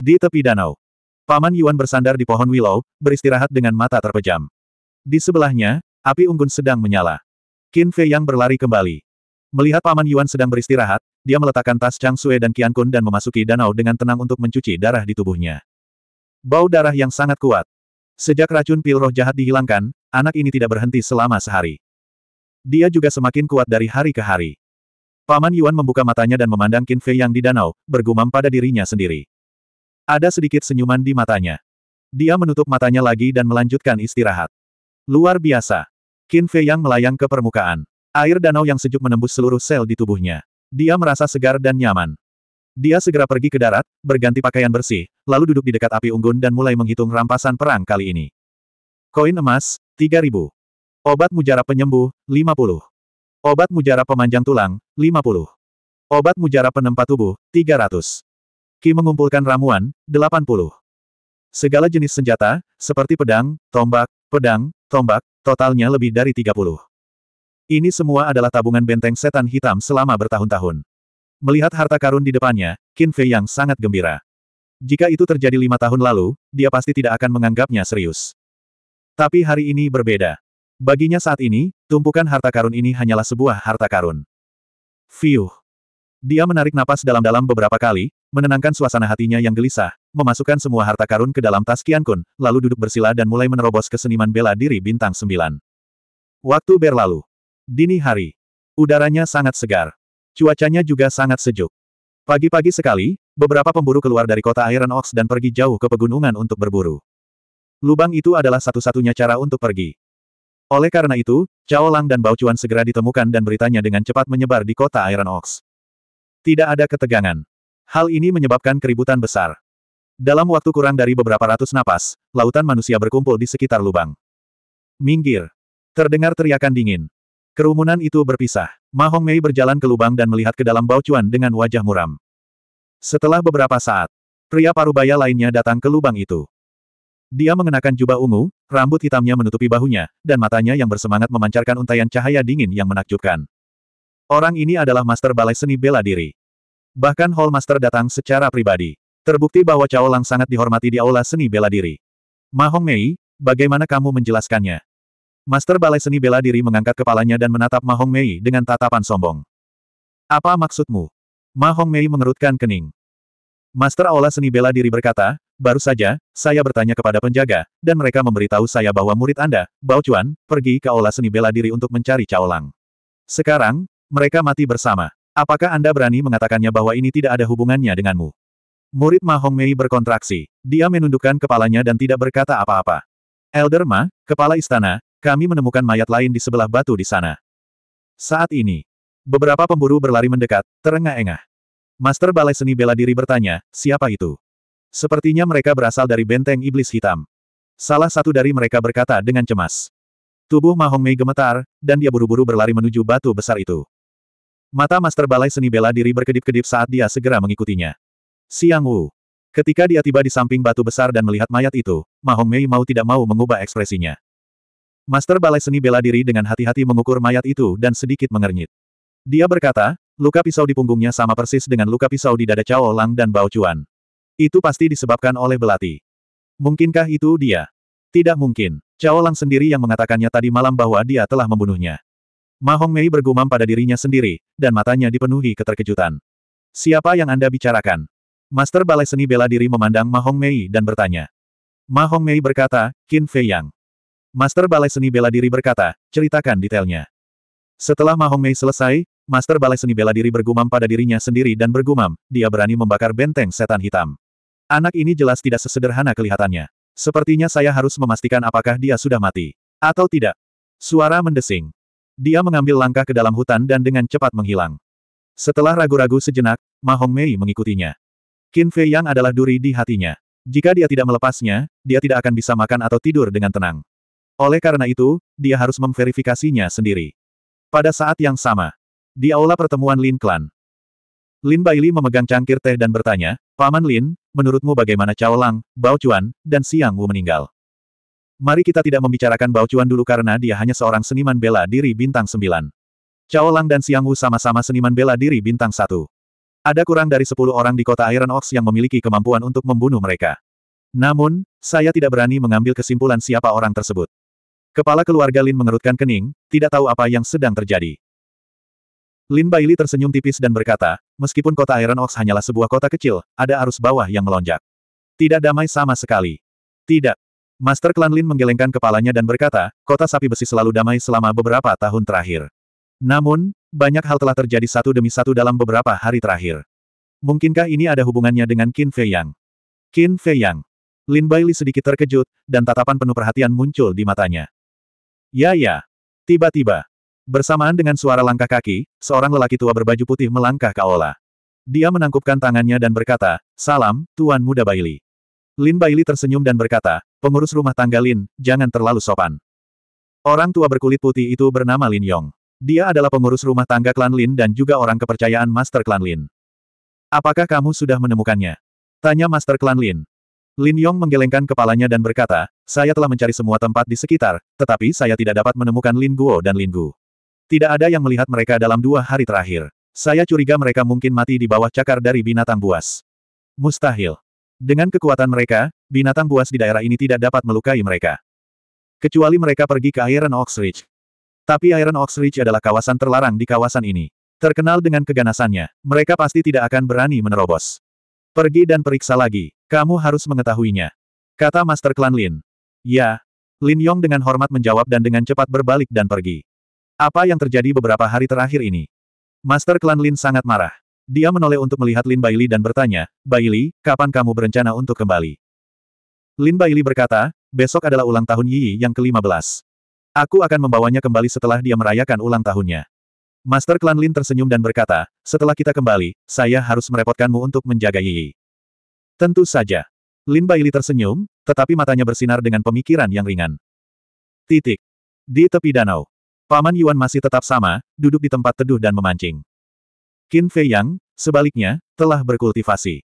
Di tepi danau. Paman Yuan bersandar di pohon willow, beristirahat dengan mata terpejam. Di sebelahnya, api unggun sedang menyala. Qin Fei yang berlari kembali. Melihat Paman Yuan sedang beristirahat, dia meletakkan tas Chang Sue dan Qian Kun dan memasuki danau dengan tenang untuk mencuci darah di tubuhnya. Bau darah yang sangat kuat. Sejak racun pil roh jahat dihilangkan, anak ini tidak berhenti selama sehari. Dia juga semakin kuat dari hari ke hari. Paman Yuan membuka matanya dan memandang Qin Fei yang di danau, bergumam pada dirinya sendiri. Ada sedikit senyuman di matanya. Dia menutup matanya lagi dan melanjutkan istirahat. Luar biasa. Qin Fei yang melayang ke permukaan. Air danau yang sejuk menembus seluruh sel di tubuhnya. Dia merasa segar dan nyaman. Dia segera pergi ke darat, berganti pakaian bersih, lalu duduk di dekat api unggun dan mulai menghitung rampasan perang kali ini. Koin emas, 3000. Obat mujarab penyembuh, 50. Obat mujarab pemanjang tulang, 50. Obat mujarab penempat tubuh, 300. Ki mengumpulkan ramuan, 80. Segala jenis senjata, seperti pedang, tombak, pedang, tombak, totalnya lebih dari 30. Ini semua adalah tabungan benteng setan hitam selama bertahun-tahun. Melihat harta karun di depannya, Qin Fei yang sangat gembira. Jika itu terjadi lima tahun lalu, dia pasti tidak akan menganggapnya serius. Tapi hari ini berbeda. Baginya saat ini, tumpukan harta karun ini hanyalah sebuah harta karun. Fiuh. Dia menarik napas dalam-dalam beberapa kali, menenangkan suasana hatinya yang gelisah, memasukkan semua harta karun ke dalam tas Kian Kun, lalu duduk bersila dan mulai menerobos ke seniman bela diri bintang sembilan. Waktu berlalu. Dini hari. Udaranya sangat segar. Cuacanya juga sangat sejuk. Pagi-pagi sekali, beberapa pemburu keluar dari kota Iron Ox dan pergi jauh ke pegunungan untuk berburu. Lubang itu adalah satu-satunya cara untuk pergi. Oleh karena itu, Cao Lang dan Bao Chuan segera ditemukan dan beritanya dengan cepat menyebar di kota Iron Ox. Tidak ada ketegangan. Hal ini menyebabkan keributan besar. Dalam waktu kurang dari beberapa ratus napas, lautan manusia berkumpul di sekitar lubang. Minggir. Terdengar teriakan dingin. Kerumunan itu berpisah. Ma Hong Mei berjalan ke lubang dan melihat ke dalam Bao Chuan dengan wajah muram. Setelah beberapa saat, pria parubaya lainnya datang ke lubang itu. Dia mengenakan jubah ungu, rambut hitamnya menutupi bahunya, dan matanya yang bersemangat memancarkan untayan cahaya dingin yang menakjubkan. Orang ini adalah master balai seni bela diri. Bahkan Hall Master datang secara pribadi. Terbukti bahwa Cao Lang sangat dihormati di aula seni bela diri. Mahong Mei, bagaimana kamu menjelaskannya? Master Balai Seni Bela Diri mengangkat kepalanya dan menatap Mahong Mei dengan tatapan sombong. Apa maksudmu? Mahong Mei mengerutkan kening. Master Aula Seni Bela Diri berkata, baru saja, saya bertanya kepada penjaga, dan mereka memberitahu saya bahwa murid Anda, Bao Chuan, pergi ke Aula Seni Bela Diri untuk mencari Cao Lang. Sekarang, mereka mati bersama. Apakah Anda berani mengatakannya bahwa ini tidak ada hubungannya denganmu? Murid Mahong Mei berkontraksi. Dia menundukkan kepalanya dan tidak berkata apa-apa. Elder Ma, kepala istana, kami menemukan mayat lain di sebelah batu di sana. Saat ini, beberapa pemburu berlari mendekat, terengah-engah. Master Balai Seni Bela Diri bertanya, siapa itu? Sepertinya mereka berasal dari benteng iblis hitam. Salah satu dari mereka berkata dengan cemas. Tubuh Mahong Mei gemetar, dan dia buru-buru berlari menuju batu besar itu. Mata Master Balai Seni Bela Diri berkedip-kedip saat dia segera mengikutinya. Siang Wu. Ketika dia tiba di samping batu besar dan melihat mayat itu, Mahong Mei mau tidak mau mengubah ekspresinya. Master Balai Seni Bela Diri dengan hati-hati mengukur mayat itu dan sedikit mengernyit. Dia berkata, luka pisau di punggungnya sama persis dengan luka pisau di dada Cao Lang dan Bao Chuan. Itu pasti disebabkan oleh belati. Mungkinkah itu dia? Tidak mungkin. Cao Lang sendiri yang mengatakannya tadi malam bahwa dia telah membunuhnya. Ma Hong Mei bergumam pada dirinya sendiri, dan matanya dipenuhi keterkejutan. Siapa yang Anda bicarakan? Master Balai Seni Bela Diri memandang Ma Hong Mei dan bertanya. Ma Hong Mei berkata, Qin Fei Yang. Master Balai Seni Bela Diri berkata, ceritakan detailnya. Setelah Ma Hong Mei selesai, Master Balai Seni Bela Diri bergumam pada dirinya sendiri dan bergumam, dia berani membakar benteng setan hitam. Anak ini jelas tidak sesederhana kelihatannya. Sepertinya saya harus memastikan apakah dia sudah mati. Atau tidak. Suara mendesing. Dia mengambil langkah ke dalam hutan dan dengan cepat menghilang. Setelah ragu-ragu sejenak, Ma Hong Mei mengikutinya. Qin Fei Yang adalah duri di hatinya. Jika dia tidak melepasnya, dia tidak akan bisa makan atau tidur dengan tenang. Oleh karena itu, dia harus memverifikasinya sendiri. Pada saat yang sama, di aula pertemuan Lin Clan, Lin Baili memegang cangkir teh dan bertanya, Paman Lin, menurutmu bagaimana Cao Lang, Bao Chuan, dan Siang Wu meninggal? Mari kita tidak membicarakan Bao Chuan dulu karena dia hanya seorang seniman bela diri bintang sembilan. Cao Lang dan Xiang Wu sama-sama seniman bela diri bintang satu. Ada kurang dari sepuluh orang di kota Iron Ox yang memiliki kemampuan untuk membunuh mereka. Namun, saya tidak berani mengambil kesimpulan siapa orang tersebut. Kepala keluarga Lin mengerutkan kening, tidak tahu apa yang sedang terjadi. Lin Baili tersenyum tipis dan berkata, meskipun kota Iron Ox hanyalah sebuah kota kecil, ada arus bawah yang melonjak. Tidak damai sama sekali. Tidak, Master Klan Lin menggelengkan kepalanya dan berkata, kota sapi besi selalu damai selama beberapa tahun terakhir. Namun, banyak hal telah terjadi satu demi satu dalam beberapa hari terakhir. Mungkinkah ini ada hubungannya dengan Qin Fei Yang? Qin Fei Yang. Lin Bai Li sedikit terkejut, dan tatapan penuh perhatian muncul di matanya. Ya ya. Tiba-tiba. Bersamaan dengan suara langkah kaki, seorang lelaki tua berbaju putih melangkah ke aula. Dia menangkupkan tangannya dan berkata, Salam, Tuan Muda Baili. Lin Baili tersenyum dan berkata, Pengurus rumah tangga Lin, jangan terlalu sopan. Orang tua berkulit putih itu bernama Lin Yong. Dia adalah pengurus rumah tangga klan Lin dan juga orang kepercayaan Master Klan Lin. Apakah kamu sudah menemukannya? Tanya Master Klan Lin. Lin Yong menggelengkan kepalanya dan berkata, saya telah mencari semua tempat di sekitar, tetapi saya tidak dapat menemukan Lin Guo dan Lin Gu. Tidak ada yang melihat mereka dalam dua hari terakhir. Saya curiga mereka mungkin mati di bawah cakar dari binatang buas. Mustahil. Dengan kekuatan mereka, binatang buas di daerah ini tidak dapat melukai mereka. Kecuali mereka pergi ke Iron Ox Ridge. Tapi Iron Ox Ridge adalah kawasan terlarang di kawasan ini. Terkenal dengan keganasannya, mereka pasti tidak akan berani menerobos. Pergi dan periksa lagi, kamu harus mengetahuinya. Kata Master Klan Lin. Ya. Lin Yong dengan hormat menjawab dan dengan cepat berbalik dan pergi. Apa yang terjadi beberapa hari terakhir ini? Master Klan Lin sangat marah. Dia menoleh untuk melihat Lin Bailey dan bertanya, Bailey, kapan kamu berencana untuk kembali? Lin Baili berkata, besok adalah ulang tahun Yi yang ke-15. Aku akan membawanya kembali setelah dia merayakan ulang tahunnya. Master Klan Lin tersenyum dan berkata, setelah kita kembali, saya harus merepotkanmu untuk menjaga Yi. Tentu saja. Lin Baili tersenyum, tetapi matanya bersinar dengan pemikiran yang ringan. Titik. Di tepi danau. Paman Yuan masih tetap sama, duduk di tempat teduh dan memancing. Qin Fei Yang, sebaliknya, telah berkultivasi.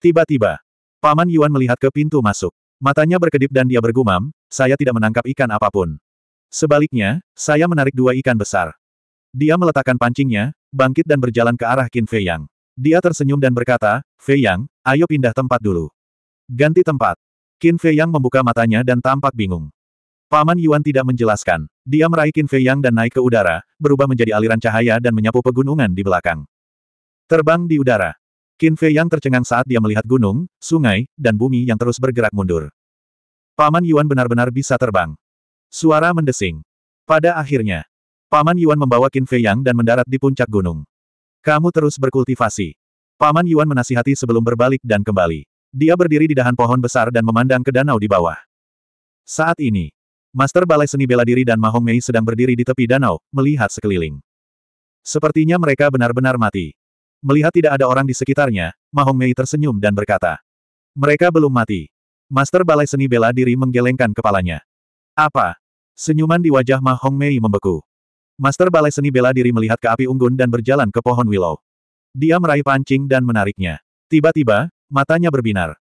Tiba-tiba, Paman Yuan melihat ke pintu masuk. Matanya berkedip dan dia bergumam, saya tidak menangkap ikan apapun. Sebaliknya, saya menarik dua ikan besar. Dia meletakkan pancingnya, bangkit dan berjalan ke arah Qin Fei Yang. Dia tersenyum dan berkata, Fei Yang, ayo pindah tempat dulu. Ganti tempat. Qin Fei Yang membuka matanya dan tampak bingung. Paman Yuan tidak menjelaskan. Dia meraih Qin Fei Yang dan naik ke udara, berubah menjadi aliran cahaya dan menyapu pegunungan di belakang. Terbang di udara. Qin Fei yang tercengang saat dia melihat gunung, sungai, dan bumi yang terus bergerak mundur. Paman Yuan benar-benar bisa terbang. Suara mendesing. Pada akhirnya, Paman Yuan membawa Qin Fei Yang dan mendarat di puncak gunung. Kamu terus berkultivasi. Paman Yuan menasihati sebelum berbalik dan kembali. Dia berdiri di dahan pohon besar dan memandang ke danau di bawah. Saat ini, Master Balai Seni Bela Diri dan Mahong Mei sedang berdiri di tepi danau, melihat sekeliling. Sepertinya mereka benar-benar mati. Melihat tidak ada orang di sekitarnya, Mahong Mei tersenyum dan berkata. Mereka belum mati. Master Balai Seni Bela Diri menggelengkan kepalanya. Apa? Senyuman di wajah Mahong Mei membeku. Master Balai Seni Bela Diri melihat ke api unggun dan berjalan ke pohon willow. Dia meraih pancing dan menariknya. Tiba-tiba, matanya berbinar.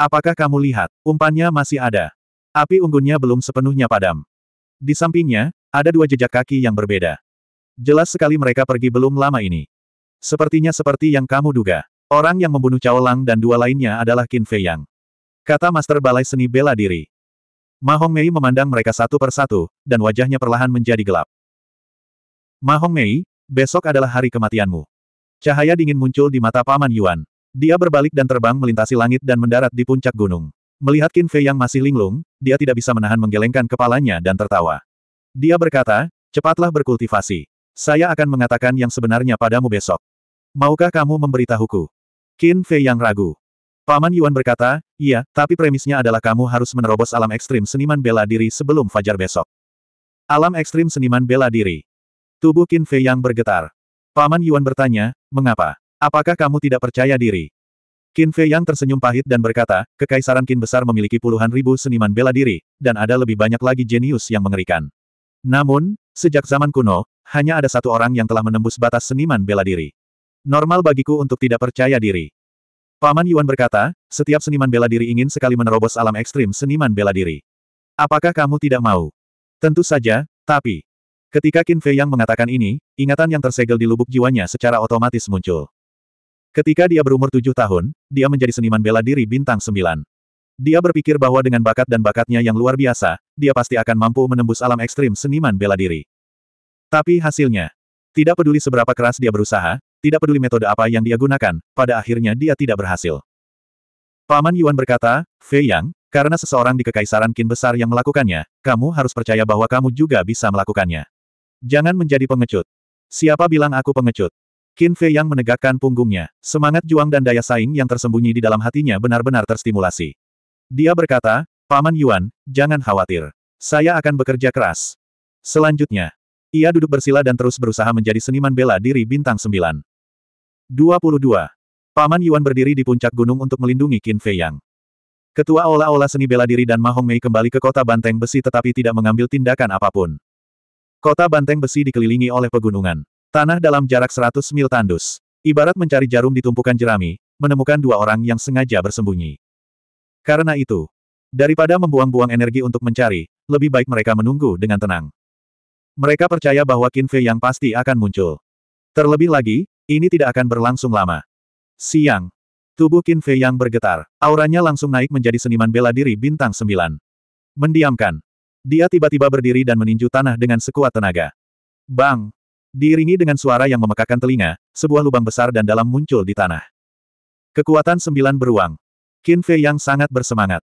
Apakah kamu lihat? Umpannya masih ada. Api unggunnya belum sepenuhnya padam. Di sampingnya, ada dua jejak kaki yang berbeda. Jelas sekali mereka pergi belum lama ini. Sepertinya seperti yang kamu duga. Orang yang membunuh Cao Lang dan dua lainnya adalah Qin Fei Yang. Kata Master Balai Seni Bela Diri. Ma Hong Mei memandang mereka satu persatu, dan wajahnya perlahan menjadi gelap. Ma Hong Mei, besok adalah hari kematianmu. Cahaya dingin muncul di mata Paman Yuan. Dia berbalik dan terbang melintasi langit dan mendarat di puncak gunung. Melihat Qin Fei yang masih linglung, dia tidak bisa menahan menggelengkan kepalanya dan tertawa. Dia berkata, cepatlah berkultivasi. Saya akan mengatakan yang sebenarnya padamu besok. Maukah kamu memberitahuku? Qin Fei yang ragu. Paman Yuan berkata, iya, tapi premisnya adalah kamu harus menerobos alam ekstrim seniman bela diri sebelum fajar besok. Alam ekstrim seniman bela diri. Tubuh Qin Fei yang bergetar. Paman Yuan bertanya, mengapa? Apakah kamu tidak percaya diri? Qin Fei yang tersenyum pahit dan berkata, Kekaisaran Qin besar memiliki puluhan ribu seniman bela diri, dan ada lebih banyak lagi jenius yang mengerikan. Namun, sejak zaman kuno, hanya ada satu orang yang telah menembus batas seniman bela diri. Normal bagiku untuk tidak percaya diri. Paman Yuan berkata, setiap seniman bela diri ingin sekali menerobos alam ekstrim seniman bela diri. Apakah kamu tidak mau? Tentu saja, tapi... Ketika Qin Fei Yang mengatakan ini, ingatan yang tersegel di lubuk jiwanya secara otomatis muncul. Ketika dia berumur tujuh tahun, dia menjadi seniman bela diri bintang sembilan. Dia berpikir bahwa dengan bakat dan bakatnya yang luar biasa, dia pasti akan mampu menembus alam ekstrim seniman bela diri. Tapi hasilnya, tidak peduli seberapa keras dia berusaha, tidak peduli metode apa yang dia gunakan, pada akhirnya dia tidak berhasil. Paman Yuan berkata, Fei Yang, karena seseorang di Kekaisaran Qin besar yang melakukannya, kamu harus percaya bahwa kamu juga bisa melakukannya. Jangan menjadi pengecut. Siapa bilang aku pengecut? Qin Fei Yang menegakkan punggungnya. Semangat juang dan daya saing yang tersembunyi di dalam hatinya benar-benar terstimulasi. Dia berkata, Paman Yuan, jangan khawatir. Saya akan bekerja keras. Selanjutnya, ia duduk bersila dan terus berusaha menjadi seniman bela diri bintang 9. 22. Paman Yuan berdiri di puncak gunung untuk melindungi Qin Fei Yang. Ketua Aula-Aula Seni Bela Diri dan Mahong Mei kembali ke kota Banteng Besi tetapi tidak mengambil tindakan apapun. Kota Banteng Besi dikelilingi oleh pegunungan. Tanah dalam jarak 100 mil tandus. Ibarat mencari jarum di tumpukan jerami, menemukan dua orang yang sengaja bersembunyi. Karena itu, daripada membuang-buang energi untuk mencari, lebih baik mereka menunggu dengan tenang. Mereka percaya bahwa Qin Fei yang pasti akan muncul. Terlebih lagi, ini tidak akan berlangsung lama. Siang. Tubuh Qin Fei yang bergetar, auranya langsung naik menjadi seniman bela diri bintang sembilan. Mendiamkan. Dia tiba-tiba berdiri dan meninju tanah dengan sekuat tenaga. Bang! Diiringi dengan suara yang memekakan telinga, sebuah lubang besar dan dalam muncul di tanah. Kekuatan sembilan beruang. Qin Fei yang sangat bersemangat.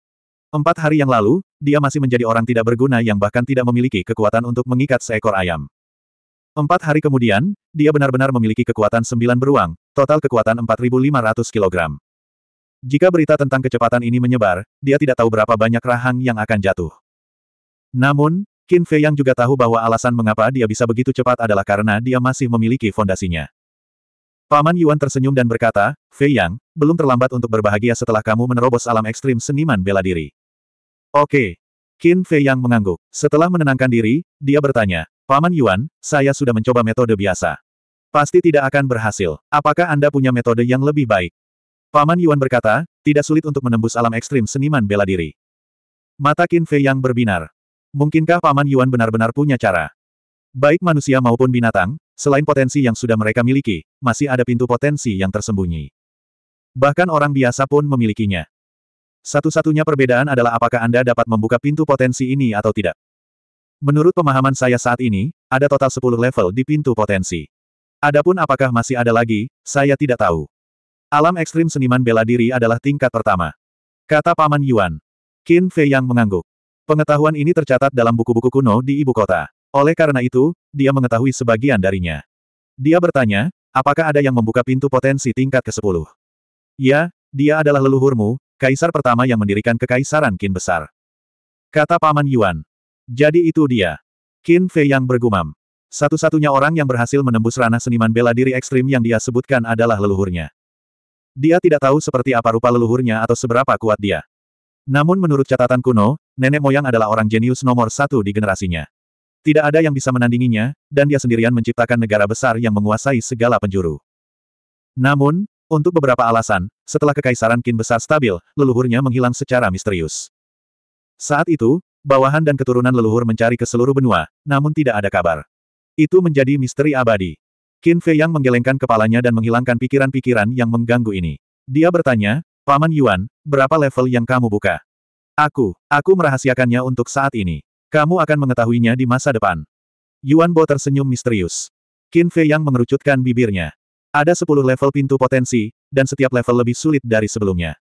Empat hari yang lalu, dia masih menjadi orang tidak berguna yang bahkan tidak memiliki kekuatan untuk mengikat seekor ayam. Empat hari kemudian, dia benar-benar memiliki kekuatan sembilan beruang, total kekuatan 4.500 kg. Jika berita tentang kecepatan ini menyebar, dia tidak tahu berapa banyak rahang yang akan jatuh. Namun, Qin Fei yang juga tahu bahwa alasan mengapa dia bisa begitu cepat adalah karena dia masih memiliki fondasinya. Paman Yuan tersenyum dan berkata, Fei Yang, belum terlambat untuk berbahagia setelah kamu menerobos alam ekstrim seniman bela diri. Oke. Qin Fei yang mengangguk. Setelah menenangkan diri, dia bertanya, Paman Yuan, saya sudah mencoba metode biasa. Pasti tidak akan berhasil. Apakah Anda punya metode yang lebih baik? Paman Yuan berkata, tidak sulit untuk menembus alam ekstrim seniman bela diri. Mata Qin Fei yang berbinar. Mungkinkah Paman Yuan benar-benar punya cara? Baik manusia maupun binatang, selain potensi yang sudah mereka miliki, masih ada pintu potensi yang tersembunyi. Bahkan orang biasa pun memilikinya. Satu-satunya perbedaan adalah apakah Anda dapat membuka pintu potensi ini atau tidak. Menurut pemahaman saya saat ini, ada total 10 level di pintu potensi. Adapun apakah masih ada lagi, saya tidak tahu. Alam ekstrim seniman bela diri adalah tingkat pertama. Kata Paman Yuan. Qin Fei yang mengangguk. Pengetahuan ini tercatat dalam buku-buku kuno di ibu kota. Oleh karena itu, dia mengetahui sebagian darinya. Dia bertanya, apakah ada yang membuka pintu potensi tingkat ke-10? Ya, dia adalah leluhurmu, kaisar pertama yang mendirikan kekaisaran Qin besar. Kata Paman Yuan. Jadi itu dia. Qin Fei yang bergumam. Satu-satunya orang yang berhasil menembus ranah seniman bela diri ekstrim yang dia sebutkan adalah leluhurnya. Dia tidak tahu seperti apa rupa leluhurnya atau seberapa kuat dia. Namun menurut catatan kuno, nenek moyang adalah orang jenius nomor satu di generasinya. Tidak ada yang bisa menandinginya, dan dia sendirian menciptakan negara besar yang menguasai segala penjuru. Namun, untuk beberapa alasan, setelah kekaisaran Qin besar stabil, leluhurnya menghilang secara misterius. Saat itu, bawahan dan keturunan leluhur mencari ke seluruh benua, namun tidak ada kabar. Itu menjadi misteri abadi. Qin Fei yang menggelengkan kepalanya dan menghilangkan pikiran-pikiran yang mengganggu ini. Dia bertanya, Paman Yuan, berapa level yang kamu buka? Aku, aku merahasiakannya untuk saat ini. Kamu akan mengetahuinya di masa depan. Yuan Bo tersenyum misterius. Qin Fei yang mengerucutkan bibirnya. Ada sepuluh level pintu potensi, dan setiap level lebih sulit dari sebelumnya.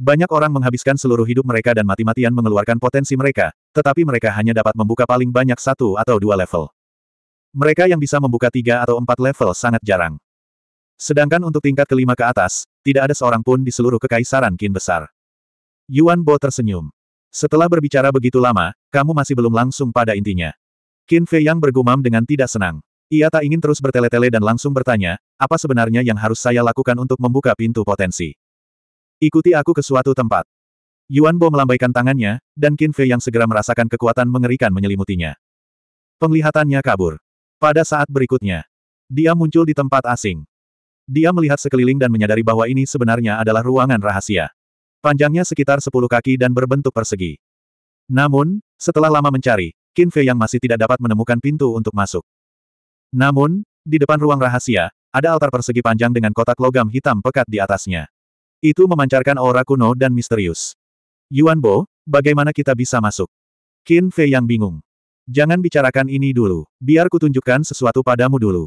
Banyak orang menghabiskan seluruh hidup mereka dan mati-matian mengeluarkan potensi mereka, tetapi mereka hanya dapat membuka paling banyak satu atau dua level. Mereka yang bisa membuka tiga atau empat level sangat jarang. Sedangkan untuk tingkat kelima ke atas, tidak ada seorang pun di seluruh kekaisaran Qin besar. Yuan Bo tersenyum. Setelah berbicara begitu lama, kamu masih belum langsung pada intinya. Qin Fei yang bergumam dengan tidak senang. Ia tak ingin terus bertele-tele dan langsung bertanya, apa sebenarnya yang harus saya lakukan untuk membuka pintu potensi? Ikuti aku ke suatu tempat. Yuan Bo melambaikan tangannya, dan Qin Fei yang segera merasakan kekuatan mengerikan menyelimutinya. Penglihatannya kabur. Pada saat berikutnya, dia muncul di tempat asing. Dia melihat sekeliling dan menyadari bahwa ini sebenarnya adalah ruangan rahasia. Panjangnya sekitar 10 kaki dan berbentuk persegi. Namun, setelah lama mencari, Qin Fei yang masih tidak dapat menemukan pintu untuk masuk. Namun, di depan ruang rahasia, ada altar persegi panjang dengan kotak logam hitam pekat di atasnya. Itu memancarkan aura kuno dan misterius. Yuan Bo, bagaimana kita bisa masuk? Qin Fei yang bingung. Jangan bicarakan ini dulu, biar kutunjukkan sesuatu padamu dulu.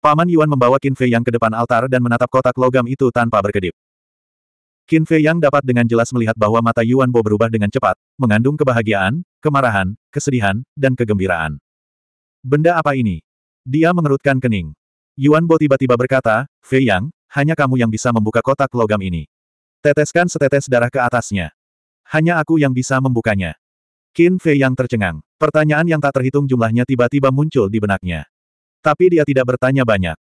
Paman Yuan membawa Qin Fei yang ke depan altar dan menatap kotak logam itu tanpa berkedip. Qin Fei yang dapat dengan jelas melihat bahwa mata Yuan Bo berubah dengan cepat, mengandung kebahagiaan, kemarahan, kesedihan, dan kegembiraan. Benda apa ini? Dia mengerutkan kening. Yuan Bo tiba-tiba berkata, Fei Yang, hanya kamu yang bisa membuka kotak logam ini. Teteskan setetes darah ke atasnya. Hanya aku yang bisa membukanya. Qin Fei Yang tercengang. Pertanyaan yang tak terhitung jumlahnya tiba-tiba muncul di benaknya. Tapi dia tidak bertanya banyak.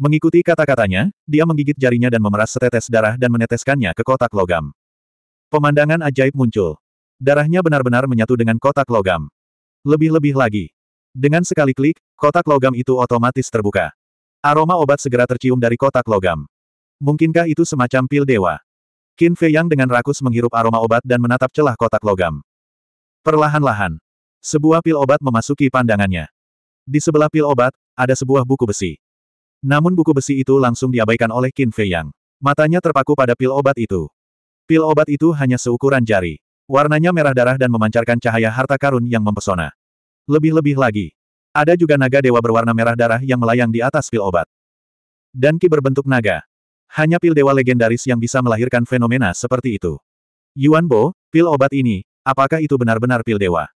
Mengikuti kata-katanya, dia menggigit jarinya dan memeras setetes darah dan meneteskannya ke kotak logam. Pemandangan ajaib muncul. Darahnya benar-benar menyatu dengan kotak logam. Lebih-lebih lagi, dengan sekali klik, kotak logam itu otomatis terbuka. Aroma obat segera tercium dari kotak logam. Mungkinkah itu semacam pil dewa? Qin Fei Yang dengan rakus menghirup aroma obat dan menatap celah kotak logam. Perlahan-lahan, sebuah pil obat memasuki pandangannya. Di sebelah pil obat, ada sebuah buku besi. Namun buku besi itu langsung diabaikan oleh Qin Fei Yang. Matanya terpaku pada pil obat itu. Pil obat itu hanya seukuran jari. Warnanya merah darah dan memancarkan cahaya harta karun yang mempesona. Lebih-lebih lagi. Ada juga naga dewa berwarna merah darah yang melayang di atas pil obat. Dan ki berbentuk naga. Hanya pil dewa legendaris yang bisa melahirkan fenomena seperti itu. Yuan Bo, pil obat ini, apakah itu benar-benar pil dewa?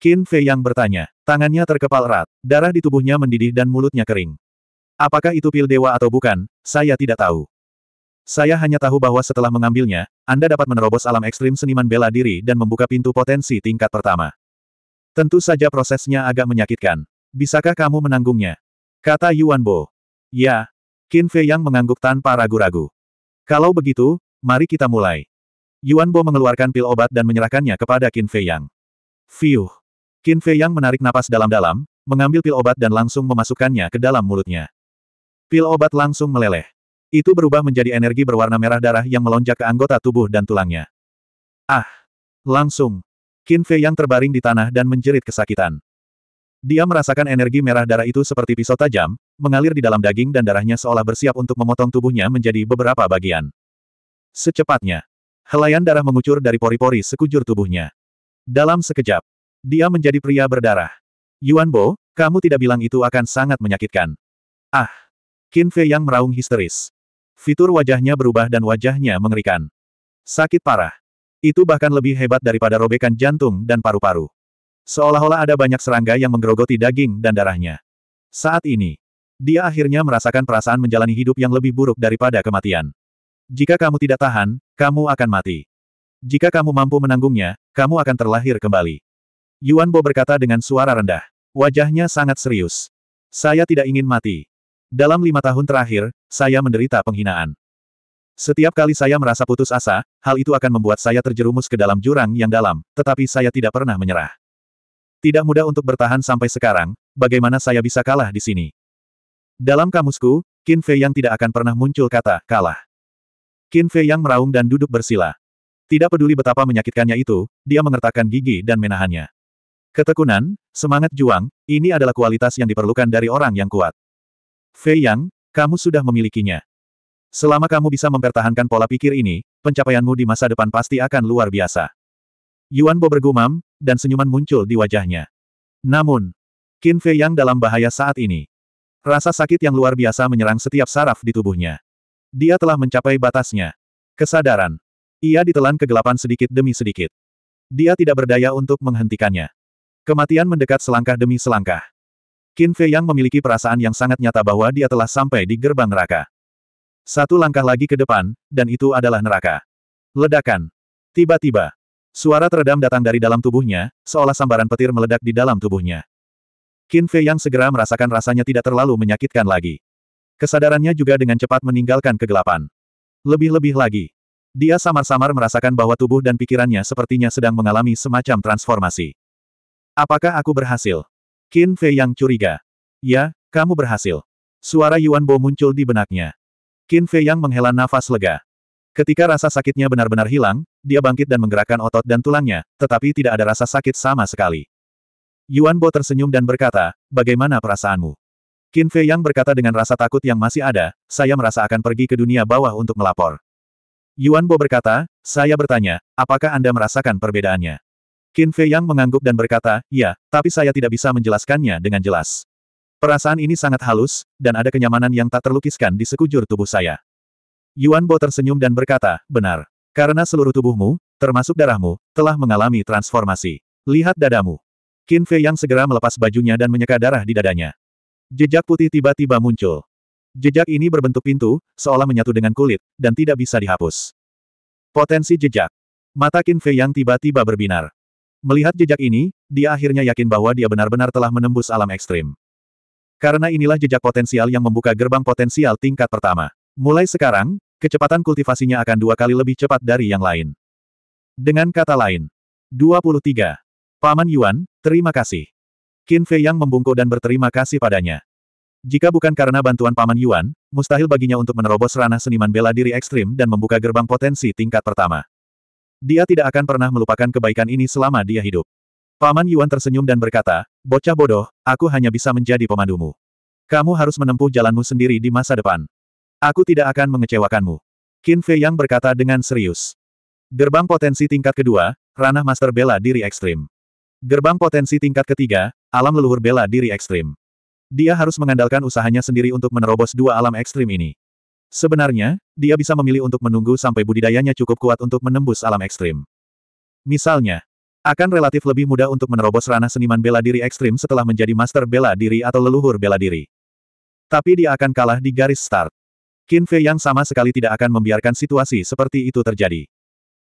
Qin Fei yang bertanya. Tangannya terkepal erat, darah di tubuhnya mendidih dan mulutnya kering. Apakah itu pil dewa atau bukan, saya tidak tahu. Saya hanya tahu bahwa setelah mengambilnya, Anda dapat menerobos alam ekstrim seniman bela diri dan membuka pintu potensi tingkat pertama. Tentu saja prosesnya agak menyakitkan. Bisakah kamu menanggungnya? Kata Yuan Bo. Ya. Qin Fei Yang mengangguk tanpa ragu-ragu. Kalau begitu, mari kita mulai. Yuan Bo mengeluarkan pil obat dan menyerahkannya kepada Qin Fei Yang. Fiuh. Qin Fei Yang menarik napas dalam-dalam, mengambil pil obat dan langsung memasukkannya ke dalam mulutnya. Pil obat langsung meleleh. Itu berubah menjadi energi berwarna merah darah yang melonjak ke anggota tubuh dan tulangnya. Ah! Langsung, Qin Fei yang terbaring di tanah dan menjerit kesakitan. Dia merasakan energi merah darah itu seperti pisau tajam, mengalir di dalam daging dan darahnya seolah bersiap untuk memotong tubuhnya menjadi beberapa bagian. Secepatnya, helaian darah mengucur dari pori-pori sekujur tubuhnya. Dalam sekejap, dia menjadi pria berdarah. Yuan Bo, kamu tidak bilang itu akan sangat menyakitkan. Ah! Qin Fei yang meraung histeris. Fitur wajahnya berubah dan wajahnya mengerikan. Sakit parah. Itu bahkan lebih hebat daripada robekan jantung dan paru-paru. Seolah-olah ada banyak serangga yang menggerogoti daging dan darahnya. Saat ini, dia akhirnya merasakan perasaan menjalani hidup yang lebih buruk daripada kematian. Jika kamu tidak tahan, kamu akan mati. Jika kamu mampu menanggungnya, kamu akan terlahir kembali. Yuan Bo berkata dengan suara rendah. Wajahnya sangat serius. Saya tidak ingin mati. Dalam lima tahun terakhir, saya menderita penghinaan. Setiap kali saya merasa putus asa, hal itu akan membuat saya terjerumus ke dalam jurang yang dalam, tetapi saya tidak pernah menyerah. Tidak mudah untuk bertahan sampai sekarang, bagaimana saya bisa kalah di sini? Dalam kamusku, Qin Fei yang tidak akan pernah muncul kata, kalah. Qin Fei yang meraung dan duduk bersila. Tidak peduli betapa menyakitkannya itu, dia mengertakkan gigi dan menahannya. Ketekunan, semangat juang, ini adalah kualitas yang diperlukan dari orang yang kuat. Fei Yang, kamu sudah memilikinya. Selama kamu bisa mempertahankan pola pikir ini, pencapaianmu di masa depan pasti akan luar biasa. Yuan Bo bergumam, dan senyuman muncul di wajahnya. Namun, Qin Fei yang dalam bahaya saat ini. Rasa sakit yang luar biasa menyerang setiap saraf di tubuhnya. Dia telah mencapai batasnya. Kesadaran. Ia ditelan kegelapan sedikit demi sedikit. Dia tidak berdaya untuk menghentikannya. Kematian mendekat selangkah demi selangkah. Qin Fei yang memiliki perasaan yang sangat nyata bahwa dia telah sampai di gerbang neraka. Satu langkah lagi ke depan, dan itu adalah neraka. Ledakan. Tiba-tiba. Suara teredam datang dari dalam tubuhnya, seolah sambaran petir meledak di dalam tubuhnya. Qin Fei yang segera merasakan rasanya tidak terlalu menyakitkan lagi. Kesadarannya juga dengan cepat meninggalkan kegelapan. Lebih-lebih lagi. Dia samar-samar merasakan bahwa tubuh dan pikirannya sepertinya sedang mengalami semacam transformasi. Apakah aku berhasil? Qin Fei yang curiga. Ya, kamu berhasil. Suara Yuan Bo muncul di benaknya. Qin Fei Yang menghela nafas lega. Ketika rasa sakitnya benar-benar hilang, dia bangkit dan menggerakkan otot dan tulangnya, tetapi tidak ada rasa sakit sama sekali. Yuan Bo tersenyum dan berkata, bagaimana perasaanmu? Qin Fei Yang berkata dengan rasa takut yang masih ada, saya merasa akan pergi ke dunia bawah untuk melapor. Yuan Bo berkata, saya bertanya, apakah Anda merasakan perbedaannya? Qin Fei Yang mengangguk dan berkata, ya, tapi saya tidak bisa menjelaskannya dengan jelas. Perasaan ini sangat halus, dan ada kenyamanan yang tak terlukiskan di sekujur tubuh saya. Yuan Bo tersenyum dan berkata, benar. Karena seluruh tubuhmu, termasuk darahmu, telah mengalami transformasi. Lihat dadamu. Qin Fei yang segera melepas bajunya dan menyeka darah di dadanya. Jejak putih tiba-tiba muncul. Jejak ini berbentuk pintu, seolah menyatu dengan kulit, dan tidak bisa dihapus. Potensi jejak. Mata Qin Fei yang tiba-tiba berbinar. Melihat jejak ini, dia akhirnya yakin bahwa dia benar-benar telah menembus alam ekstrim. Karena inilah jejak potensial yang membuka gerbang potensial tingkat pertama. Mulai sekarang, kecepatan kultivasinya akan dua kali lebih cepat dari yang lain. Dengan kata lain, 23. Paman Yuan, terima kasih. Qin Fei yang membungkuk dan berterima kasih padanya. Jika bukan karena bantuan Paman Yuan, mustahil baginya untuk menerobos ranah seniman bela diri ekstrim dan membuka gerbang potensi tingkat pertama. Dia tidak akan pernah melupakan kebaikan ini selama dia hidup. Paman Yuan tersenyum dan berkata, bocah bodoh, aku hanya bisa menjadi pemandumu. Kamu harus menempuh jalanmu sendiri di masa depan. Aku tidak akan mengecewakanmu. Qin Fei Yang berkata dengan serius. Gerbang potensi tingkat kedua, ranah master bela diri ekstrim. Gerbang potensi tingkat ketiga, alam leluhur bela diri ekstrim. Dia harus mengandalkan usahanya sendiri untuk menerobos dua alam ekstrim ini. Sebenarnya, dia bisa memilih untuk menunggu sampai budidayanya cukup kuat untuk menembus alam ekstrim. Misalnya, akan relatif lebih mudah untuk menerobos ranah seniman bela diri ekstrim setelah menjadi master bela diri atau leluhur bela diri. Tapi dia akan kalah di garis start. Qin Fei yang sama sekali tidak akan membiarkan situasi seperti itu terjadi.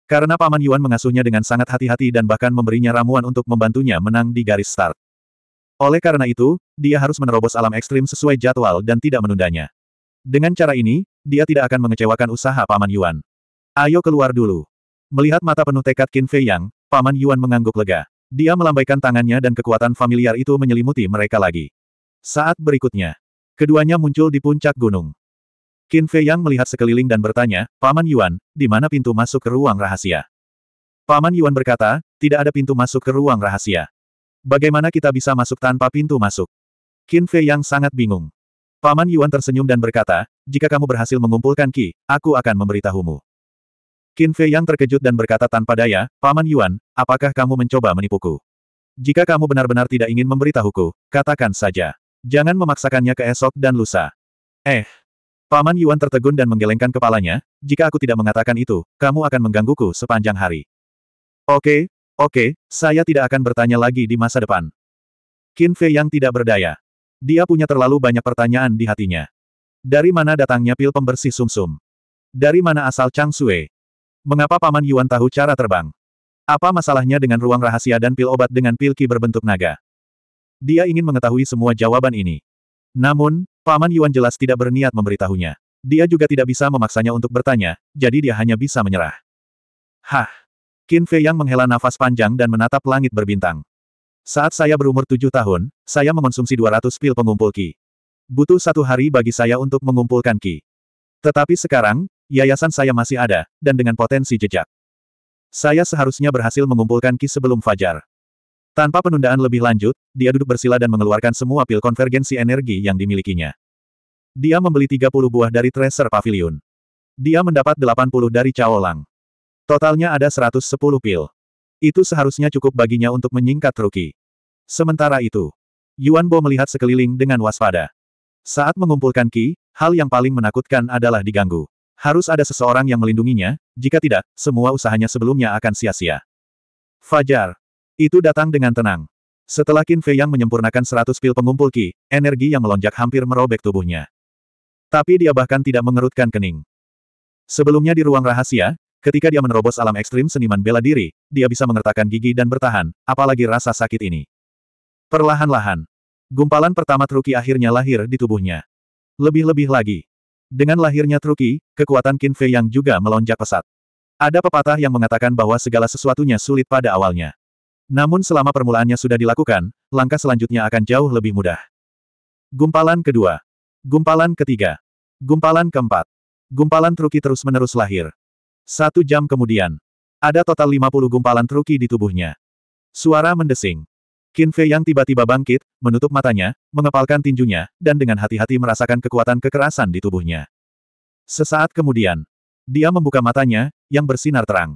Karena Paman Yuan mengasuhnya dengan sangat hati-hati dan bahkan memberinya ramuan untuk membantunya menang di garis start. Oleh karena itu, dia harus menerobos alam ekstrim sesuai jadwal dan tidak menundanya. Dengan cara ini, dia tidak akan mengecewakan usaha Paman Yuan. Ayo keluar dulu. Melihat mata penuh tekad Qin Fei Yang, Paman Yuan mengangguk lega. Dia melambaikan tangannya dan kekuatan familiar itu menyelimuti mereka lagi. Saat berikutnya, keduanya muncul di puncak gunung. Qin Fei Yang melihat sekeliling dan bertanya, Paman Yuan, di mana pintu masuk ke ruang rahasia? Paman Yuan berkata, tidak ada pintu masuk ke ruang rahasia. Bagaimana kita bisa masuk tanpa pintu masuk? Qin Fei Yang sangat bingung. Paman Yuan tersenyum dan berkata, jika kamu berhasil mengumpulkan Ki, aku akan memberitahumu. Qin Fei yang terkejut dan berkata tanpa daya, Paman Yuan, apakah kamu mencoba menipuku? Jika kamu benar-benar tidak ingin memberitahuku, katakan saja. Jangan memaksakannya ke esok dan lusa. Eh. Paman Yuan tertegun dan menggelengkan kepalanya, jika aku tidak mengatakan itu, kamu akan menggangguku sepanjang hari. Oke, oke, saya tidak akan bertanya lagi di masa depan. Qin Fei yang tidak berdaya. Dia punya terlalu banyak pertanyaan di hatinya. Dari mana datangnya pil pembersih sumsum? -sum? Dari mana asal Chang Sui? Mengapa Paman Yuan tahu cara terbang? Apa masalahnya dengan ruang rahasia dan pil obat dengan pil ki berbentuk naga? Dia ingin mengetahui semua jawaban ini. Namun, Paman Yuan jelas tidak berniat memberitahunya. Dia juga tidak bisa memaksanya untuk bertanya, jadi dia hanya bisa menyerah. Hah! Qin Fei yang menghela nafas panjang dan menatap langit berbintang. Saat saya berumur tujuh tahun, saya mengonsumsi 200 pil pengumpul ki. Butuh satu hari bagi saya untuk mengumpulkan ki. Tetapi sekarang, Yayasan saya masih ada, dan dengan potensi jejak. Saya seharusnya berhasil mengumpulkan ki sebelum fajar. Tanpa penundaan lebih lanjut, dia duduk bersila dan mengeluarkan semua pil konvergensi energi yang dimilikinya. Dia membeli 30 buah dari Tracer Pavilion. Dia mendapat 80 dari Caolang. Totalnya ada 110 pil. Itu seharusnya cukup baginya untuk menyingkat Ruki. Sementara itu, Yuan Bo melihat sekeliling dengan waspada. Saat mengumpulkan Ki, hal yang paling menakutkan adalah diganggu. Harus ada seseorang yang melindunginya, jika tidak, semua usahanya sebelumnya akan sia-sia. Fajar. Itu datang dengan tenang. Setelah Qin Fei yang menyempurnakan seratus pil pengumpul Qi, energi yang melonjak hampir merobek tubuhnya. Tapi dia bahkan tidak mengerutkan kening. Sebelumnya di ruang rahasia, ketika dia menerobos alam ekstrim seniman bela diri, dia bisa mengertakkan gigi dan bertahan, apalagi rasa sakit ini. Perlahan-lahan, gumpalan pertama Truki akhirnya lahir di tubuhnya. Lebih-lebih lagi, dengan lahirnya Truki, kekuatan Qin Fei yang juga melonjak pesat. Ada pepatah yang mengatakan bahwa segala sesuatunya sulit pada awalnya. Namun selama permulaannya sudah dilakukan, langkah selanjutnya akan jauh lebih mudah. Gumpalan kedua. Gumpalan ketiga. Gumpalan keempat. Gumpalan Truki terus-menerus lahir. Satu jam kemudian, ada total 50 gumpalan Truki di tubuhnya. Suara mendesing. Qin Fei yang tiba-tiba bangkit, menutup matanya, mengepalkan tinjunya, dan dengan hati-hati merasakan kekuatan kekerasan di tubuhnya. Sesaat kemudian, dia membuka matanya, yang bersinar terang.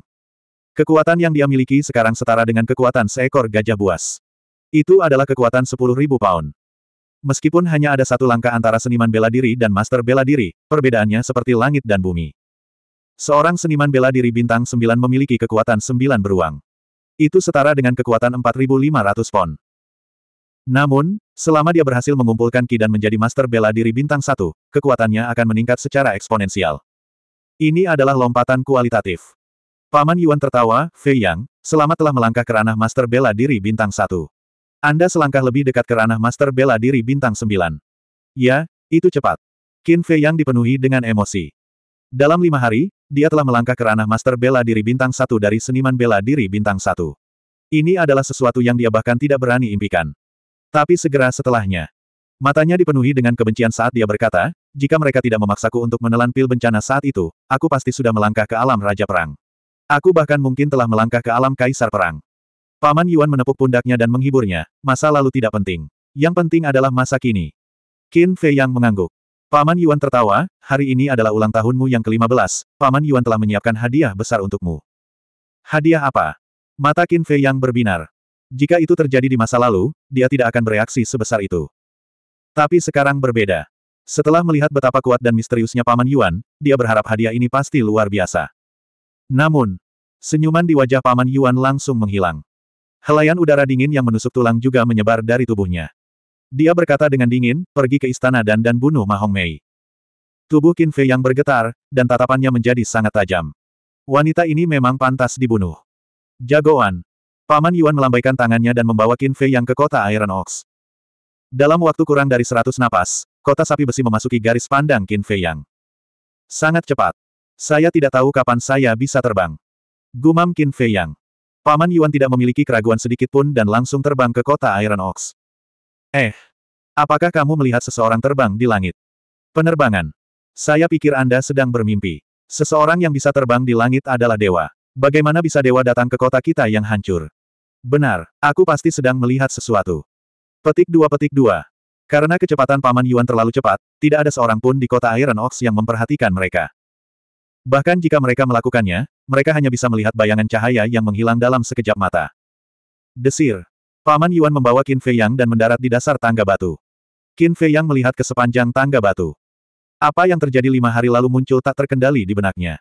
Kekuatan yang dia miliki sekarang setara dengan kekuatan seekor gajah buas. Itu adalah kekuatan 10.000 pound. Meskipun hanya ada satu langkah antara seniman bela diri dan master bela diri, perbedaannya seperti langit dan bumi. Seorang seniman bela diri bintang 9 memiliki kekuatan 9 beruang. Itu setara dengan kekuatan 4.500 pon. Namun, selama dia berhasil mengumpulkan Ki dan menjadi master bela diri bintang satu, kekuatannya akan meningkat secara eksponensial. Ini adalah lompatan kualitatif. Paman Yuan tertawa, Fei Yang, selamat telah melangkah ke ranah master bela diri bintang satu. Anda selangkah lebih dekat ke ranah master bela diri bintang sembilan. Ya, itu cepat. Qin Fei Yang dipenuhi dengan emosi. Dalam lima hari, dia telah melangkah ke ranah master bela diri bintang satu dari seniman bela diri bintang satu. Ini adalah sesuatu yang dia bahkan tidak berani impikan. Tapi segera setelahnya, matanya dipenuhi dengan kebencian saat dia berkata, jika mereka tidak memaksaku untuk menelan pil bencana saat itu, aku pasti sudah melangkah ke alam Raja Perang. Aku bahkan mungkin telah melangkah ke alam Kaisar Perang. Paman Yuan menepuk pundaknya dan menghiburnya, masa lalu tidak penting. Yang penting adalah masa kini. Qin Fei Yang mengangguk. Paman Yuan tertawa, hari ini adalah ulang tahunmu yang ke-15, Paman Yuan telah menyiapkan hadiah besar untukmu. Hadiah apa? Mata Qin Fei yang berbinar. Jika itu terjadi di masa lalu, dia tidak akan bereaksi sebesar itu. Tapi sekarang berbeda. Setelah melihat betapa kuat dan misteriusnya Paman Yuan, dia berharap hadiah ini pasti luar biasa. Namun, senyuman di wajah Paman Yuan langsung menghilang. Helaian udara dingin yang menusuk tulang juga menyebar dari tubuhnya. Dia berkata dengan dingin, pergi ke istana dan dan bunuh Mahong Mei. Tubuh Qin Fei yang bergetar, dan tatapannya menjadi sangat tajam. Wanita ini memang pantas dibunuh. Jagoan. Paman Yuan melambaikan tangannya dan membawa Qin Fei yang ke kota Iron Ox. Dalam waktu kurang dari seratus napas, kota sapi besi memasuki garis pandang Qin Fei yang. Sangat cepat. Saya tidak tahu kapan saya bisa terbang. Gumam Qin Fei yang. Paman Yuan tidak memiliki keraguan sedikit pun dan langsung terbang ke kota Iron Ox. Eh, apakah kamu melihat seseorang terbang di langit? Penerbangan. Saya pikir Anda sedang bermimpi. Seseorang yang bisa terbang di langit adalah dewa. Bagaimana bisa dewa datang ke kota kita yang hancur? Benar, aku pasti sedang melihat sesuatu. Petik dua petik dua. Karena kecepatan Paman Yuan terlalu cepat, tidak ada seorang pun di kota Iron Ox yang memperhatikan mereka. Bahkan jika mereka melakukannya, mereka hanya bisa melihat bayangan cahaya yang menghilang dalam sekejap mata. Desir, Paman Yuan membawa Qin Fei Yang dan mendarat di dasar tangga batu. Qin Fei Yang melihat ke sepanjang tangga batu. Apa yang terjadi lima hari lalu muncul tak terkendali di benaknya.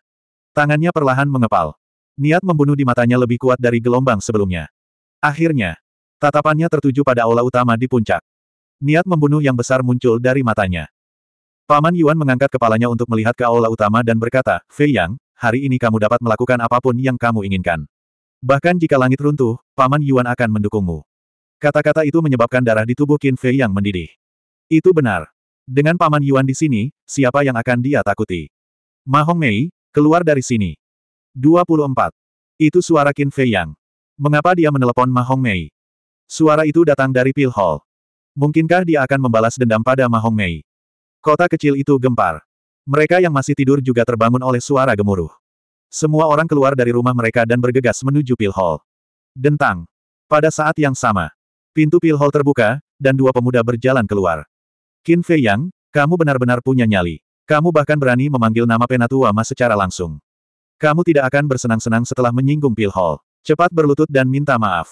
Tangannya perlahan mengepal. Niat membunuh di matanya lebih kuat dari gelombang sebelumnya. Akhirnya, tatapannya tertuju pada aula utama di puncak. Niat membunuh yang besar muncul dari matanya. Paman Yuan mengangkat kepalanya untuk melihat ke aula utama dan berkata, Fei Yang, hari ini kamu dapat melakukan apapun yang kamu inginkan. Bahkan jika langit runtuh, Paman Yuan akan mendukungmu. Kata-kata itu menyebabkan darah di tubuh Qin Fei yang mendidih. Itu benar. Dengan Paman Yuan di sini, siapa yang akan dia takuti? Ma Hong Mei, keluar dari sini. 24. Itu suara Qin Fei Yang. Mengapa dia menelepon Ma Hong Mei? Suara itu datang dari Pil Hall. Mungkinkah dia akan membalas dendam pada Ma Hong Mei? Kota kecil itu gempar. Mereka yang masih tidur juga terbangun oleh suara gemuruh. Semua orang keluar dari rumah mereka dan bergegas menuju Pil Hall. Dentang. Pada saat yang sama, Pintu pil hall terbuka, dan dua pemuda berjalan keluar. Qin Fei Yang, kamu benar-benar punya nyali. Kamu bahkan berani memanggil nama Penatua Mas secara langsung. Kamu tidak akan bersenang-senang setelah menyinggung pil hall. Cepat berlutut dan minta maaf.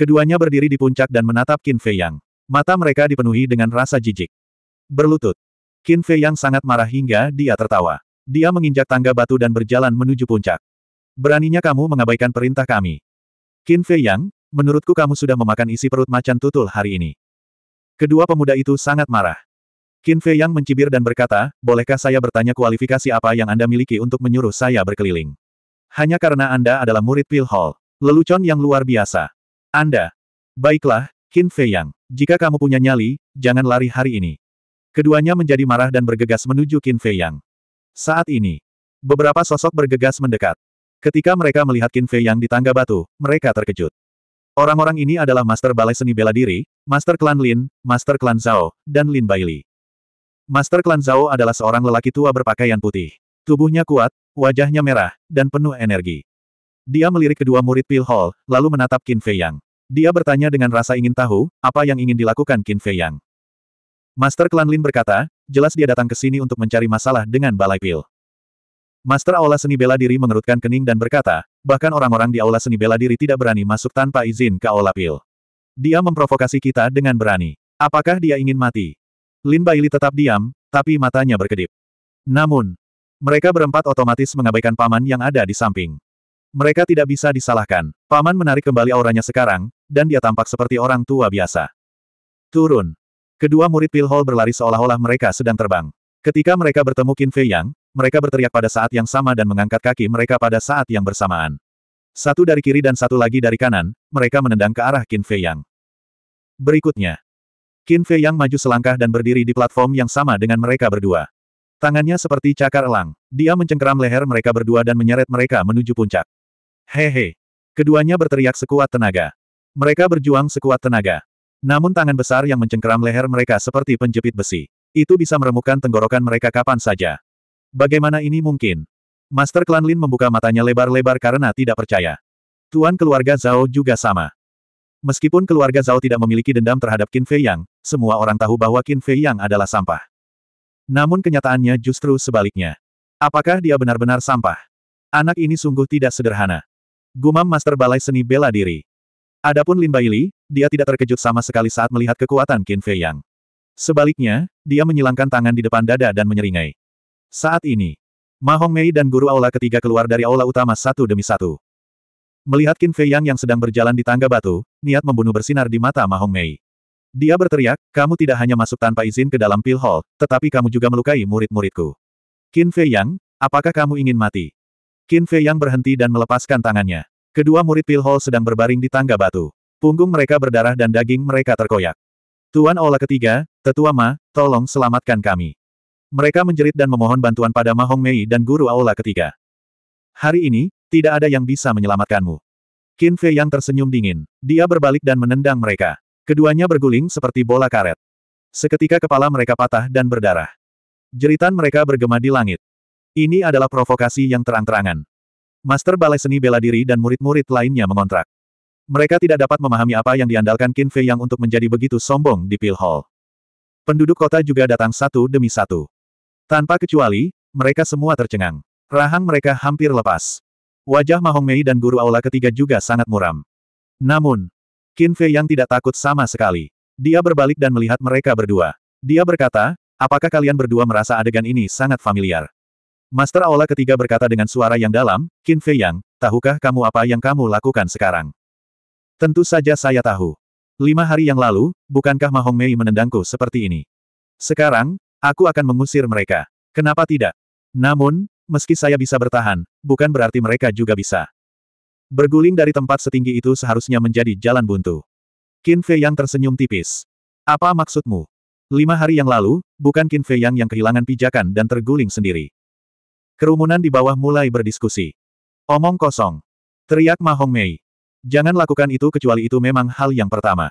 Keduanya berdiri di puncak dan menatap Qin Fei Yang. Mata mereka dipenuhi dengan rasa jijik. Berlutut. Qin Fei Yang sangat marah hingga dia tertawa. Dia menginjak tangga batu dan berjalan menuju puncak. Beraninya kamu mengabaikan perintah kami. Qin Fei Yang, Menurutku kamu sudah memakan isi perut macan tutul hari ini. Kedua pemuda itu sangat marah. Qin Fei Yang mencibir dan berkata, bolehkah saya bertanya kualifikasi apa yang Anda miliki untuk menyuruh saya berkeliling? Hanya karena Anda adalah murid Pil Hall. Lelucon yang luar biasa. Anda. Baiklah, Qin Fei Yang. Jika kamu punya nyali, jangan lari hari ini. Keduanya menjadi marah dan bergegas menuju Qin Fei Yang. Saat ini, beberapa sosok bergegas mendekat. Ketika mereka melihat Qin Fei Yang di tangga batu, mereka terkejut. Orang-orang ini adalah Master Balai Seni Bela Diri, Master Klan Lin, Master Klan Zhao, dan Lin Baili. Master Klan Zhao adalah seorang lelaki tua berpakaian putih. Tubuhnya kuat, wajahnya merah, dan penuh energi. Dia melirik kedua murid Pil Hall, lalu menatap Qin Fei Yang. Dia bertanya dengan rasa ingin tahu, apa yang ingin dilakukan Qin Fei Yang. Master Klan Lin berkata, jelas dia datang ke sini untuk mencari masalah dengan Balai Pil. Master Aula Seni Bela Diri mengerutkan kening dan berkata, bahkan orang-orang di Aula Seni Bela Diri tidak berani masuk tanpa izin ke Aula Pil. Dia memprovokasi kita dengan berani. Apakah dia ingin mati? Lin Baili tetap diam, tapi matanya berkedip. Namun, mereka berempat otomatis mengabaikan paman yang ada di samping. Mereka tidak bisa disalahkan. Paman menarik kembali auranya sekarang, dan dia tampak seperti orang tua biasa. Turun. Kedua murid Pil Hall berlari seolah-olah mereka sedang terbang. Ketika mereka bertemu Qin Fei Yang, mereka berteriak pada saat yang sama dan mengangkat kaki mereka pada saat yang bersamaan. Satu dari kiri dan satu lagi dari kanan, mereka menendang ke arah Qin Fei Yang. Berikutnya, Qin Fei Yang maju selangkah dan berdiri di platform yang sama dengan mereka berdua. Tangannya seperti cakar elang, dia mencengkeram leher mereka berdua dan menyeret mereka menuju puncak. Hehe. Keduanya berteriak sekuat tenaga. Mereka berjuang sekuat tenaga. Namun tangan besar yang mencengkeram leher mereka seperti penjepit besi. Itu bisa meremukkan tenggorokan mereka kapan saja. Bagaimana ini mungkin? Master Klan Lin membuka matanya lebar-lebar karena tidak percaya. Tuan keluarga Zhao juga sama. Meskipun keluarga Zhao tidak memiliki dendam terhadap Qin Fei Yang, semua orang tahu bahwa Qin Fei Yang adalah sampah. Namun kenyataannya justru sebaliknya. Apakah dia benar-benar sampah? Anak ini sungguh tidak sederhana. Gumam Master Balai Seni Bela Diri. Adapun Lin Baili, dia tidak terkejut sama sekali saat melihat kekuatan Qin Fei Yang. Sebaliknya, dia menyilangkan tangan di depan dada dan menyeringai. Saat ini, Mahong Mei dan Guru Aula ketiga keluar dari aula utama satu demi satu. Melihat Qin Fei Yang yang sedang berjalan di tangga batu, niat membunuh bersinar di mata Mahong Mei. Dia berteriak, kamu tidak hanya masuk tanpa izin ke dalam pil hall, tetapi kamu juga melukai murid-muridku. Qin Fei Yang, apakah kamu ingin mati? Qin Fei Yang berhenti dan melepaskan tangannya. Kedua murid pil hall sedang berbaring di tangga batu. Punggung mereka berdarah dan daging mereka terkoyak. Tuan Ola ketiga, Tetua Ma, tolong selamatkan kami. Mereka menjerit dan memohon bantuan pada Mahong Mei dan Guru Aula ketiga. Hari ini, tidak ada yang bisa menyelamatkanmu. Qin Fei yang tersenyum dingin. Dia berbalik dan menendang mereka. Keduanya berguling seperti bola karet. Seketika kepala mereka patah dan berdarah. Jeritan mereka bergema di langit. Ini adalah provokasi yang terang-terangan. Master Balai Seni Bela Diri dan murid-murid lainnya mengontrak. Mereka tidak dapat memahami apa yang diandalkan Qin Fei Yang untuk menjadi begitu sombong di Pil Hall. Penduduk kota juga datang satu demi satu. Tanpa kecuali, mereka semua tercengang. Rahang mereka hampir lepas. Wajah Mahong Mei dan guru aula ketiga juga sangat muram. Namun, Qin Fei yang tidak takut sama sekali. Dia berbalik dan melihat mereka berdua. Dia berkata, apakah kalian berdua merasa adegan ini sangat familiar? Master Aula ketiga berkata dengan suara yang dalam, Qin Fei Yang, tahukah kamu apa yang kamu lakukan sekarang? Tentu saja saya tahu. Lima hari yang lalu, bukankah Mahong Mei menendangku seperti ini? Sekarang, Aku akan mengusir mereka. Kenapa tidak? Namun, meski saya bisa bertahan, bukan berarti mereka juga bisa. Berguling dari tempat setinggi itu seharusnya menjadi jalan buntu. Qin Fei yang tersenyum tipis. Apa maksudmu? Lima hari yang lalu, bukan Qin Fei Yang yang kehilangan pijakan dan terguling sendiri. Kerumunan di bawah mulai berdiskusi. Omong kosong. Teriak Ma Hong Mei. Jangan lakukan itu kecuali itu memang hal yang pertama.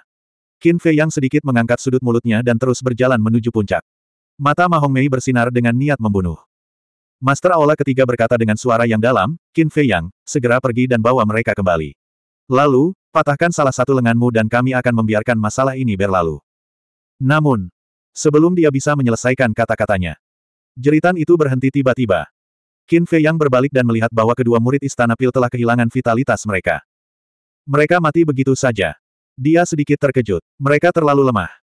Qin Fei Yang sedikit mengangkat sudut mulutnya dan terus berjalan menuju puncak. Mata Mahong Mei bersinar dengan niat membunuh. Master Aula ketiga berkata dengan suara yang dalam, Qin Fei Yang, segera pergi dan bawa mereka kembali. Lalu, patahkan salah satu lenganmu dan kami akan membiarkan masalah ini berlalu. Namun, sebelum dia bisa menyelesaikan kata-katanya, jeritan itu berhenti tiba-tiba. Qin Fei Yang berbalik dan melihat bahwa kedua murid Istana Pil telah kehilangan vitalitas mereka. Mereka mati begitu saja. Dia sedikit terkejut. Mereka terlalu lemah.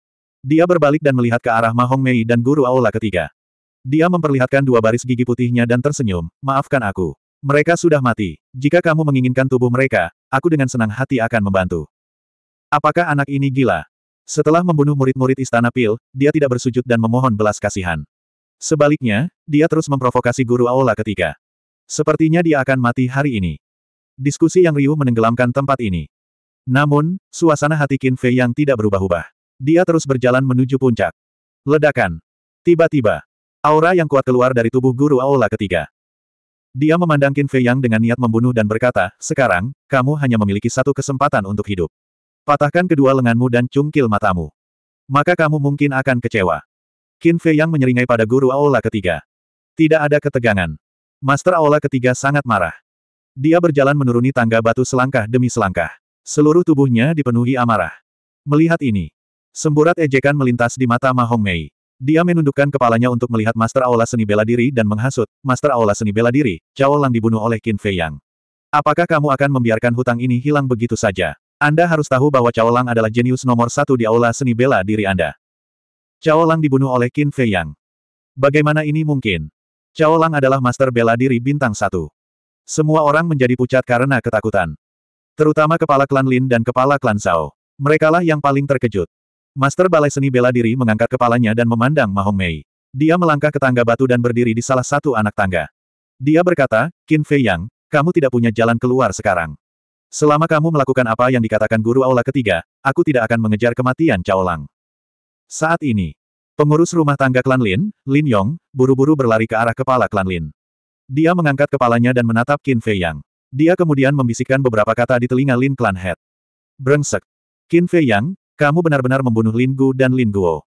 Dia berbalik dan melihat ke arah Mahong Mei dan guru aula ketiga. Dia memperlihatkan dua baris gigi putihnya dan tersenyum, maafkan aku. Mereka sudah mati. Jika kamu menginginkan tubuh mereka, aku dengan senang hati akan membantu. Apakah anak ini gila? Setelah membunuh murid-murid istana pil, dia tidak bersujud dan memohon belas kasihan. Sebaliknya, dia terus memprovokasi guru aula ketiga. Sepertinya dia akan mati hari ini. Diskusi yang riuh menenggelamkan tempat ini. Namun, suasana hati Qin Fei yang tidak berubah-ubah. Dia terus berjalan menuju puncak. Ledakan. Tiba-tiba, aura yang kuat keluar dari tubuh guru Aula ketiga. Dia memandang Qin Fei Yang dengan niat membunuh dan berkata, sekarang, kamu hanya memiliki satu kesempatan untuk hidup. Patahkan kedua lenganmu dan cungkil matamu. Maka kamu mungkin akan kecewa. Qin Fei Yang menyeringai pada guru Aula ketiga. Tidak ada ketegangan. Master Aula ketiga sangat marah. Dia berjalan menuruni tangga batu selangkah demi selangkah. Seluruh tubuhnya dipenuhi amarah. Melihat ini, Semburat ejekan melintas di mata Ma Hong Mei. Dia menundukkan kepalanya untuk melihat Master Aula Seni Bela Diri dan menghasut, Master Aula Seni Bela Diri, Cao Lang dibunuh oleh Qin Fei Yang. Apakah kamu akan membiarkan hutang ini hilang begitu saja? Anda harus tahu bahwa Cao Lang adalah jenius nomor satu di Aula Seni Bela Diri Anda. Cao Lang dibunuh oleh Qin Fei Yang. Bagaimana ini mungkin? Cao Lang adalah Master Bela Diri Bintang satu. Semua orang menjadi pucat karena ketakutan. Terutama kepala klan Lin dan kepala klan Zhao. Merekalah yang paling terkejut. Master Balai Seni Bela Diri mengangkat kepalanya dan memandang Mahong Mei. Dia melangkah ke tangga batu dan berdiri di salah satu anak tangga. Dia berkata, Qin Fei Yang, kamu tidak punya jalan keluar sekarang. Selama kamu melakukan apa yang dikatakan Guru Aula ketiga, aku tidak akan mengejar kematian Cao Lang. Saat ini, pengurus rumah tangga klan Lin, Lin Yong, buru-buru berlari ke arah kepala klan Lin. Dia mengangkat kepalanya dan menatap Qin Fei Yang. Dia kemudian membisikkan beberapa kata di telinga Lin Klan Head. Brengsek. Qin Fei Yang, kamu benar-benar membunuh Lin Gu dan Lin Guo.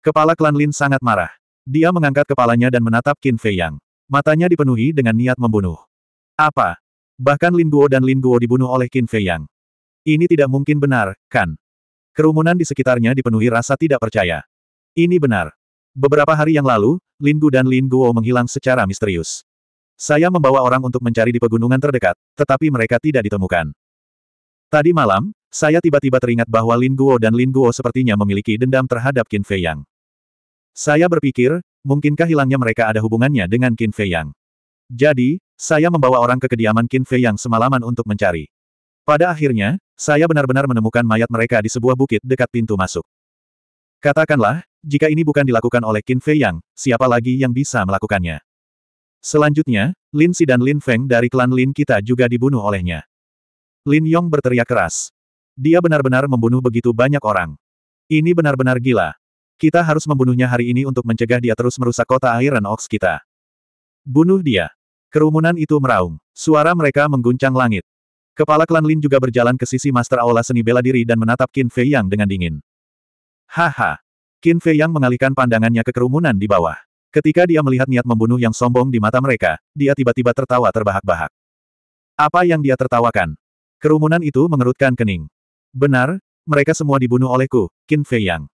Kepala klan Lin sangat marah. Dia mengangkat kepalanya dan menatap Qin Fei Yang. Matanya dipenuhi dengan niat membunuh. Apa? Bahkan Lin Guo dan Lin Guo dibunuh oleh Qin Fei Yang. Ini tidak mungkin benar, kan? Kerumunan di sekitarnya dipenuhi rasa tidak percaya. Ini benar. Beberapa hari yang lalu, Lin Gu dan Lin Guo menghilang secara misterius. Saya membawa orang untuk mencari di pegunungan terdekat, tetapi mereka tidak ditemukan. Tadi malam, saya tiba-tiba teringat bahwa Lin Guo dan Lin Guo sepertinya memiliki dendam terhadap Qin Fei Yang. Saya berpikir, mungkinkah hilangnya mereka ada hubungannya dengan Qin Fei Yang. Jadi, saya membawa orang ke kediaman Qin Fei Yang semalaman untuk mencari. Pada akhirnya, saya benar-benar menemukan mayat mereka di sebuah bukit dekat pintu masuk. Katakanlah, jika ini bukan dilakukan oleh Qin Fei Yang, siapa lagi yang bisa melakukannya? Selanjutnya, Lin Si dan Lin Feng dari klan Lin kita juga dibunuh olehnya. Lin Yong berteriak keras. Dia benar-benar membunuh begitu banyak orang. Ini benar-benar gila. Kita harus membunuhnya hari ini untuk mencegah dia terus merusak kota Iron Ox kita. Bunuh dia. Kerumunan itu meraung. Suara mereka mengguncang langit. Kepala klan Lin juga berjalan ke sisi Master Aula seni bela diri dan menatap Qin Fei Yang dengan dingin. Haha. Qin Fei Yang mengalihkan pandangannya ke kerumunan di bawah. Ketika dia melihat niat membunuh yang sombong di mata mereka, dia tiba-tiba tertawa terbahak-bahak. Apa yang dia tertawakan? Kerumunan itu mengerutkan kening. Benar, mereka semua dibunuh olehku, Qin Fei Yang.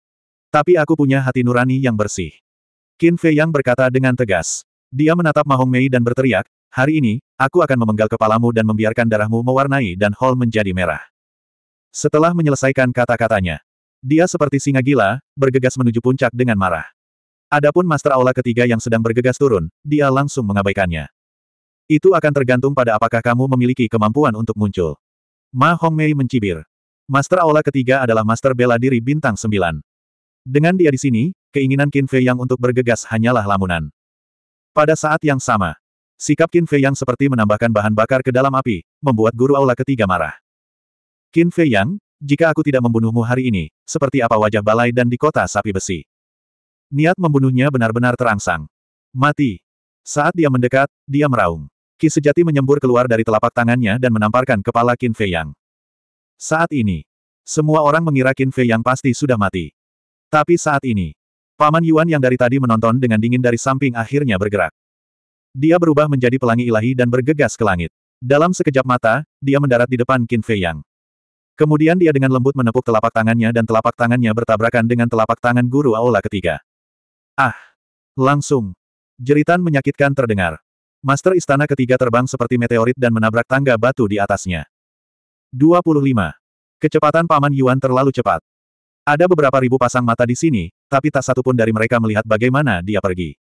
Tapi aku punya hati nurani yang bersih. Qin Fei Yang berkata dengan tegas. Dia menatap Mahong Mei dan berteriak, hari ini, aku akan memenggal kepalamu dan membiarkan darahmu mewarnai dan Hall menjadi merah. Setelah menyelesaikan kata-katanya, dia seperti singa gila, bergegas menuju puncak dengan marah. Adapun Master Aula ketiga yang sedang bergegas turun, dia langsung mengabaikannya. Itu akan tergantung pada apakah kamu memiliki kemampuan untuk muncul. Ma Mei mencibir. Master Aula ketiga adalah Master Bela Diri Bintang Sembilan. Dengan dia di sini, keinginan Qin Fei Yang untuk bergegas hanyalah lamunan. Pada saat yang sama, sikap Qin Fei Yang seperti menambahkan bahan bakar ke dalam api, membuat guru Aula ketiga marah. Qin Fei Yang, jika aku tidak membunuhmu hari ini, seperti apa wajah balai dan di kota sapi besi. Niat membunuhnya benar-benar terangsang. Mati. Saat dia mendekat, dia meraung. Ki sejati menyembur keluar dari telapak tangannya dan menamparkan kepala Qin Fei Yang. Saat ini, semua orang mengira Qin Fei Yang pasti sudah mati. Tapi saat ini, Paman Yuan yang dari tadi menonton dengan dingin dari samping akhirnya bergerak. Dia berubah menjadi pelangi ilahi dan bergegas ke langit. Dalam sekejap mata, dia mendarat di depan Qin Fei Yang. Kemudian dia dengan lembut menepuk telapak tangannya dan telapak tangannya bertabrakan dengan telapak tangan guru Aula ketiga. Ah! Langsung! Jeritan menyakitkan terdengar. Master Istana ketiga terbang seperti meteorit dan menabrak tangga batu di atasnya. 25. Kecepatan Paman Yuan terlalu cepat. Ada beberapa ribu pasang mata di sini, tapi tak satu pun dari mereka melihat bagaimana dia pergi.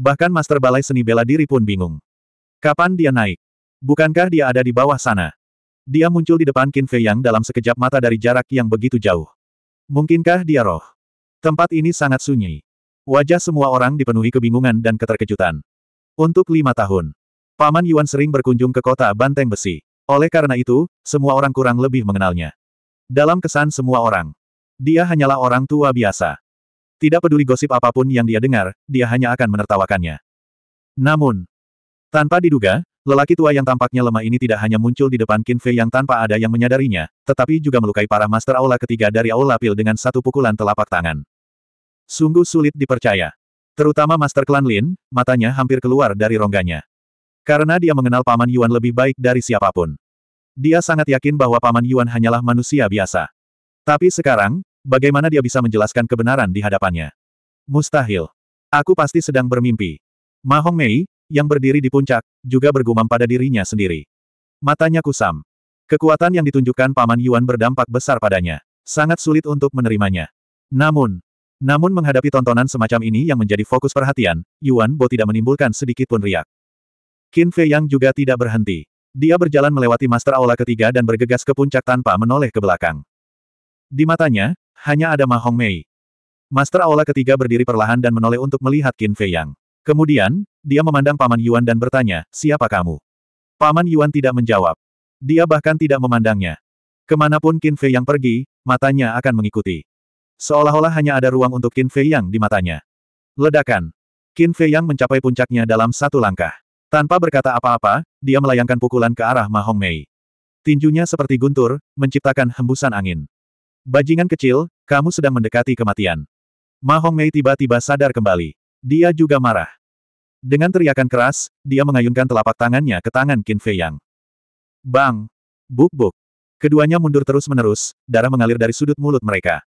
Bahkan Master Balai Seni Bela Diri pun bingung. Kapan dia naik? Bukankah dia ada di bawah sana? Dia muncul di depan Qin Fei Yang dalam sekejap mata dari jarak yang begitu jauh. Mungkinkah dia roh? Tempat ini sangat sunyi. Wajah semua orang dipenuhi kebingungan dan keterkejutan. Untuk lima tahun, Paman Yuan sering berkunjung ke kota Banteng Besi. Oleh karena itu, semua orang kurang lebih mengenalnya. Dalam kesan semua orang, dia hanyalah orang tua biasa. Tidak peduli gosip apapun yang dia dengar, dia hanya akan menertawakannya. Namun, tanpa diduga, lelaki tua yang tampaknya lemah ini tidak hanya muncul di depan Qin Fei yang tanpa ada yang menyadarinya, tetapi juga melukai para Master Aula ketiga dari Aula Pil dengan satu pukulan telapak tangan. Sungguh sulit dipercaya. Terutama Master Klan Lin, matanya hampir keluar dari rongganya. Karena dia mengenal Paman Yuan lebih baik dari siapapun. Dia sangat yakin bahwa Paman Yuan hanyalah manusia biasa. Tapi sekarang, bagaimana dia bisa menjelaskan kebenaran di hadapannya? Mustahil. Aku pasti sedang bermimpi. Mahong Mei, yang berdiri di puncak, juga bergumam pada dirinya sendiri. Matanya kusam. Kekuatan yang ditunjukkan Paman Yuan berdampak besar padanya. Sangat sulit untuk menerimanya. Namun, namun menghadapi tontonan semacam ini yang menjadi fokus perhatian, Yuan Bo tidak menimbulkan sedikit pun riak. Qin Fei Yang juga tidak berhenti. Dia berjalan melewati Master Aula ketiga dan bergegas ke puncak tanpa menoleh ke belakang. Di matanya, hanya ada Ma Hong Mei. Master Aula ketiga berdiri perlahan dan menoleh untuk melihat Qin Fei Yang. Kemudian, dia memandang Paman Yuan dan bertanya, siapa kamu? Paman Yuan tidak menjawab. Dia bahkan tidak memandangnya. Kemanapun Qin Fei Yang pergi, matanya akan mengikuti. Seolah-olah hanya ada ruang untuk Qin Fei Yang di matanya. Ledakan. Qin Fei Yang mencapai puncaknya dalam satu langkah. Tanpa berkata apa-apa, dia melayangkan pukulan ke arah Ma Hong Mei. Tinjunya seperti guntur, menciptakan hembusan angin. Bajingan kecil, kamu sedang mendekati kematian. Ma Hong Mei tiba-tiba sadar kembali. Dia juga marah. Dengan teriakan keras, dia mengayunkan telapak tangannya ke tangan Qin Fei Yang. Bang! Buk-buk! Keduanya mundur terus-menerus, darah mengalir dari sudut mulut mereka.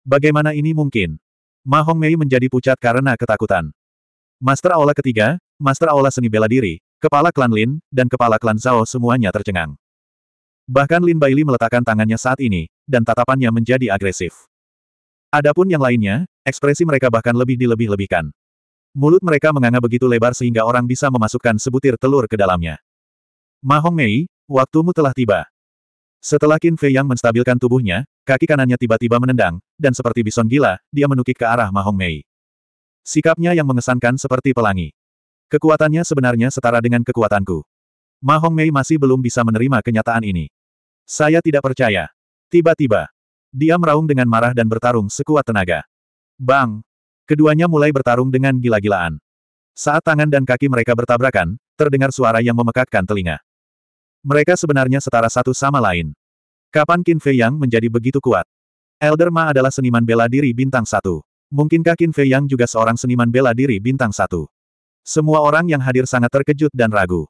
Bagaimana ini mungkin? Ma Hong Mei menjadi pucat karena ketakutan. Master Aula ketiga, Master Aula seni bela diri, Kepala Klan Lin, dan Kepala Klan Zhao semuanya tercengang. Bahkan Lin Baili meletakkan tangannya saat ini, dan tatapannya menjadi agresif. Adapun yang lainnya, ekspresi mereka bahkan lebih dilebih-lebihkan. Mulut mereka menganga begitu lebar sehingga orang bisa memasukkan sebutir telur ke dalamnya. Ma Hong Mei, waktumu telah tiba. Setelah Qin Fei yang menstabilkan tubuhnya, Kaki kanannya tiba-tiba menendang, dan seperti bison gila, dia menukik ke arah Mahong Mei. Sikapnya yang mengesankan seperti pelangi. Kekuatannya sebenarnya setara dengan kekuatanku. Mahong Mei masih belum bisa menerima kenyataan ini. Saya tidak percaya. Tiba-tiba, dia meraung dengan marah dan bertarung sekuat tenaga. Bang! Keduanya mulai bertarung dengan gila-gilaan. Saat tangan dan kaki mereka bertabrakan, terdengar suara yang memekakkan telinga. Mereka sebenarnya setara satu sama lain. Kapan Qin Fei Yang menjadi begitu kuat? Elder Ma adalah seniman bela diri bintang satu. Mungkinkah Qin Fei Yang juga seorang seniman bela diri bintang satu? Semua orang yang hadir sangat terkejut dan ragu.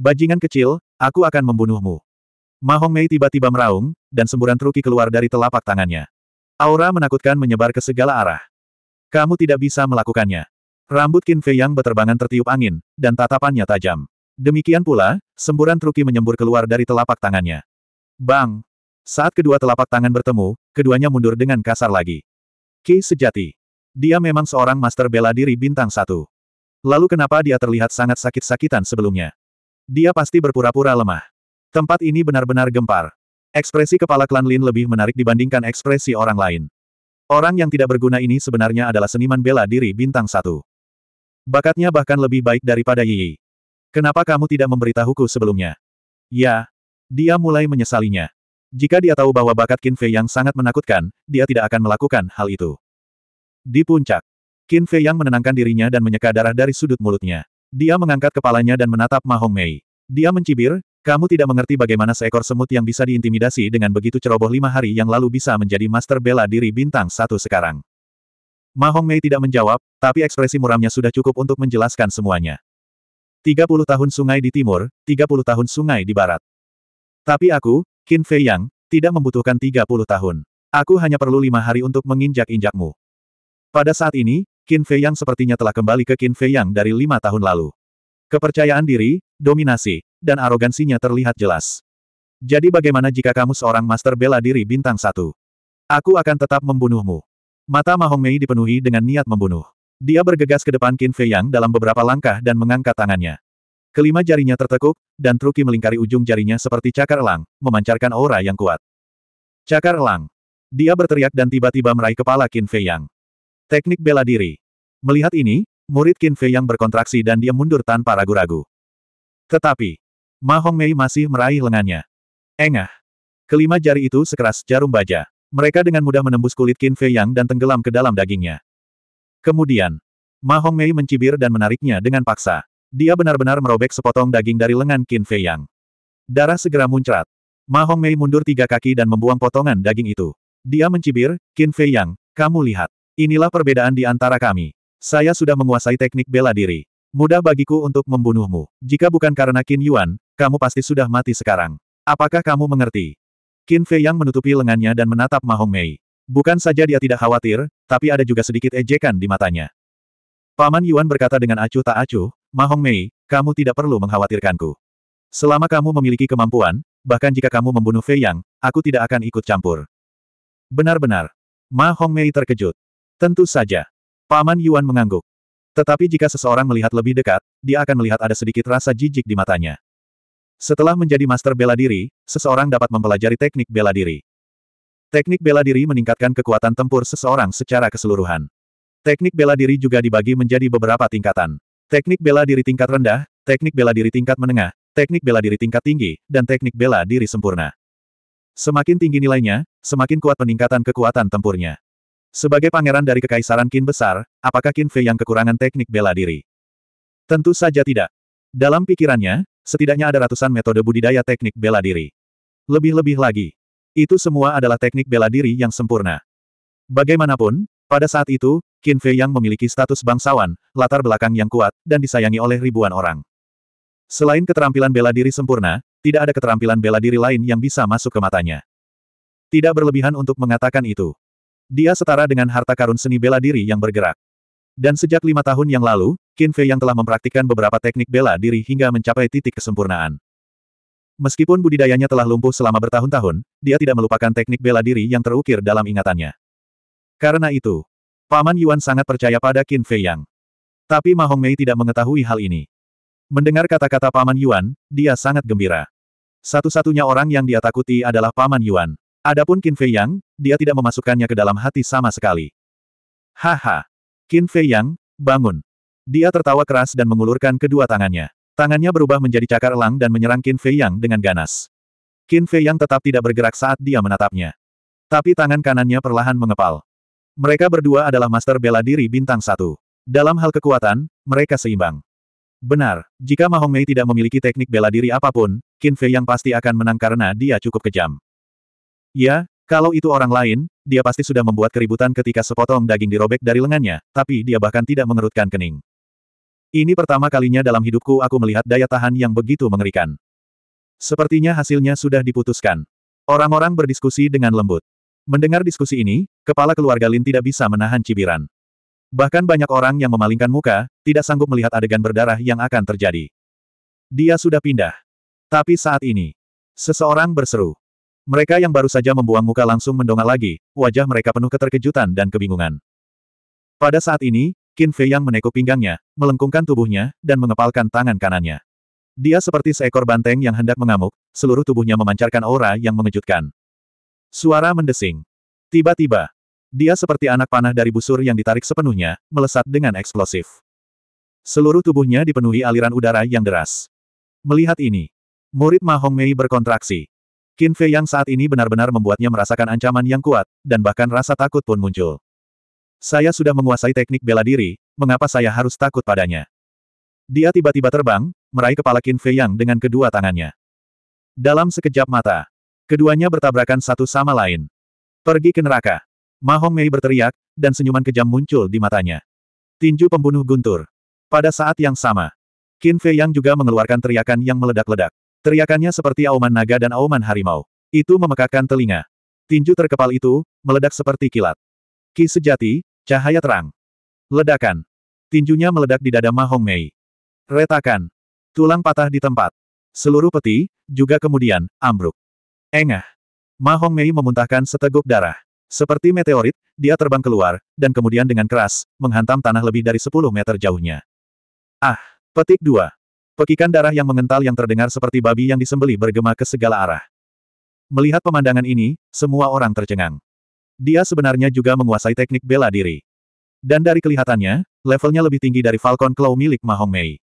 Bajingan kecil, aku akan membunuhmu. Ma Mei tiba-tiba meraung, dan semburan truki keluar dari telapak tangannya. Aura menakutkan menyebar ke segala arah. Kamu tidak bisa melakukannya. Rambut Qin Fei Yang berterbangan tertiup angin, dan tatapannya tajam. Demikian pula, semburan truki menyembur keluar dari telapak tangannya. Bang! Saat kedua telapak tangan bertemu, keduanya mundur dengan kasar lagi. Ki sejati. Dia memang seorang master bela diri bintang satu. Lalu kenapa dia terlihat sangat sakit-sakitan sebelumnya? Dia pasti berpura-pura lemah. Tempat ini benar-benar gempar. Ekspresi kepala klan Lin lebih menarik dibandingkan ekspresi orang lain. Orang yang tidak berguna ini sebenarnya adalah seniman bela diri bintang satu. Bakatnya bahkan lebih baik daripada Yi. Kenapa kamu tidak memberitahuku sebelumnya? Ya. Dia mulai menyesalinya. Jika dia tahu bahwa bakat Qin Fei yang sangat menakutkan, dia tidak akan melakukan hal itu. Di puncak, Qin Fei yang menenangkan dirinya dan menyeka darah dari sudut mulutnya. Dia mengangkat kepalanya dan menatap Ma Hong Mei. Dia mencibir, kamu tidak mengerti bagaimana seekor semut yang bisa diintimidasi dengan begitu ceroboh lima hari yang lalu bisa menjadi master bela diri bintang satu sekarang. Ma Hong Mei tidak menjawab, tapi ekspresi muramnya sudah cukup untuk menjelaskan semuanya. 30 tahun sungai di timur, 30 tahun sungai di barat. Tapi aku, Qin Fei Yang, tidak membutuhkan 30 tahun. Aku hanya perlu lima hari untuk menginjak-injakmu. Pada saat ini, Qin Fei Yang sepertinya telah kembali ke Qin Fei Yang dari lima tahun lalu. Kepercayaan diri, dominasi, dan arogansinya terlihat jelas. Jadi bagaimana jika kamu seorang master bela diri bintang satu? Aku akan tetap membunuhmu. Mata Mahong Mei dipenuhi dengan niat membunuh. Dia bergegas ke depan Qin Fei Yang dalam beberapa langkah dan mengangkat tangannya. Kelima jarinya tertekuk, dan Truki melingkari ujung jarinya seperti cakar elang, memancarkan aura yang kuat. Cakar elang. Dia berteriak dan tiba-tiba meraih kepala Qin Fei Yang. Teknik bela diri. Melihat ini, murid Qin Fei Yang berkontraksi dan dia mundur tanpa ragu-ragu. Tetapi, Ma Hong Mei masih meraih lengannya. Engah. Kelima jari itu sekeras jarum baja. Mereka dengan mudah menembus kulit Qin Fei Yang dan tenggelam ke dalam dagingnya. Kemudian, Ma Hong Mei mencibir dan menariknya dengan paksa. Dia benar-benar merobek sepotong daging dari lengan Qin Fei Yang. Darah segera muncrat. Ma Hong Mei mundur tiga kaki dan membuang potongan daging itu. Dia mencibir, Qin Fei Yang, kamu lihat. Inilah perbedaan di antara kami. Saya sudah menguasai teknik bela diri. Mudah bagiku untuk membunuhmu. Jika bukan karena Qin Yuan, kamu pasti sudah mati sekarang. Apakah kamu mengerti? Qin Fei Yang menutupi lengannya dan menatap Ma Hong Mei. Bukan saja dia tidak khawatir, tapi ada juga sedikit ejekan di matanya. Paman Yuan berkata dengan acuh tak acuh, Mahong Mei, kamu tidak perlu mengkhawatirkanku. Selama kamu memiliki kemampuan, bahkan jika kamu membunuh Fei Yang, aku tidak akan ikut campur. Benar-benar. Mahong Mei terkejut. Tentu saja. Paman Yuan mengangguk. Tetapi jika seseorang melihat lebih dekat, dia akan melihat ada sedikit rasa jijik di matanya. Setelah menjadi master bela diri, seseorang dapat mempelajari teknik bela diri. Teknik bela diri meningkatkan kekuatan tempur seseorang secara keseluruhan. Teknik bela diri juga dibagi menjadi beberapa tingkatan. Teknik bela diri tingkat rendah, teknik bela diri tingkat menengah, teknik bela diri tingkat tinggi, dan teknik bela diri sempurna. Semakin tinggi nilainya, semakin kuat peningkatan kekuatan tempurnya. Sebagai pangeran dari Kekaisaran Qin Besar, apakah Qin Fei yang kekurangan teknik bela diri? Tentu saja tidak. Dalam pikirannya, setidaknya ada ratusan metode budidaya teknik bela diri. Lebih-lebih lagi. Itu semua adalah teknik bela diri yang sempurna. Bagaimanapun, pada saat itu, Qin Fei yang memiliki status bangsawan, latar belakang yang kuat, dan disayangi oleh ribuan orang. Selain keterampilan bela diri sempurna, tidak ada keterampilan bela diri lain yang bisa masuk ke matanya. Tidak berlebihan untuk mengatakan itu. Dia setara dengan harta karun seni bela diri yang bergerak. Dan sejak lima tahun yang lalu, Qin Fei yang telah mempraktikkan beberapa teknik bela diri hingga mencapai titik kesempurnaan. Meskipun budidayanya telah lumpuh selama bertahun-tahun, dia tidak melupakan teknik bela diri yang terukir dalam ingatannya. Karena itu, Paman Yuan sangat percaya pada Qin Fei Yang. Tapi Ma Mei tidak mengetahui hal ini. Mendengar kata-kata Paman Yuan, dia sangat gembira. Satu-satunya orang yang dia takuti adalah Paman Yuan. Adapun Qin Fei Yang, dia tidak memasukkannya ke dalam hati sama sekali. Haha! Qin Fei Yang, bangun! Dia tertawa keras dan mengulurkan kedua tangannya. Tangannya berubah menjadi cakar elang dan menyerang Qin Fei Yang dengan ganas. Qin Fei Yang tetap tidak bergerak saat dia menatapnya. Tapi tangan kanannya perlahan mengepal. Mereka berdua adalah master bela diri bintang satu. Dalam hal kekuatan, mereka seimbang. Benar, jika Mahong Mei tidak memiliki teknik bela diri apapun, Qin Fei yang pasti akan menang karena dia cukup kejam. Ya, kalau itu orang lain, dia pasti sudah membuat keributan ketika sepotong daging dirobek dari lengannya, tapi dia bahkan tidak mengerutkan kening. Ini pertama kalinya dalam hidupku aku melihat daya tahan yang begitu mengerikan. Sepertinya hasilnya sudah diputuskan. Orang-orang berdiskusi dengan lembut. Mendengar diskusi ini, kepala keluarga Lin tidak bisa menahan cibiran. Bahkan banyak orang yang memalingkan muka, tidak sanggup melihat adegan berdarah yang akan terjadi. Dia sudah pindah. Tapi saat ini, seseorang berseru. Mereka yang baru saja membuang muka langsung mendongak lagi, wajah mereka penuh keterkejutan dan kebingungan. Pada saat ini, Qin Fei yang menekuk pinggangnya, melengkungkan tubuhnya, dan mengepalkan tangan kanannya. Dia seperti seekor banteng yang hendak mengamuk, seluruh tubuhnya memancarkan aura yang mengejutkan. Suara mendesing. Tiba-tiba, dia seperti anak panah dari busur yang ditarik sepenuhnya, melesat dengan eksplosif. Seluruh tubuhnya dipenuhi aliran udara yang deras. Melihat ini, murid mahong Mei berkontraksi. Qin Fei yang saat ini benar-benar membuatnya merasakan ancaman yang kuat, dan bahkan rasa takut pun muncul. Saya sudah menguasai teknik bela diri, mengapa saya harus takut padanya? Dia tiba-tiba terbang, meraih kepala Qin Fei Yang dengan kedua tangannya. Dalam sekejap mata, Keduanya bertabrakan satu sama lain. Pergi ke neraka. mahong Mei berteriak, dan senyuman kejam muncul di matanya. Tinju pembunuh guntur. Pada saat yang sama, Qin Fei Yang juga mengeluarkan teriakan yang meledak-ledak. Teriakannya seperti auman naga dan auman harimau. Itu memekakkan telinga. Tinju terkepal itu, meledak seperti kilat. Ki sejati, cahaya terang. Ledakan. Tinjunya meledak di dada mahong Mei. Retakan. Tulang patah di tempat. Seluruh peti, juga kemudian, ambruk. Engah. Ma Hong Mei memuntahkan seteguk darah. Seperti meteorit, dia terbang keluar, dan kemudian dengan keras, menghantam tanah lebih dari 10 meter jauhnya. Ah! Petik dua. Pekikan darah yang mengental yang terdengar seperti babi yang disembeli bergema ke segala arah. Melihat pemandangan ini, semua orang tercengang. Dia sebenarnya juga menguasai teknik bela diri. Dan dari kelihatannya, levelnya lebih tinggi dari Falcon Claw milik Hong Mei.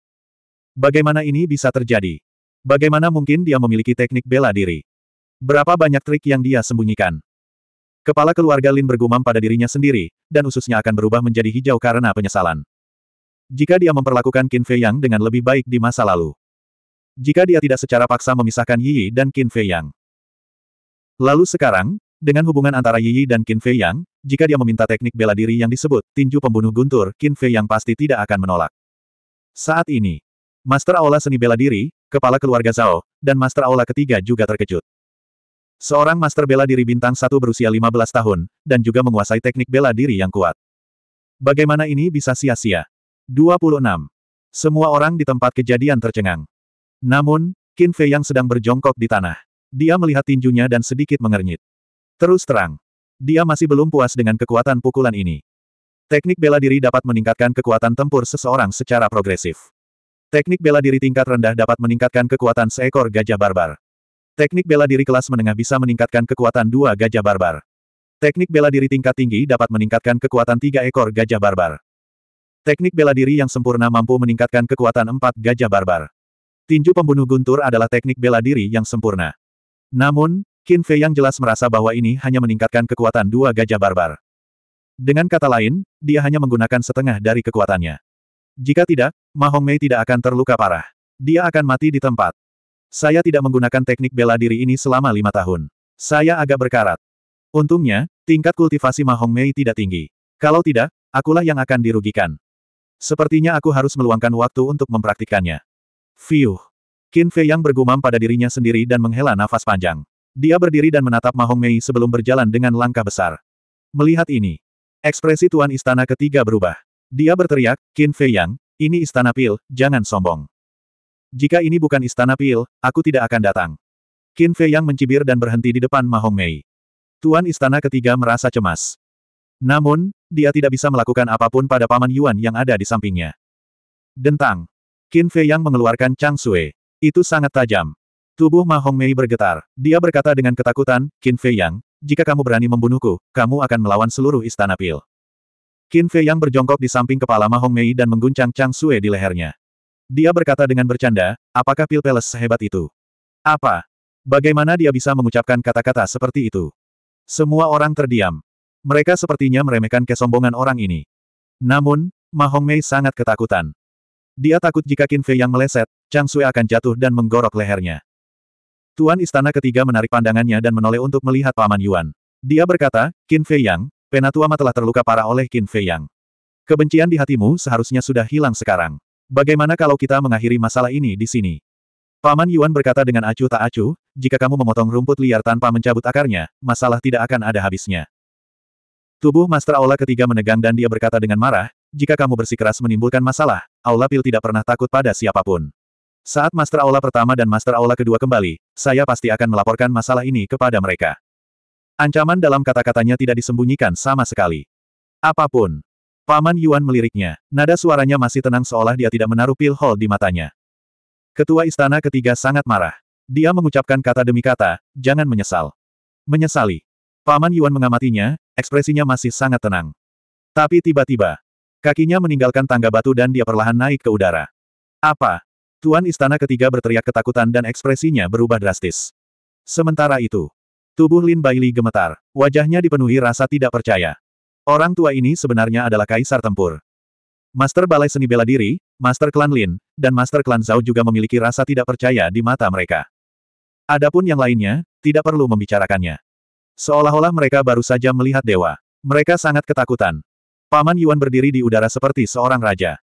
Bagaimana ini bisa terjadi? Bagaimana mungkin dia memiliki teknik bela diri? Berapa banyak trik yang dia sembunyikan? Kepala keluarga Lin bergumam pada dirinya sendiri, dan ususnya akan berubah menjadi hijau karena penyesalan. Jika dia memperlakukan Qin Fei Yang dengan lebih baik di masa lalu. Jika dia tidak secara paksa memisahkan Yi Yi dan Qin Fei Yang. Lalu sekarang, dengan hubungan antara Yi Yi dan Qin Fei Yang, jika dia meminta teknik bela diri yang disebut tinju pembunuh guntur, Qin Fei Yang pasti tidak akan menolak. Saat ini, Master Aula Seni Bela Diri, Kepala Keluarga Zhao, dan Master Aula ketiga juga terkejut. Seorang master bela diri bintang satu berusia 15 tahun, dan juga menguasai teknik bela diri yang kuat. Bagaimana ini bisa sia-sia? 26. Semua orang di tempat kejadian tercengang. Namun, Qin Fei yang sedang berjongkok di tanah. Dia melihat tinjunya dan sedikit mengernyit. Terus terang, dia masih belum puas dengan kekuatan pukulan ini. Teknik bela diri dapat meningkatkan kekuatan tempur seseorang secara progresif. Teknik bela diri tingkat rendah dapat meningkatkan kekuatan seekor gajah barbar. Teknik bela diri kelas menengah bisa meningkatkan kekuatan dua gajah barbar. Teknik bela diri tingkat tinggi dapat meningkatkan kekuatan tiga ekor gajah barbar. Teknik bela diri yang sempurna mampu meningkatkan kekuatan empat gajah barbar. Tinju pembunuh guntur adalah teknik bela diri yang sempurna. Namun, Qin Fei yang jelas merasa bahwa ini hanya meningkatkan kekuatan dua gajah barbar. Dengan kata lain, dia hanya menggunakan setengah dari kekuatannya. Jika tidak, Mahong Mei tidak akan terluka parah. Dia akan mati di tempat. Saya tidak menggunakan teknik bela diri ini selama lima tahun. Saya agak berkarat. Untungnya, tingkat kultivasi Mahong Mei tidak tinggi. Kalau tidak, akulah yang akan dirugikan. Sepertinya aku harus meluangkan waktu untuk mempraktikkannya. Fiuh. Qin Fei yang bergumam pada dirinya sendiri dan menghela nafas panjang. Dia berdiri dan menatap Mahong Mei sebelum berjalan dengan langkah besar. Melihat ini, ekspresi Tuan Istana ketiga berubah. Dia berteriak, Qin Fei Yang, ini istana pil, jangan sombong. Jika ini bukan istana pil, aku tidak akan datang. Qin Fei yang mencibir dan berhenti di depan Mahong Mei. Tuan istana ketiga merasa cemas. Namun, dia tidak bisa melakukan apapun pada Paman Yuan yang ada di sampingnya. Dentang. Qin Fei yang mengeluarkan Chang Sui. Itu sangat tajam. Tubuh Mahong Mei bergetar. Dia berkata dengan ketakutan, Qin Fei yang, jika kamu berani membunuhku, kamu akan melawan seluruh istana pil. Qin Fei yang berjongkok di samping kepala Mahong Mei dan mengguncang Chang Sui di lehernya. Dia berkata dengan bercanda, apakah Pil Peles sehebat itu? Apa? Bagaimana dia bisa mengucapkan kata-kata seperti itu? Semua orang terdiam. Mereka sepertinya meremehkan kesombongan orang ini. Namun, Ma Mei sangat ketakutan. Dia takut jika Qin Fei yang meleset, Chang Sui akan jatuh dan menggorok lehernya. Tuan Istana ketiga menarik pandangannya dan menoleh untuk melihat Paman Yuan. Dia berkata, Qin Fei Yang, Penatua telah terluka parah oleh Qin Fei Yang. Kebencian di hatimu seharusnya sudah hilang sekarang. Bagaimana kalau kita mengakhiri masalah ini di sini? Paman Yuan berkata dengan acuh tak acuh, jika kamu memotong rumput liar tanpa mencabut akarnya, masalah tidak akan ada habisnya. Tubuh Master Aula ketiga menegang dan dia berkata dengan marah, jika kamu bersikeras menimbulkan masalah, Aula Pil tidak pernah takut pada siapapun. Saat Master Aula pertama dan Master Aula kedua kembali, saya pasti akan melaporkan masalah ini kepada mereka. Ancaman dalam kata-katanya tidak disembunyikan sama sekali. Apapun. Paman Yuan meliriknya. Nada suaranya masih tenang seolah dia tidak menaruh pil hole di matanya. Ketua istana ketiga sangat marah. Dia mengucapkan kata demi kata, jangan menyesal. Menyesali. Paman Yuan mengamatinya, ekspresinya masih sangat tenang. Tapi tiba-tiba, kakinya meninggalkan tangga batu dan dia perlahan naik ke udara. Apa? Tuan istana ketiga berteriak ketakutan dan ekspresinya berubah drastis. Sementara itu, tubuh Lin Bailey gemetar, wajahnya dipenuhi rasa tidak percaya. Orang tua ini sebenarnya adalah kaisar tempur. Master Balai Seni Bela Diri, Master Klan Lin, dan Master Klan Zhao juga memiliki rasa tidak percaya di mata mereka. Adapun yang lainnya, tidak perlu membicarakannya. Seolah-olah mereka baru saja melihat dewa. Mereka sangat ketakutan. Paman Yuan berdiri di udara seperti seorang raja.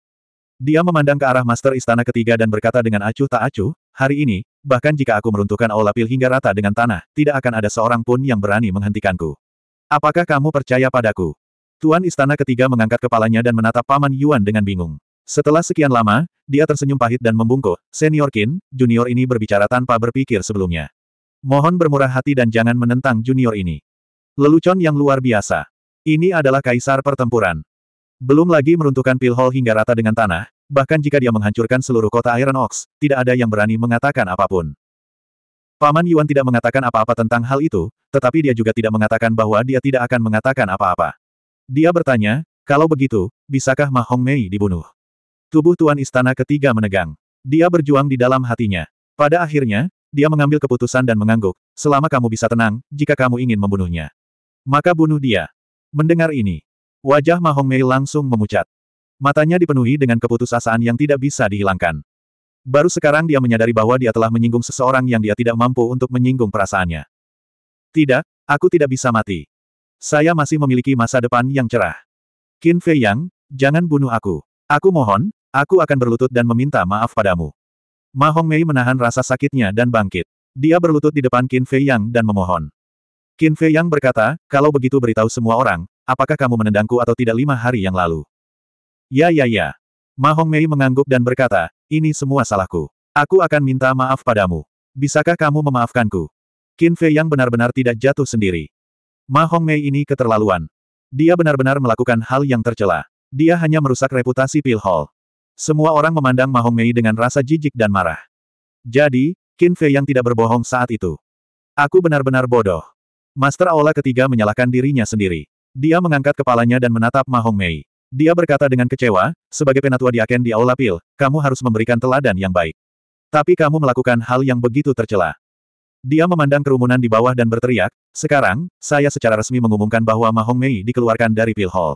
Dia memandang ke arah Master Istana Ketiga dan berkata dengan acuh tak acuh, hari ini, bahkan jika aku meruntuhkan Aula Pil hingga rata dengan tanah, tidak akan ada seorang pun yang berani menghentikanku. Apakah kamu percaya padaku? Tuan Istana ketiga mengangkat kepalanya dan menatap Paman Yuan dengan bingung. Setelah sekian lama, dia tersenyum pahit dan membungkuk. Senior Qin, junior ini berbicara tanpa berpikir sebelumnya. Mohon bermurah hati dan jangan menentang junior ini. Lelucon yang luar biasa. Ini adalah kaisar pertempuran. Belum lagi meruntuhkan Pilhol hingga rata dengan tanah, bahkan jika dia menghancurkan seluruh kota Iron Ox, tidak ada yang berani mengatakan apapun. Paman Yuan tidak mengatakan apa-apa tentang hal itu, tetapi dia juga tidak mengatakan bahwa dia tidak akan mengatakan apa-apa. Dia bertanya, kalau begitu, bisakah Ma Mei dibunuh? Tubuh Tuan Istana ketiga menegang. Dia berjuang di dalam hatinya. Pada akhirnya, dia mengambil keputusan dan mengangguk, selama kamu bisa tenang, jika kamu ingin membunuhnya. Maka bunuh dia. Mendengar ini, wajah Ma Mei langsung memucat. Matanya dipenuhi dengan keputusasaan yang tidak bisa dihilangkan. Baru sekarang dia menyadari bahwa dia telah menyinggung seseorang yang dia tidak mampu untuk menyinggung perasaannya. Tidak, aku tidak bisa mati. Saya masih memiliki masa depan yang cerah. Qin Fei Yang, jangan bunuh aku. Aku mohon, aku akan berlutut dan meminta maaf padamu. Ma Hong Mei menahan rasa sakitnya dan bangkit. Dia berlutut di depan Qin Fei Yang dan memohon. Qin Fei Yang berkata, kalau begitu beritahu semua orang, apakah kamu menendangku atau tidak lima hari yang lalu? Ya ya ya. Ma Hong Mei mengangguk dan berkata, ini semua salahku. Aku akan minta maaf padamu. Bisakah kamu memaafkanku? Qin Fei Yang benar-benar tidak jatuh sendiri. Ma Mei ini keterlaluan. Dia benar-benar melakukan hal yang tercela. Dia hanya merusak reputasi Pil Hall. Semua orang memandang Ma Mei dengan rasa jijik dan marah. Jadi, Qin Fei yang tidak berbohong saat itu. Aku benar-benar bodoh. Master Aula ketiga menyalahkan dirinya sendiri. Dia mengangkat kepalanya dan menatap Ma Mei. Dia berkata dengan kecewa, sebagai penatua diaken di Aula Pil, kamu harus memberikan teladan yang baik. Tapi kamu melakukan hal yang begitu tercela. Dia memandang kerumunan di bawah dan berteriak, sekarang, saya secara resmi mengumumkan bahwa Mahong Mei dikeluarkan dari Pil Hall.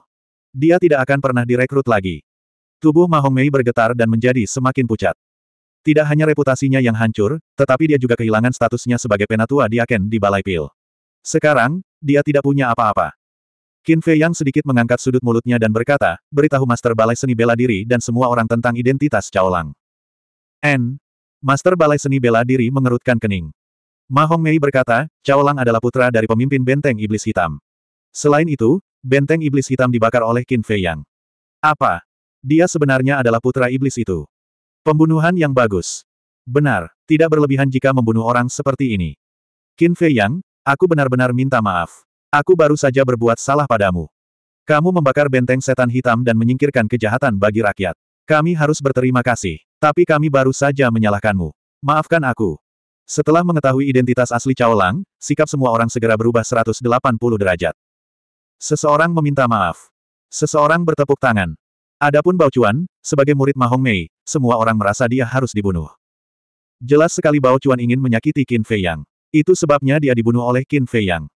Dia tidak akan pernah direkrut lagi. Tubuh Mahong Mei bergetar dan menjadi semakin pucat. Tidak hanya reputasinya yang hancur, tetapi dia juga kehilangan statusnya sebagai penatua Aken di Balai Pil. Sekarang, dia tidak punya apa-apa. Qin Fei yang sedikit mengangkat sudut mulutnya dan berkata, beritahu Master Balai Seni Bela Diri dan semua orang tentang identitas Cao Lang. N. Master Balai Seni Bela Diri mengerutkan kening. Mahong Mei berkata, Cao Lang adalah putra dari pemimpin Benteng Iblis Hitam. Selain itu, Benteng Iblis Hitam dibakar oleh Qin Fei Yang. Apa? Dia sebenarnya adalah putra iblis itu. Pembunuhan yang bagus. Benar, tidak berlebihan jika membunuh orang seperti ini. Qin Fei Yang, aku benar-benar minta maaf. Aku baru saja berbuat salah padamu. Kamu membakar benteng setan hitam dan menyingkirkan kejahatan bagi rakyat. Kami harus berterima kasih, tapi kami baru saja menyalahkanmu. Maafkan aku, setelah mengetahui identitas asli Cao Lang, sikap semua orang segera berubah 180 derajat. Seseorang meminta maaf. Seseorang bertepuk tangan. Adapun Bao Chuan, sebagai murid Mahong Mei, semua orang merasa dia harus dibunuh. Jelas sekali Bao Chuan ingin menyakiti Qin Fei Yang. Itu sebabnya dia dibunuh oleh Qin Fei Yang.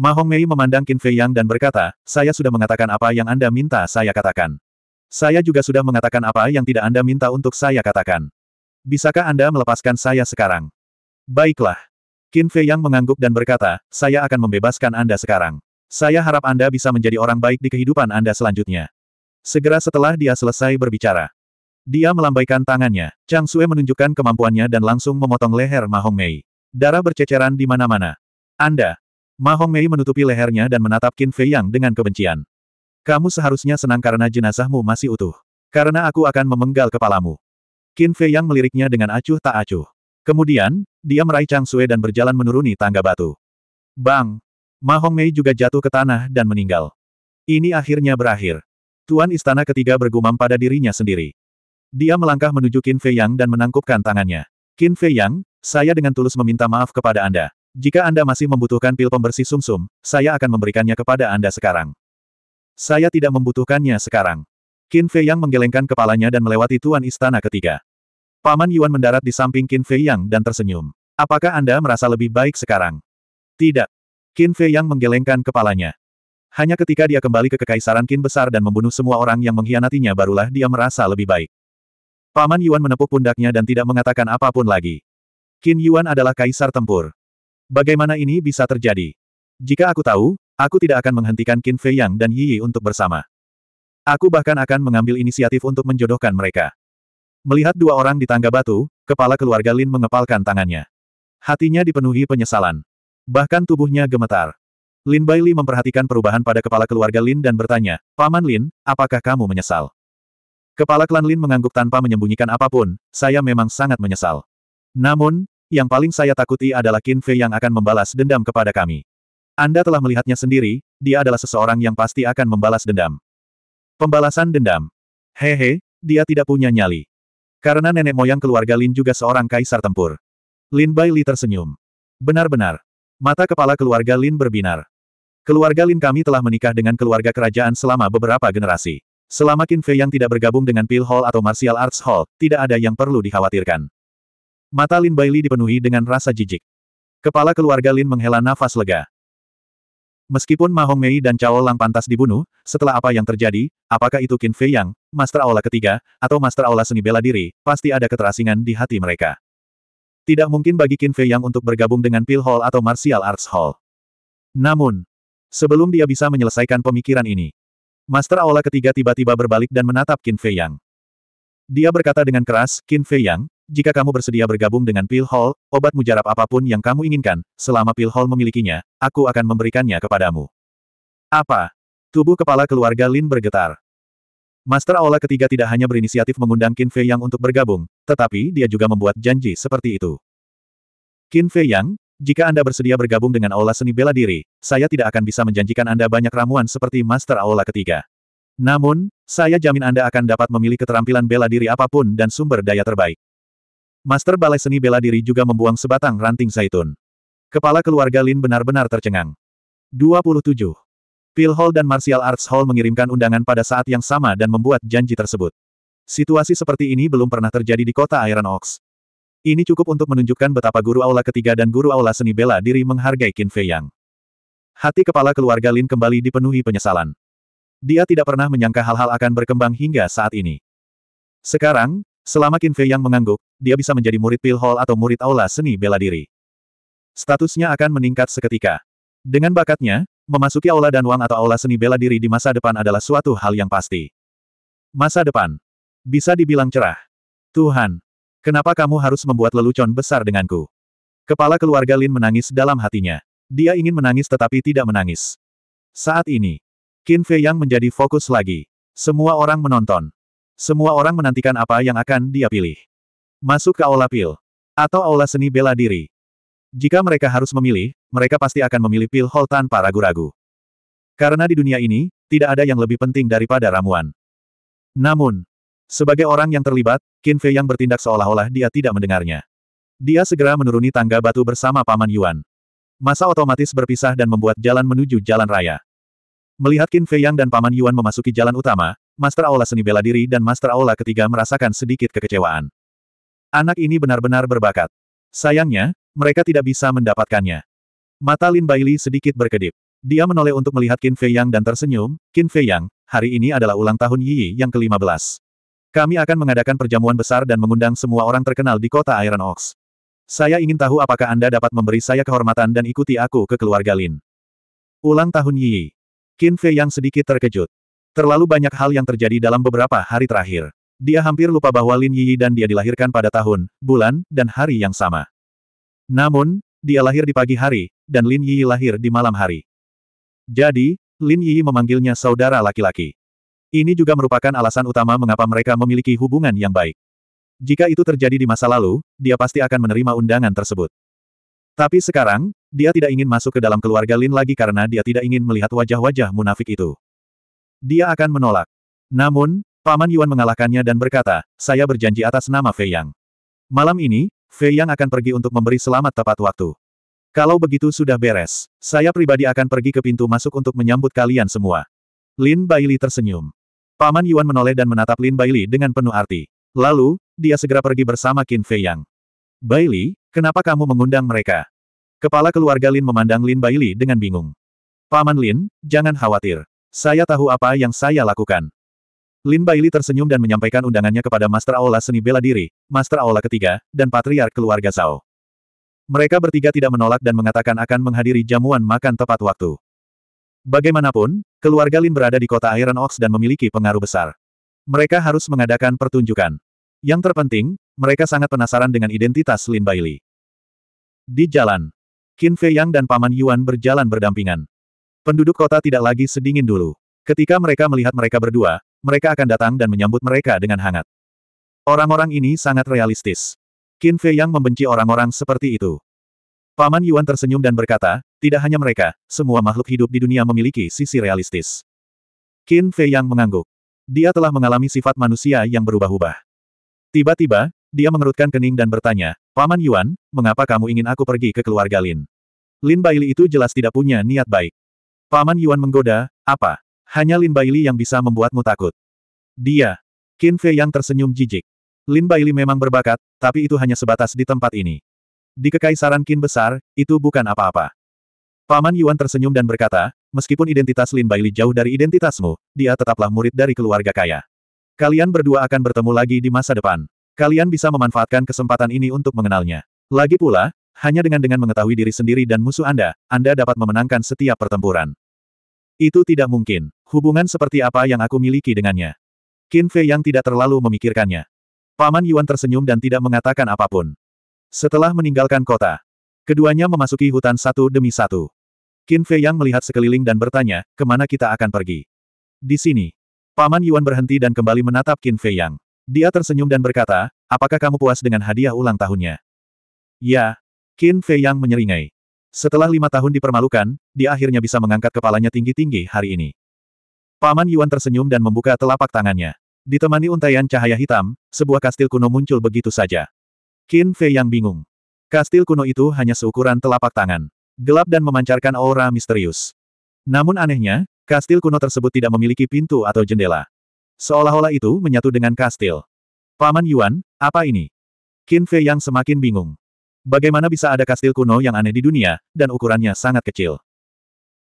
Mahong Mei memandang Qin Fei Yang dan berkata, saya sudah mengatakan apa yang Anda minta saya katakan. Saya juga sudah mengatakan apa yang tidak Anda minta untuk saya katakan. Bisakah Anda melepaskan saya sekarang? Baiklah. Qin Fei Yang mengangguk dan berkata, saya akan membebaskan Anda sekarang. Saya harap Anda bisa menjadi orang baik di kehidupan Anda selanjutnya. Segera setelah dia selesai berbicara. Dia melambaikan tangannya. Chang Sue menunjukkan kemampuannya dan langsung memotong leher Mahong Mei. Darah berceceran di mana-mana. Anda. Mahong Mei menutupi lehernya dan menatap Qin Fei Yang dengan kebencian. Kamu seharusnya senang karena jenazahmu masih utuh. Karena aku akan memenggal kepalamu. Qin Fei Yang meliriknya dengan acuh tak acuh. Kemudian, dia meraih Chang Sue dan berjalan menuruni tangga batu. Bang! Ma Hong Mei juga jatuh ke tanah dan meninggal. Ini akhirnya berakhir. Tuan Istana ketiga bergumam pada dirinya sendiri. Dia melangkah menuju Qin Fei Yang dan menangkupkan tangannya. Qin Fei Yang, saya dengan tulus meminta maaf kepada Anda. Jika Anda masih membutuhkan pil pembersih sumsum, -sum, saya akan memberikannya kepada Anda sekarang. Saya tidak membutuhkannya sekarang. Qin Fei Yang menggelengkan kepalanya dan melewati Tuan Istana ketiga. Paman Yuan mendarat di samping Qin Fei Yang dan tersenyum. Apakah Anda merasa lebih baik sekarang? Tidak. Qin Fei Yang menggelengkan kepalanya. Hanya ketika dia kembali ke kekaisaran Qin besar dan membunuh semua orang yang mengkhianatinya barulah dia merasa lebih baik. Paman Yuan menepuk pundaknya dan tidak mengatakan apapun lagi. Qin Yuan adalah kaisar tempur. Bagaimana ini bisa terjadi? Jika aku tahu, aku tidak akan menghentikan Qin Fei Yang dan Yi Yi untuk bersama. Aku bahkan akan mengambil inisiatif untuk menjodohkan mereka. Melihat dua orang di tangga batu, kepala keluarga Lin mengepalkan tangannya. Hatinya dipenuhi penyesalan. Bahkan tubuhnya gemetar. Lin Baili memperhatikan perubahan pada kepala keluarga Lin dan bertanya, Paman Lin, apakah kamu menyesal? Kepala klan Lin mengangguk tanpa menyembunyikan apapun, saya memang sangat menyesal. Namun, yang paling saya takuti adalah Qin Fei yang akan membalas dendam kepada kami. Anda telah melihatnya sendiri, dia adalah seseorang yang pasti akan membalas dendam. Pembalasan dendam. Hehe, dia tidak punya nyali. Karena nenek moyang keluarga Lin juga seorang kaisar tempur. Lin Bai tersenyum. Benar-benar. Mata kepala keluarga Lin berbinar. Keluarga Lin kami telah menikah dengan keluarga kerajaan selama beberapa generasi. Selama Qin Fei yang tidak bergabung dengan Pil Hall atau Martial Arts Hall, tidak ada yang perlu dikhawatirkan. Mata Lin Bailey dipenuhi dengan rasa jijik. Kepala keluarga Lin menghela nafas lega. Meskipun Mahong Mei dan Cao Lang pantas dibunuh, setelah apa yang terjadi, apakah itu Qin Fei Yang, Master Aula ketiga, atau Master Aula seni bela diri, pasti ada keterasingan di hati mereka. Tidak mungkin bagi Qin Fei Yang untuk bergabung dengan Pil Hall atau Martial Arts Hall. Namun, sebelum dia bisa menyelesaikan pemikiran ini, Master Aula ketiga tiba-tiba berbalik dan menatap Qin Fei Yang. Dia berkata dengan keras, Qin Fei Yang, jika kamu bersedia bergabung dengan Pil Hall, obat mujarab apapun yang kamu inginkan, selama Pil Hall memilikinya, aku akan memberikannya kepadamu. Apa? Tubuh kepala keluarga Lin bergetar. Master Aula ketiga tidak hanya berinisiatif mengundang Qin Fei Yang untuk bergabung, tetapi dia juga membuat janji seperti itu. Qin Fei Yang, jika Anda bersedia bergabung dengan Aula Seni Bela Diri, saya tidak akan bisa menjanjikan Anda banyak ramuan seperti Master Aula ketiga. Namun, saya jamin Anda akan dapat memilih keterampilan bela diri apapun dan sumber daya terbaik. Master Balai Seni Bela Diri juga membuang sebatang ranting zaitun. Kepala keluarga Lin benar-benar tercengang. 27. Phil Hall dan Martial Arts Hall mengirimkan undangan pada saat yang sama dan membuat janji tersebut. Situasi seperti ini belum pernah terjadi di kota Iron Ox. Ini cukup untuk menunjukkan betapa guru aula ketiga dan guru aula seni bela diri menghargai Qin Fei Yang. Hati kepala keluarga Lin kembali dipenuhi penyesalan. Dia tidak pernah menyangka hal-hal akan berkembang hingga saat ini. Sekarang, Selama Qin Fei yang mengangguk, dia bisa menjadi murid Pil Hall atau murid Aula Seni Bela Diri. Statusnya akan meningkat seketika. Dengan bakatnya, memasuki Aula dan Wang atau Aula Seni Bela Diri di masa depan adalah suatu hal yang pasti. Masa depan. Bisa dibilang cerah. Tuhan, kenapa kamu harus membuat lelucon besar denganku? Kepala keluarga Lin menangis dalam hatinya. Dia ingin menangis tetapi tidak menangis. Saat ini, Qin Fei Yang menjadi fokus lagi. Semua orang menonton. Semua orang menantikan apa yang akan dia pilih. Masuk ke Aula Pil. Atau Aula Seni Bela Diri. Jika mereka harus memilih, mereka pasti akan memilih Pil Hall tanpa ragu-ragu. Karena di dunia ini, tidak ada yang lebih penting daripada ramuan. Namun, sebagai orang yang terlibat, Qin Fei yang bertindak seolah-olah dia tidak mendengarnya. Dia segera menuruni tangga batu bersama Paman Yuan. Masa otomatis berpisah dan membuat jalan menuju jalan raya. Melihat Qin Fei Yang dan Paman Yuan memasuki jalan utama, Master Aula Seni Bela Diri dan Master Aula ketiga merasakan sedikit kekecewaan. Anak ini benar-benar berbakat. Sayangnya, mereka tidak bisa mendapatkannya. Mata Lin Baili sedikit berkedip. Dia menoleh untuk melihat Qin Fei Yang dan tersenyum, Qin Fei Yang, hari ini adalah ulang tahun Yi Yi yang ke-15. Kami akan mengadakan perjamuan besar dan mengundang semua orang terkenal di kota Iron Ox. Saya ingin tahu apakah Anda dapat memberi saya kehormatan dan ikuti aku ke keluarga Lin. Ulang tahun Yi Yi. Qin Fei yang sedikit terkejut. Terlalu banyak hal yang terjadi dalam beberapa hari terakhir. Dia hampir lupa bahwa Lin Yi dan dia dilahirkan pada tahun, bulan, dan hari yang sama. Namun, dia lahir di pagi hari, dan Lin Yi lahir di malam hari. Jadi, Lin Yi memanggilnya saudara laki-laki. Ini juga merupakan alasan utama mengapa mereka memiliki hubungan yang baik. Jika itu terjadi di masa lalu, dia pasti akan menerima undangan tersebut. Tapi sekarang, dia tidak ingin masuk ke dalam keluarga Lin lagi karena dia tidak ingin melihat wajah-wajah munafik itu dia akan menolak. Namun, Paman Yuan mengalahkannya dan berkata, saya berjanji atas nama Fei Yang. Malam ini, Fei Yang akan pergi untuk memberi selamat tepat waktu. Kalau begitu sudah beres, saya pribadi akan pergi ke pintu masuk untuk menyambut kalian semua. Lin Baili tersenyum. Paman Yuan menoleh dan menatap Lin Baili dengan penuh arti. Lalu, dia segera pergi bersama Qin Fei Yang. Baili, kenapa kamu mengundang mereka? Kepala keluarga Lin memandang Lin Baili dengan bingung. Paman Lin, jangan khawatir. Saya tahu apa yang saya lakukan. Lin Baili tersenyum dan menyampaikan undangannya kepada Master Aula Seni Bela Diri, Master Aula ketiga, dan Patriark Keluarga Zhao. Mereka bertiga tidak menolak dan mengatakan akan menghadiri jamuan makan tepat waktu. Bagaimanapun, keluarga Lin berada di kota Iron Ox dan memiliki pengaruh besar. Mereka harus mengadakan pertunjukan. Yang terpenting, mereka sangat penasaran dengan identitas Lin Baili. Di jalan, Qin Fei Yang dan Paman Yuan berjalan berdampingan. Penduduk kota tidak lagi sedingin dulu. Ketika mereka melihat mereka berdua, mereka akan datang dan menyambut mereka dengan hangat. Orang-orang ini sangat realistis. Qin Fei yang membenci orang-orang seperti itu. Paman Yuan tersenyum dan berkata, tidak hanya mereka, semua makhluk hidup di dunia memiliki sisi realistis. Qin Fei yang mengangguk. Dia telah mengalami sifat manusia yang berubah-ubah. Tiba-tiba, dia mengerutkan kening dan bertanya, Paman Yuan, mengapa kamu ingin aku pergi ke keluarga Lin? Lin Baili itu jelas tidak punya niat baik. Paman Yuan menggoda, apa? Hanya Lin Baili yang bisa membuatmu takut. Dia. Qin Fei yang tersenyum jijik. Lin Baili memang berbakat, tapi itu hanya sebatas di tempat ini. Di kekaisaran Qin besar, itu bukan apa-apa. Paman Yuan tersenyum dan berkata, meskipun identitas Lin Baili jauh dari identitasmu, dia tetaplah murid dari keluarga kaya. Kalian berdua akan bertemu lagi di masa depan. Kalian bisa memanfaatkan kesempatan ini untuk mengenalnya. Lagi pula, hanya dengan dengan mengetahui diri sendiri dan musuh Anda, Anda dapat memenangkan setiap pertempuran. Itu tidak mungkin. Hubungan seperti apa yang aku miliki dengannya? Qin Fei yang tidak terlalu memikirkannya. Paman Yuan tersenyum dan tidak mengatakan apapun. Setelah meninggalkan kota, keduanya memasuki hutan satu demi satu. Qin Fei yang melihat sekeliling dan bertanya, kemana kita akan pergi? Di sini. Paman Yuan berhenti dan kembali menatap Qin Fei yang. Dia tersenyum dan berkata, apakah kamu puas dengan hadiah ulang tahunnya? Ya. Qin Fei yang menyeringai. Setelah lima tahun dipermalukan, dia akhirnya bisa mengangkat kepalanya tinggi-tinggi hari ini. Paman Yuan tersenyum dan membuka telapak tangannya. Ditemani untaian cahaya hitam, sebuah kastil kuno muncul begitu saja. Qin Fei yang bingung. Kastil kuno itu hanya seukuran telapak tangan. Gelap dan memancarkan aura misterius. Namun anehnya, kastil kuno tersebut tidak memiliki pintu atau jendela. Seolah-olah itu menyatu dengan kastil. Paman Yuan, apa ini? Qin Fei yang semakin bingung. Bagaimana bisa ada kastil kuno yang aneh di dunia, dan ukurannya sangat kecil?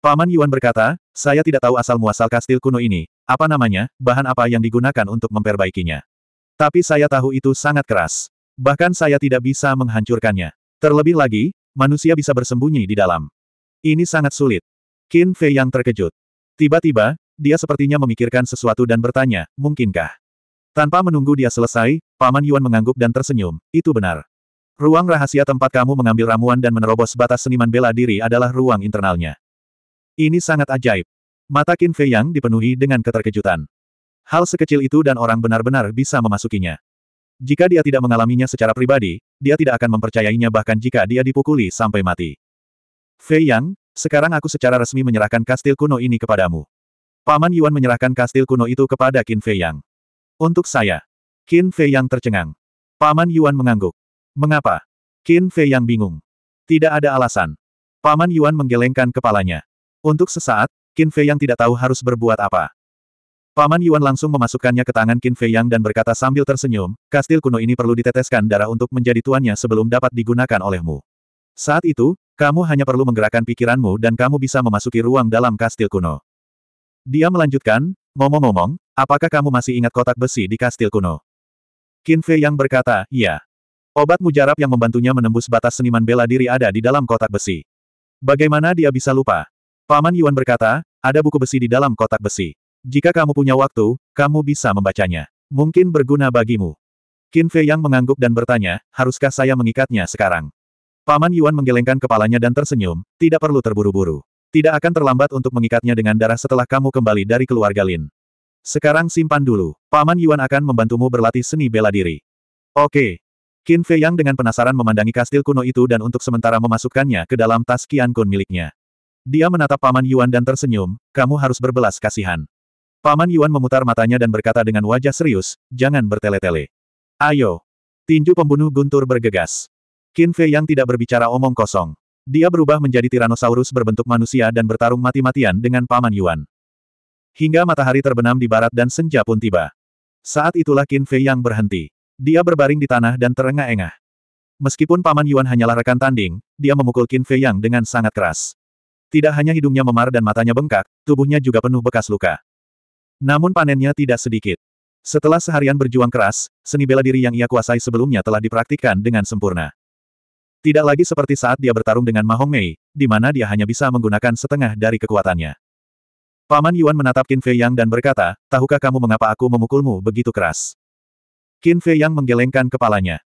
Paman Yuan berkata, saya tidak tahu asal-muasal kastil kuno ini, apa namanya, bahan apa yang digunakan untuk memperbaikinya. Tapi saya tahu itu sangat keras. Bahkan saya tidak bisa menghancurkannya. Terlebih lagi, manusia bisa bersembunyi di dalam. Ini sangat sulit. Qin Fei yang terkejut. Tiba-tiba, dia sepertinya memikirkan sesuatu dan bertanya, mungkinkah? Tanpa menunggu dia selesai, Paman Yuan mengangguk dan tersenyum, itu benar. Ruang rahasia tempat kamu mengambil ramuan dan menerobos batas seniman bela diri adalah ruang internalnya. Ini sangat ajaib. Mata Qin Fei Yang dipenuhi dengan keterkejutan. Hal sekecil itu dan orang benar-benar bisa memasukinya. Jika dia tidak mengalaminya secara pribadi, dia tidak akan mempercayainya bahkan jika dia dipukuli sampai mati. Fei Yang, sekarang aku secara resmi menyerahkan kastil kuno ini kepadamu. Paman Yuan menyerahkan kastil kuno itu kepada Qin Fei Yang. Untuk saya. Qin Fei Yang tercengang. Paman Yuan mengangguk. Mengapa? Qin Fei yang bingung. Tidak ada alasan. Paman Yuan menggelengkan kepalanya. Untuk sesaat, Qin Fei yang tidak tahu harus berbuat apa. Paman Yuan langsung memasukkannya ke tangan Qin Fei yang dan berkata sambil tersenyum, kastil kuno ini perlu diteteskan darah untuk menjadi tuannya sebelum dapat digunakan olehmu. Saat itu, kamu hanya perlu menggerakkan pikiranmu dan kamu bisa memasuki ruang dalam kastil kuno. Dia melanjutkan, ngomong-ngomong, apakah kamu masih ingat kotak besi di kastil kuno? Qin Fei yang berkata, iya. Obat mujarab yang membantunya menembus batas seniman bela diri ada di dalam kotak besi. Bagaimana dia bisa lupa? Paman Yuan berkata, ada buku besi di dalam kotak besi. Jika kamu punya waktu, kamu bisa membacanya. Mungkin berguna bagimu. Qin Fei Yang mengangguk dan bertanya, haruskah saya mengikatnya sekarang? Paman Yuan menggelengkan kepalanya dan tersenyum, tidak perlu terburu-buru. Tidak akan terlambat untuk mengikatnya dengan darah setelah kamu kembali dari keluarga Lin. Sekarang simpan dulu. Paman Yuan akan membantumu berlatih seni bela diri. Oke, Qin Fei Yang dengan penasaran memandangi kastil kuno itu dan untuk sementara memasukkannya ke dalam tas Qian Kun miliknya. Dia menatap Paman Yuan dan tersenyum, kamu harus berbelas kasihan. Paman Yuan memutar matanya dan berkata dengan wajah serius, jangan bertele-tele. Ayo. Tinju pembunuh guntur bergegas. Qin Fei Yang tidak berbicara omong kosong. Dia berubah menjadi Tyrannosaurus berbentuk manusia dan bertarung mati-matian dengan Paman Yuan. Hingga matahari terbenam di barat dan senja pun tiba. Saat itulah Qin Fei Yang berhenti. Dia berbaring di tanah dan terengah-engah. Meskipun Paman Yuan hanyalah rekan tanding, dia memukul Qin Fei Yang dengan sangat keras. Tidak hanya hidungnya memar dan matanya bengkak, tubuhnya juga penuh bekas luka. Namun panennya tidak sedikit. Setelah seharian berjuang keras, seni bela diri yang ia kuasai sebelumnya telah dipraktikkan dengan sempurna. Tidak lagi seperti saat dia bertarung dengan Mahong Mei, di mana dia hanya bisa menggunakan setengah dari kekuatannya. Paman Yuan menatap Qin Fei Yang dan berkata, tahukah kamu mengapa aku memukulmu begitu keras? Qin Fei yang menggelengkan kepalanya.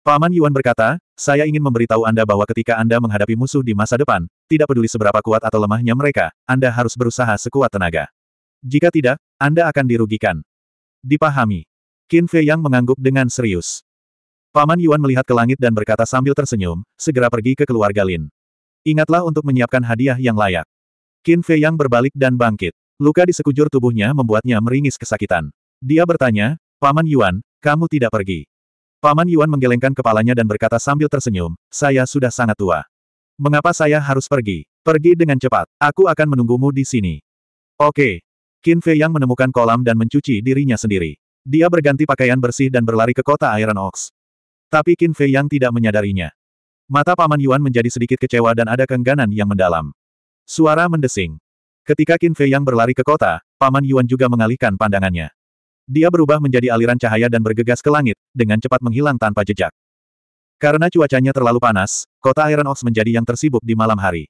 Paman Yuan berkata, saya ingin memberitahu Anda bahwa ketika Anda menghadapi musuh di masa depan, tidak peduli seberapa kuat atau lemahnya mereka, Anda harus berusaha sekuat tenaga. Jika tidak, Anda akan dirugikan. Dipahami. Qin Fei yang mengangguk dengan serius. Paman Yuan melihat ke langit dan berkata sambil tersenyum, segera pergi ke keluarga Lin. Ingatlah untuk menyiapkan hadiah yang layak. Qin Fei yang berbalik dan bangkit. Luka di sekujur tubuhnya membuatnya meringis kesakitan. Dia bertanya, Paman Yuan, kamu tidak pergi. Paman Yuan menggelengkan kepalanya dan berkata sambil tersenyum, saya sudah sangat tua. Mengapa saya harus pergi? Pergi dengan cepat. Aku akan menunggumu di sini. Oke. Qin Fei Yang menemukan kolam dan mencuci dirinya sendiri. Dia berganti pakaian bersih dan berlari ke kota Iron Ox. Tapi Qin Fei Yang tidak menyadarinya. Mata Paman Yuan menjadi sedikit kecewa dan ada keengganan yang mendalam. Suara mendesing. Ketika Qin Fei Yang berlari ke kota, Paman Yuan juga mengalihkan pandangannya. Dia berubah menjadi aliran cahaya dan bergegas ke langit, dengan cepat menghilang tanpa jejak. Karena cuacanya terlalu panas, kota Iron Ox menjadi yang tersibuk di malam hari.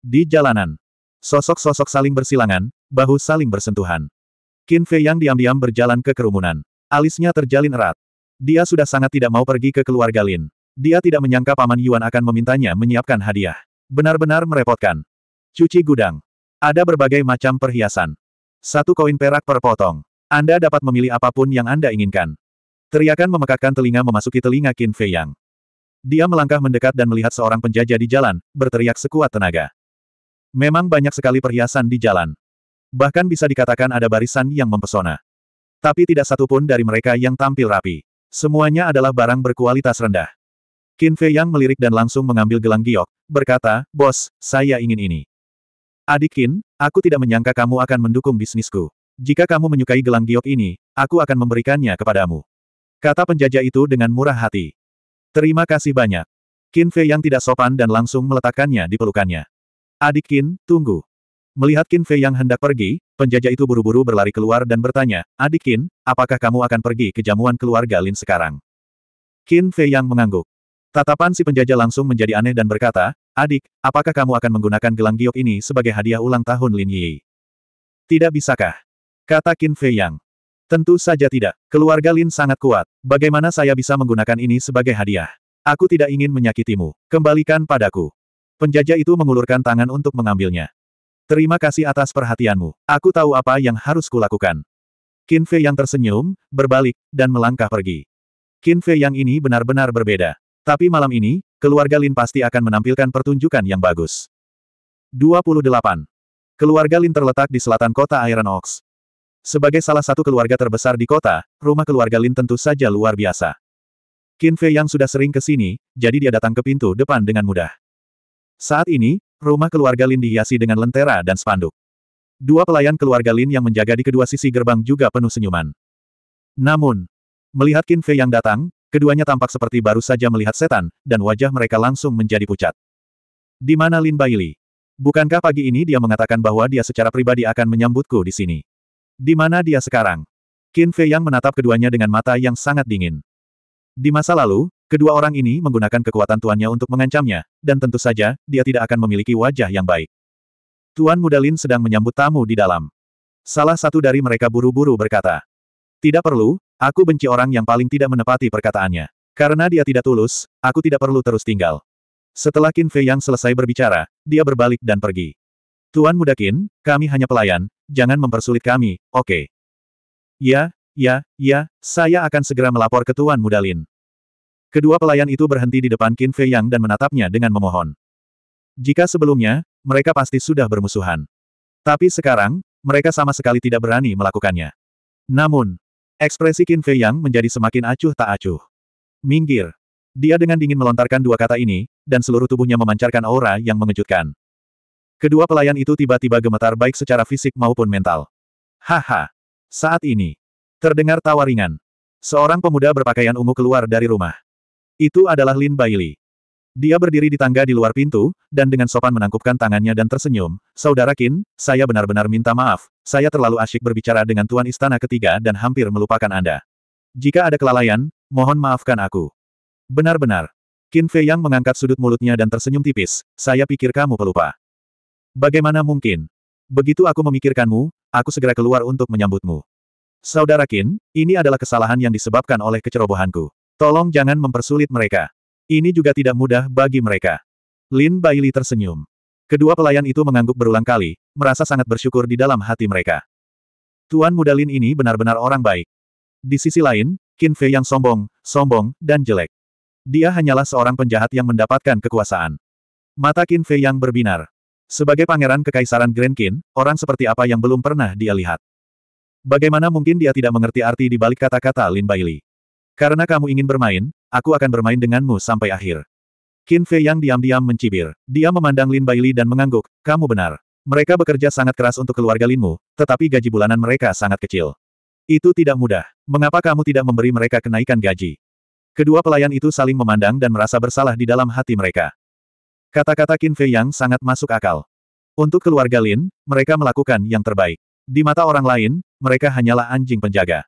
Di jalanan, sosok-sosok saling bersilangan, bahu saling bersentuhan. Qin Fei yang diam-diam berjalan ke kerumunan. Alisnya terjalin erat. Dia sudah sangat tidak mau pergi ke keluarga Lin. Dia tidak menyangka Paman Yuan akan memintanya menyiapkan hadiah. Benar-benar merepotkan. Cuci gudang. Ada berbagai macam perhiasan. Satu koin perak per potong. Anda dapat memilih apapun yang Anda inginkan. Teriakan memekakkan telinga memasuki telinga Qin Fei Yang. Dia melangkah mendekat dan melihat seorang penjajah di jalan, berteriak sekuat tenaga. Memang banyak sekali perhiasan di jalan. Bahkan bisa dikatakan ada barisan yang mempesona. Tapi tidak satupun dari mereka yang tampil rapi. Semuanya adalah barang berkualitas rendah. Qin Fei Yang melirik dan langsung mengambil gelang giok, berkata, Bos, saya ingin ini. Adik Qin, aku tidak menyangka kamu akan mendukung bisnisku. Jika kamu menyukai gelang giok ini, aku akan memberikannya kepadamu. Kata penjajah itu dengan murah hati. Terima kasih banyak. Qin Fei yang tidak sopan dan langsung meletakkannya di pelukannya. Adik Qin, tunggu. Melihat Qin Fei yang hendak pergi, penjajah itu buru-buru berlari keluar dan bertanya, Adik Qin, apakah kamu akan pergi ke jamuan keluarga Lin sekarang? Qin Fei yang mengangguk. Tatapan si penjajah langsung menjadi aneh dan berkata, Adik, apakah kamu akan menggunakan gelang giok ini sebagai hadiah ulang tahun Lin Yi? Tidak bisakah? Kata Qin Fei Yang. Tentu saja tidak. Keluarga Lin sangat kuat. Bagaimana saya bisa menggunakan ini sebagai hadiah? Aku tidak ingin menyakitimu. Kembalikan padaku. Penjajah itu mengulurkan tangan untuk mengambilnya. Terima kasih atas perhatianmu. Aku tahu apa yang harus kulakukan. Qin Fei yang tersenyum, berbalik, dan melangkah pergi. Qin Fei yang ini benar-benar berbeda. Tapi malam ini, keluarga Lin pasti akan menampilkan pertunjukan yang bagus. 28. Keluarga Lin terletak di selatan kota Iron Ox, sebagai salah satu keluarga terbesar di kota, rumah keluarga Lin tentu saja luar biasa. Qin Fei yang sudah sering ke sini, jadi dia datang ke pintu depan dengan mudah. Saat ini, rumah keluarga Lin dihiasi dengan lentera dan spanduk. Dua pelayan keluarga Lin yang menjaga di kedua sisi gerbang juga penuh senyuman. Namun, melihat Qin Fei yang datang, keduanya tampak seperti baru saja melihat setan, dan wajah mereka langsung menjadi pucat. Di mana Lin Baili? Bukankah pagi ini dia mengatakan bahwa dia secara pribadi akan menyambutku di sini? Di mana dia sekarang? Qin Fei Yang menatap keduanya dengan mata yang sangat dingin. Di masa lalu, kedua orang ini menggunakan kekuatan tuannya untuk mengancamnya, dan tentu saja, dia tidak akan memiliki wajah yang baik. Tuan Muda Lin sedang menyambut tamu di dalam. Salah satu dari mereka buru-buru berkata, Tidak perlu, aku benci orang yang paling tidak menepati perkataannya. Karena dia tidak tulus, aku tidak perlu terus tinggal. Setelah Qin Fei Yang selesai berbicara, dia berbalik dan pergi. Tuan Mudakin, kami hanya pelayan, jangan mempersulit kami, oke. Okay. Ya, ya, ya, saya akan segera melapor ke Tuan Mudalin. Kedua pelayan itu berhenti di depan Qin Fei Yang dan menatapnya dengan memohon. Jika sebelumnya, mereka pasti sudah bermusuhan. Tapi sekarang, mereka sama sekali tidak berani melakukannya. Namun, ekspresi Qin Fei Yang menjadi semakin acuh tak acuh. Minggir. Dia dengan dingin melontarkan dua kata ini, dan seluruh tubuhnya memancarkan aura yang mengejutkan. Kedua pelayan itu tiba-tiba gemetar baik secara fisik maupun mental. Haha. Saat ini. Terdengar tawa ringan. Seorang pemuda berpakaian ungu keluar dari rumah. Itu adalah Lin Bailey. Dia berdiri di tangga di luar pintu, dan dengan sopan menangkupkan tangannya dan tersenyum, Saudara Kin, saya benar-benar minta maaf, saya terlalu asyik berbicara dengan Tuan Istana Ketiga dan hampir melupakan Anda. Jika ada kelalaian, mohon maafkan aku. Benar-benar. Qin Fei Yang mengangkat sudut mulutnya dan tersenyum tipis, saya pikir kamu pelupa. Bagaimana mungkin? Begitu aku memikirkanmu, aku segera keluar untuk menyambutmu. Saudara Kin, ini adalah kesalahan yang disebabkan oleh kecerobohanku. Tolong jangan mempersulit mereka. Ini juga tidak mudah bagi mereka. Lin Baili tersenyum. Kedua pelayan itu mengangguk berulang kali, merasa sangat bersyukur di dalam hati mereka. Tuan muda Lin ini benar-benar orang baik. Di sisi lain, Qin Fei yang sombong, sombong, dan jelek. Dia hanyalah seorang penjahat yang mendapatkan kekuasaan. Mata Qin Fei yang berbinar. Sebagai pangeran kekaisaran Grand orang seperti apa yang belum pernah dia lihat. Bagaimana mungkin dia tidak mengerti arti di balik kata-kata Lin Baili? Karena kamu ingin bermain, aku akan bermain denganmu sampai akhir. Qin Fei yang diam-diam mencibir. Dia memandang Lin Baili dan mengangguk, kamu benar. Mereka bekerja sangat keras untuk keluarga Linmu, tetapi gaji bulanan mereka sangat kecil. Itu tidak mudah. Mengapa kamu tidak memberi mereka kenaikan gaji? Kedua pelayan itu saling memandang dan merasa bersalah di dalam hati mereka. Kata-kata Qin Fei yang sangat masuk akal. Untuk keluarga Lin, mereka melakukan yang terbaik. Di mata orang lain, mereka hanyalah anjing penjaga.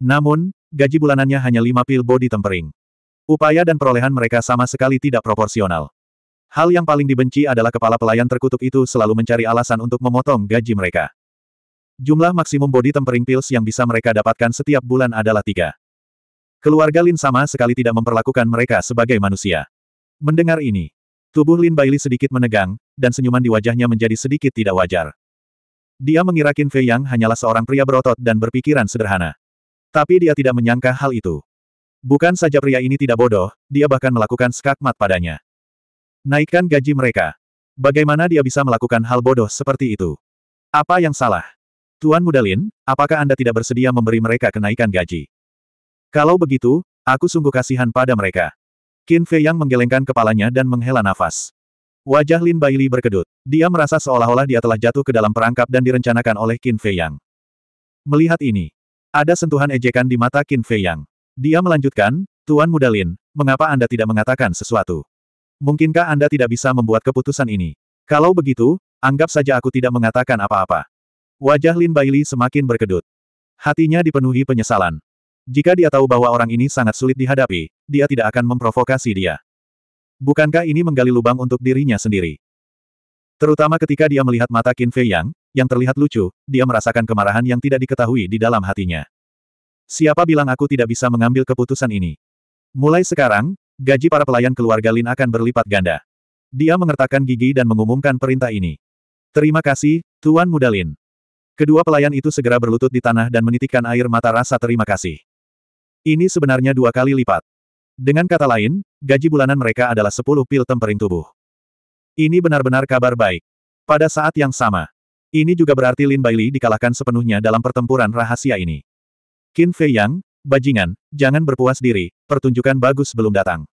Namun, gaji bulanannya hanya lima pil body tempering. Upaya dan perolehan mereka sama sekali tidak proporsional. Hal yang paling dibenci adalah kepala pelayan terkutuk itu selalu mencari alasan untuk memotong gaji mereka. Jumlah maksimum body tempering pills yang bisa mereka dapatkan setiap bulan adalah tiga. Keluarga Lin sama sekali tidak memperlakukan mereka sebagai manusia. Mendengar ini, Tubuh Lin Bailey sedikit menegang, dan senyuman di wajahnya menjadi sedikit tidak wajar. Dia mengira Qin Fei Yang hanyalah seorang pria berotot dan berpikiran sederhana. Tapi dia tidak menyangka hal itu. Bukan saja pria ini tidak bodoh, dia bahkan melakukan skakmat padanya. Naikkan gaji mereka. Bagaimana dia bisa melakukan hal bodoh seperti itu? Apa yang salah? Tuan Muda Lin, apakah Anda tidak bersedia memberi mereka kenaikan gaji? Kalau begitu, aku sungguh kasihan pada mereka. Qin Fei Yang menggelengkan kepalanya dan menghela nafas. Wajah Lin Baili berkedut. Dia merasa seolah-olah dia telah jatuh ke dalam perangkap dan direncanakan oleh Qin Fei Yang. Melihat ini, ada sentuhan ejekan di mata Qin Fei Yang. Dia melanjutkan, Tuan Muda Lin, mengapa Anda tidak mengatakan sesuatu? Mungkinkah Anda tidak bisa membuat keputusan ini? Kalau begitu, anggap saja aku tidak mengatakan apa-apa. Wajah Lin Baili semakin berkedut. Hatinya dipenuhi penyesalan. Jika dia tahu bahwa orang ini sangat sulit dihadapi, dia tidak akan memprovokasi dia. Bukankah ini menggali lubang untuk dirinya sendiri? Terutama ketika dia melihat mata Qin Fei Yang, yang terlihat lucu, dia merasakan kemarahan yang tidak diketahui di dalam hatinya. Siapa bilang aku tidak bisa mengambil keputusan ini? Mulai sekarang, gaji para pelayan keluarga Lin akan berlipat ganda. Dia mengertakkan gigi dan mengumumkan perintah ini. Terima kasih, Tuan Muda Lin. Kedua pelayan itu segera berlutut di tanah dan menitikkan air mata rasa terima kasih. Ini sebenarnya dua kali lipat. Dengan kata lain, gaji bulanan mereka adalah 10 pil tempering tubuh. Ini benar-benar kabar baik. Pada saat yang sama, ini juga berarti Lin Bailey dikalahkan sepenuhnya dalam pertempuran rahasia ini. Qin Fei Yang, bajingan, jangan berpuas diri, pertunjukan bagus belum datang.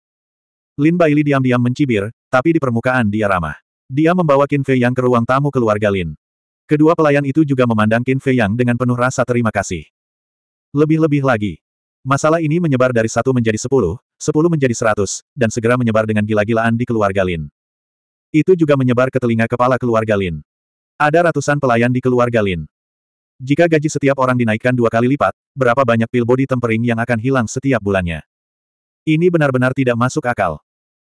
Lin Bailey diam-diam mencibir, tapi di permukaan dia ramah. Dia membawa Qin Fei Yang ke ruang tamu keluarga Lin. Kedua pelayan itu juga memandang Qin Fei Yang dengan penuh rasa terima kasih. Lebih-lebih lagi, Masalah ini menyebar dari satu menjadi sepuluh, sepuluh menjadi seratus, dan segera menyebar dengan gila-gilaan di keluarga Lin. Itu juga menyebar ke telinga kepala keluarga Lin. Ada ratusan pelayan di keluarga Lin. Jika gaji setiap orang dinaikkan dua kali lipat, berapa banyak pil body tempering yang akan hilang setiap bulannya? Ini benar-benar tidak masuk akal.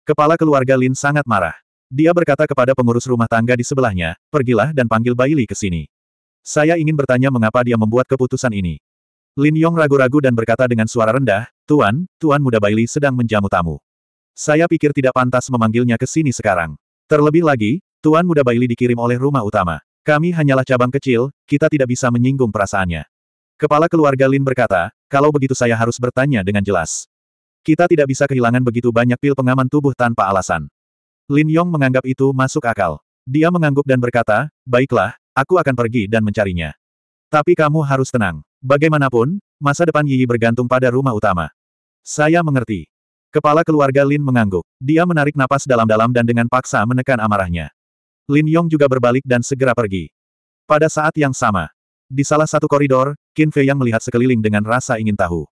Kepala keluarga Lin sangat marah. Dia berkata kepada pengurus rumah tangga di sebelahnya, pergilah dan panggil Bailey ke sini. Saya ingin bertanya mengapa dia membuat keputusan ini. Lin Yong ragu-ragu dan berkata dengan suara rendah, Tuan, Tuan Muda Bailey sedang menjamu tamu. Saya pikir tidak pantas memanggilnya ke sini sekarang. Terlebih lagi, Tuan Muda Bailey dikirim oleh rumah utama. Kami hanyalah cabang kecil, kita tidak bisa menyinggung perasaannya. Kepala keluarga Lin berkata, kalau begitu saya harus bertanya dengan jelas. Kita tidak bisa kehilangan begitu banyak pil pengaman tubuh tanpa alasan. Lin Yong menganggap itu masuk akal. Dia mengangguk dan berkata, baiklah, aku akan pergi dan mencarinya. Tapi kamu harus tenang. Bagaimanapun, masa depan Yi bergantung pada rumah utama. Saya mengerti. Kepala keluarga Lin mengangguk. Dia menarik napas dalam-dalam dan dengan paksa menekan amarahnya. Lin Yong juga berbalik dan segera pergi. Pada saat yang sama, di salah satu koridor, Qin Fei yang melihat sekeliling dengan rasa ingin tahu.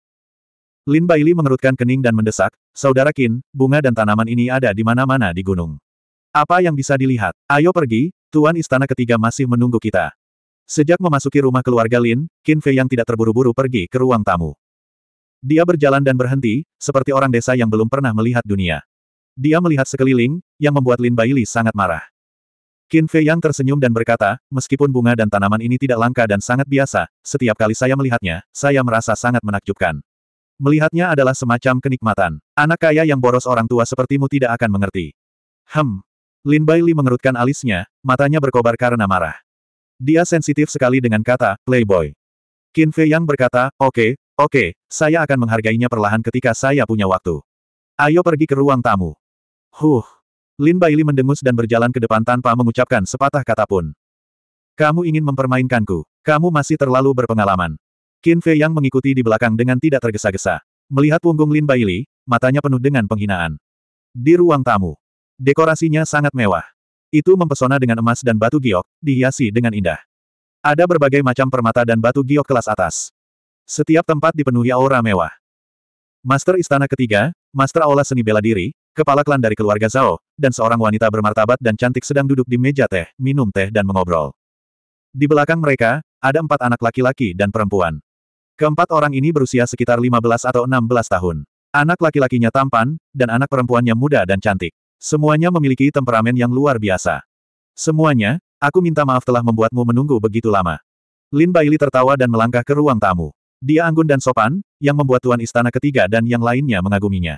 Lin Baili mengerutkan kening dan mendesak, Saudara Qin, bunga dan tanaman ini ada di mana-mana di gunung. Apa yang bisa dilihat? Ayo pergi, Tuan Istana Ketiga masih menunggu kita. Sejak memasuki rumah keluarga Lin, Qin Fei yang tidak terburu-buru pergi ke ruang tamu. Dia berjalan dan berhenti, seperti orang desa yang belum pernah melihat dunia. Dia melihat sekeliling, yang membuat Lin Baili sangat marah. Qin Fei yang tersenyum dan berkata, meskipun bunga dan tanaman ini tidak langka dan sangat biasa, setiap kali saya melihatnya, saya merasa sangat menakjubkan. Melihatnya adalah semacam kenikmatan. Anak kaya yang boros orang tua sepertimu tidak akan mengerti. Hem. Lin Baili mengerutkan alisnya, matanya berkobar karena marah. Dia sensitif sekali dengan kata, playboy. Qin Fei yang berkata, oke, okay, oke, okay, saya akan menghargainya perlahan ketika saya punya waktu. Ayo pergi ke ruang tamu. Huh. Lin Baili mendengus dan berjalan ke depan tanpa mengucapkan sepatah kata pun. Kamu ingin mempermainkanku. Kamu masih terlalu berpengalaman. Qin Fei yang mengikuti di belakang dengan tidak tergesa-gesa. Melihat punggung Lin Baili, matanya penuh dengan penghinaan. Di ruang tamu. Dekorasinya sangat mewah. Itu mempesona dengan emas dan batu giok, dihiasi dengan indah. Ada berbagai macam permata dan batu giok kelas atas. Setiap tempat dipenuhi aura mewah. Master Istana Ketiga, Master Aula Seni Bela Diri, kepala klan dari keluarga Zhao, dan seorang wanita bermartabat dan cantik sedang duduk di meja teh, minum teh dan mengobrol. Di belakang mereka, ada empat anak laki-laki dan perempuan. Keempat orang ini berusia sekitar 15 atau 16 tahun. Anak laki-lakinya tampan, dan anak perempuannya muda dan cantik. Semuanya memiliki temperamen yang luar biasa. Semuanya, aku minta maaf telah membuatmu menunggu begitu lama. Lin Baili tertawa dan melangkah ke ruang tamu. Dia anggun dan sopan, yang membuat tuan istana ketiga dan yang lainnya mengaguminya.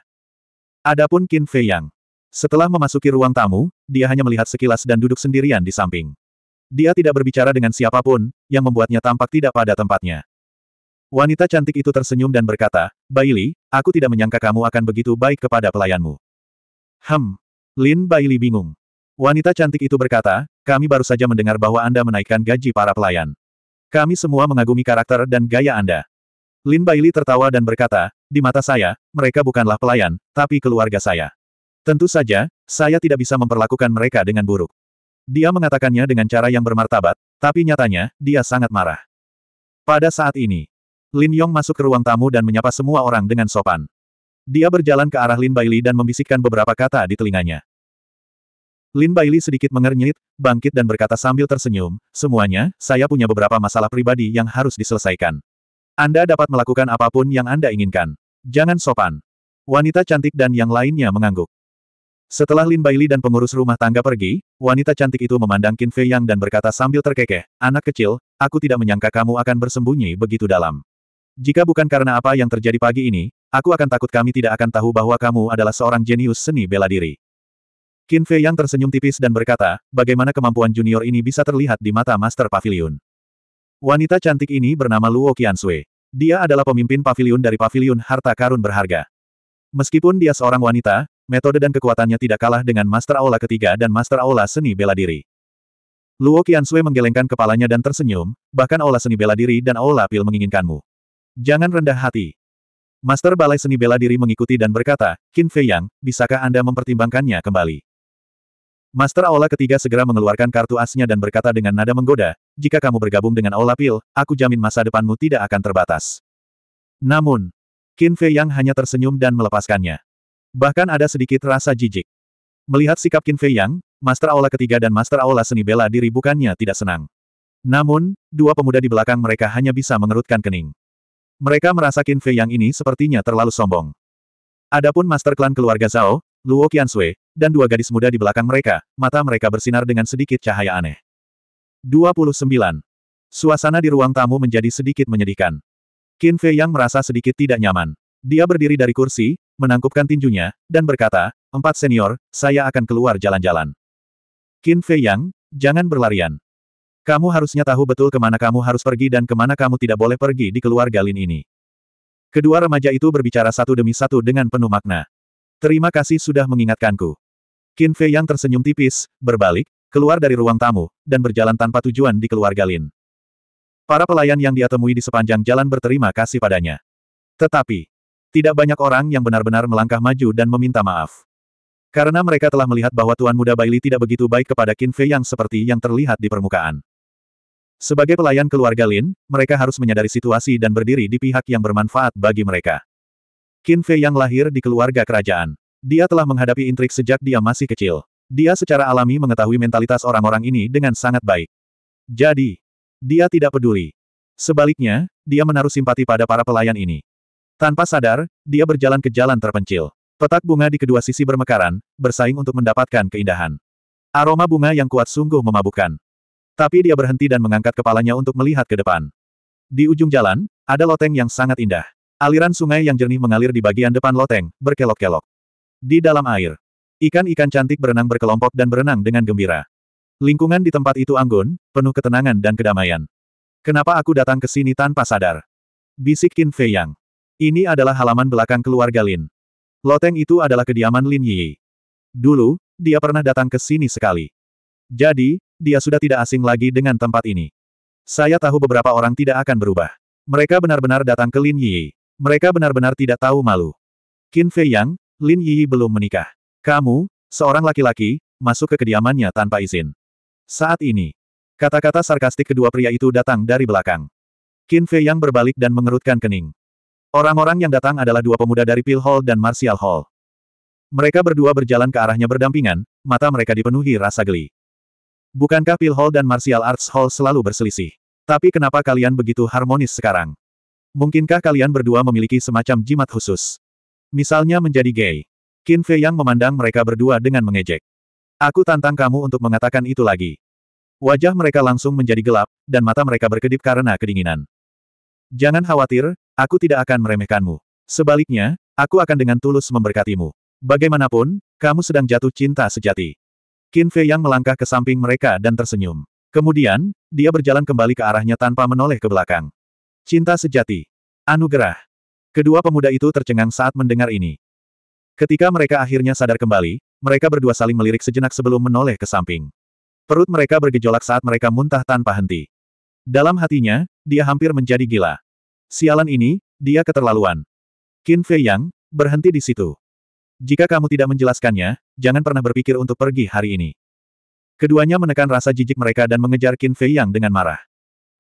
Adapun Qin Fei Yang. Setelah memasuki ruang tamu, dia hanya melihat sekilas dan duduk sendirian di samping. Dia tidak berbicara dengan siapapun, yang membuatnya tampak tidak pada tempatnya. Wanita cantik itu tersenyum dan berkata, Baili, aku tidak menyangka kamu akan begitu baik kepada pelayanmu. Hem, Lin Baili bingung. Wanita cantik itu berkata, kami baru saja mendengar bahwa Anda menaikkan gaji para pelayan. Kami semua mengagumi karakter dan gaya Anda. Lin Baili tertawa dan berkata, di mata saya, mereka bukanlah pelayan, tapi keluarga saya. Tentu saja, saya tidak bisa memperlakukan mereka dengan buruk. Dia mengatakannya dengan cara yang bermartabat, tapi nyatanya, dia sangat marah. Pada saat ini, Lin Yong masuk ke ruang tamu dan menyapa semua orang dengan sopan. Dia berjalan ke arah Lin Baili dan membisikkan beberapa kata di telinganya. Lin Baili sedikit mengernyit, bangkit dan berkata sambil tersenyum, semuanya, saya punya beberapa masalah pribadi yang harus diselesaikan. Anda dapat melakukan apapun yang Anda inginkan. Jangan sopan. Wanita cantik dan yang lainnya mengangguk. Setelah Lin Baili dan pengurus rumah tangga pergi, wanita cantik itu memandang Qin Fei Yang dan berkata sambil terkekeh, anak kecil, aku tidak menyangka kamu akan bersembunyi begitu dalam. Jika bukan karena apa yang terjadi pagi ini, Aku akan takut kami tidak akan tahu bahwa kamu adalah seorang jenius seni bela diri. Qin Fei yang tersenyum tipis dan berkata, bagaimana kemampuan junior ini bisa terlihat di mata Master Pavilion. Wanita cantik ini bernama Luo Qiansui. Dia adalah pemimpin pavilion dari pavilion harta karun berharga. Meskipun dia seorang wanita, metode dan kekuatannya tidak kalah dengan Master Aula ketiga dan Master Aula seni bela diri. Luo Qiansui menggelengkan kepalanya dan tersenyum, bahkan Aula seni bela diri dan Aula pil menginginkanmu. Jangan rendah hati, Master Balai Seni Bela Diri mengikuti dan berkata, Qin Fei Yang, bisakah Anda mempertimbangkannya kembali? Master Aula ketiga segera mengeluarkan kartu asnya dan berkata dengan nada menggoda, jika kamu bergabung dengan Aula Pil, aku jamin masa depanmu tidak akan terbatas. Namun, Qin Fei Yang hanya tersenyum dan melepaskannya. Bahkan ada sedikit rasa jijik. Melihat sikap Qin Fei Yang, Master Aula ketiga dan Master Aula seni bela diri bukannya tidak senang. Namun, dua pemuda di belakang mereka hanya bisa mengerutkan kening. Mereka merasa Qin Fei yang ini sepertinya terlalu sombong. Adapun master klan keluarga Zhao, Luo Qianshui, dan dua gadis muda di belakang mereka, mata mereka bersinar dengan sedikit cahaya aneh. 29. Suasana di ruang tamu menjadi sedikit menyedihkan. Qin Fei yang merasa sedikit tidak nyaman. Dia berdiri dari kursi, menangkupkan tinjunya, dan berkata, Empat senior, saya akan keluar jalan-jalan. Qin Fei yang, jangan berlarian. Kamu harusnya tahu betul kemana kamu harus pergi dan kemana kamu tidak boleh pergi di keluarga Lin ini. Kedua remaja itu berbicara satu demi satu dengan penuh makna. Terima kasih sudah mengingatkanku. Qin Fei yang tersenyum tipis, berbalik, keluar dari ruang tamu, dan berjalan tanpa tujuan di keluarga Lin. Para pelayan yang dia temui di sepanjang jalan berterima kasih padanya. Tetapi, tidak banyak orang yang benar-benar melangkah maju dan meminta maaf. Karena mereka telah melihat bahwa Tuan Muda Bailey tidak begitu baik kepada Qin Fei yang seperti yang terlihat di permukaan. Sebagai pelayan keluarga Lin, mereka harus menyadari situasi dan berdiri di pihak yang bermanfaat bagi mereka. Qin Fei yang lahir di keluarga kerajaan. Dia telah menghadapi intrik sejak dia masih kecil. Dia secara alami mengetahui mentalitas orang-orang ini dengan sangat baik. Jadi, dia tidak peduli. Sebaliknya, dia menaruh simpati pada para pelayan ini. Tanpa sadar, dia berjalan ke jalan terpencil. Petak bunga di kedua sisi bermekaran, bersaing untuk mendapatkan keindahan. Aroma bunga yang kuat sungguh memabukkan. Tapi dia berhenti dan mengangkat kepalanya untuk melihat ke depan. Di ujung jalan, ada loteng yang sangat indah. Aliran sungai yang jernih mengalir di bagian depan loteng, berkelok-kelok. Di dalam air, ikan-ikan cantik berenang berkelompok dan berenang dengan gembira. Lingkungan di tempat itu anggun, penuh ketenangan dan kedamaian. Kenapa aku datang ke sini tanpa sadar? Bisik Qin Fei Yang. Ini adalah halaman belakang keluarga Lin. Loteng itu adalah kediaman Lin Yi. Dulu, dia pernah datang ke sini sekali. Jadi, dia sudah tidak asing lagi dengan tempat ini. Saya tahu beberapa orang tidak akan berubah. Mereka benar-benar datang ke Lin Yi. Mereka benar-benar tidak tahu malu. Qin Fei Yang, Lin Yi belum menikah. Kamu, seorang laki-laki, masuk ke kediamannya tanpa izin. Saat ini, kata-kata sarkastik kedua pria itu datang dari belakang. Qin Fei Yang berbalik dan mengerutkan kening. Orang-orang yang datang adalah dua pemuda dari Pil Hall dan Martial Hall. Mereka berdua berjalan ke arahnya berdampingan, mata mereka dipenuhi rasa geli. Bukankah Pil Hall dan Martial Arts Hall selalu berselisih? Tapi kenapa kalian begitu harmonis sekarang? Mungkinkah kalian berdua memiliki semacam jimat khusus? Misalnya menjadi gay. Qin Fei yang memandang mereka berdua dengan mengejek. Aku tantang kamu untuk mengatakan itu lagi. Wajah mereka langsung menjadi gelap, dan mata mereka berkedip karena kedinginan. Jangan khawatir, aku tidak akan meremehkanmu. Sebaliknya, aku akan dengan tulus memberkatimu. Bagaimanapun, kamu sedang jatuh cinta sejati. Qin Fei yang melangkah ke samping mereka dan tersenyum. Kemudian, dia berjalan kembali ke arahnya tanpa menoleh ke belakang. Cinta sejati. Anugerah. Kedua pemuda itu tercengang saat mendengar ini. Ketika mereka akhirnya sadar kembali, mereka berdua saling melirik sejenak sebelum menoleh ke samping. Perut mereka bergejolak saat mereka muntah tanpa henti. Dalam hatinya, dia hampir menjadi gila. Sialan ini, dia keterlaluan. Qin Fei Yang, berhenti di situ. Jika kamu tidak menjelaskannya, jangan pernah berpikir untuk pergi hari ini. Keduanya menekan rasa jijik mereka dan mengejar Qin Fei Yang dengan marah.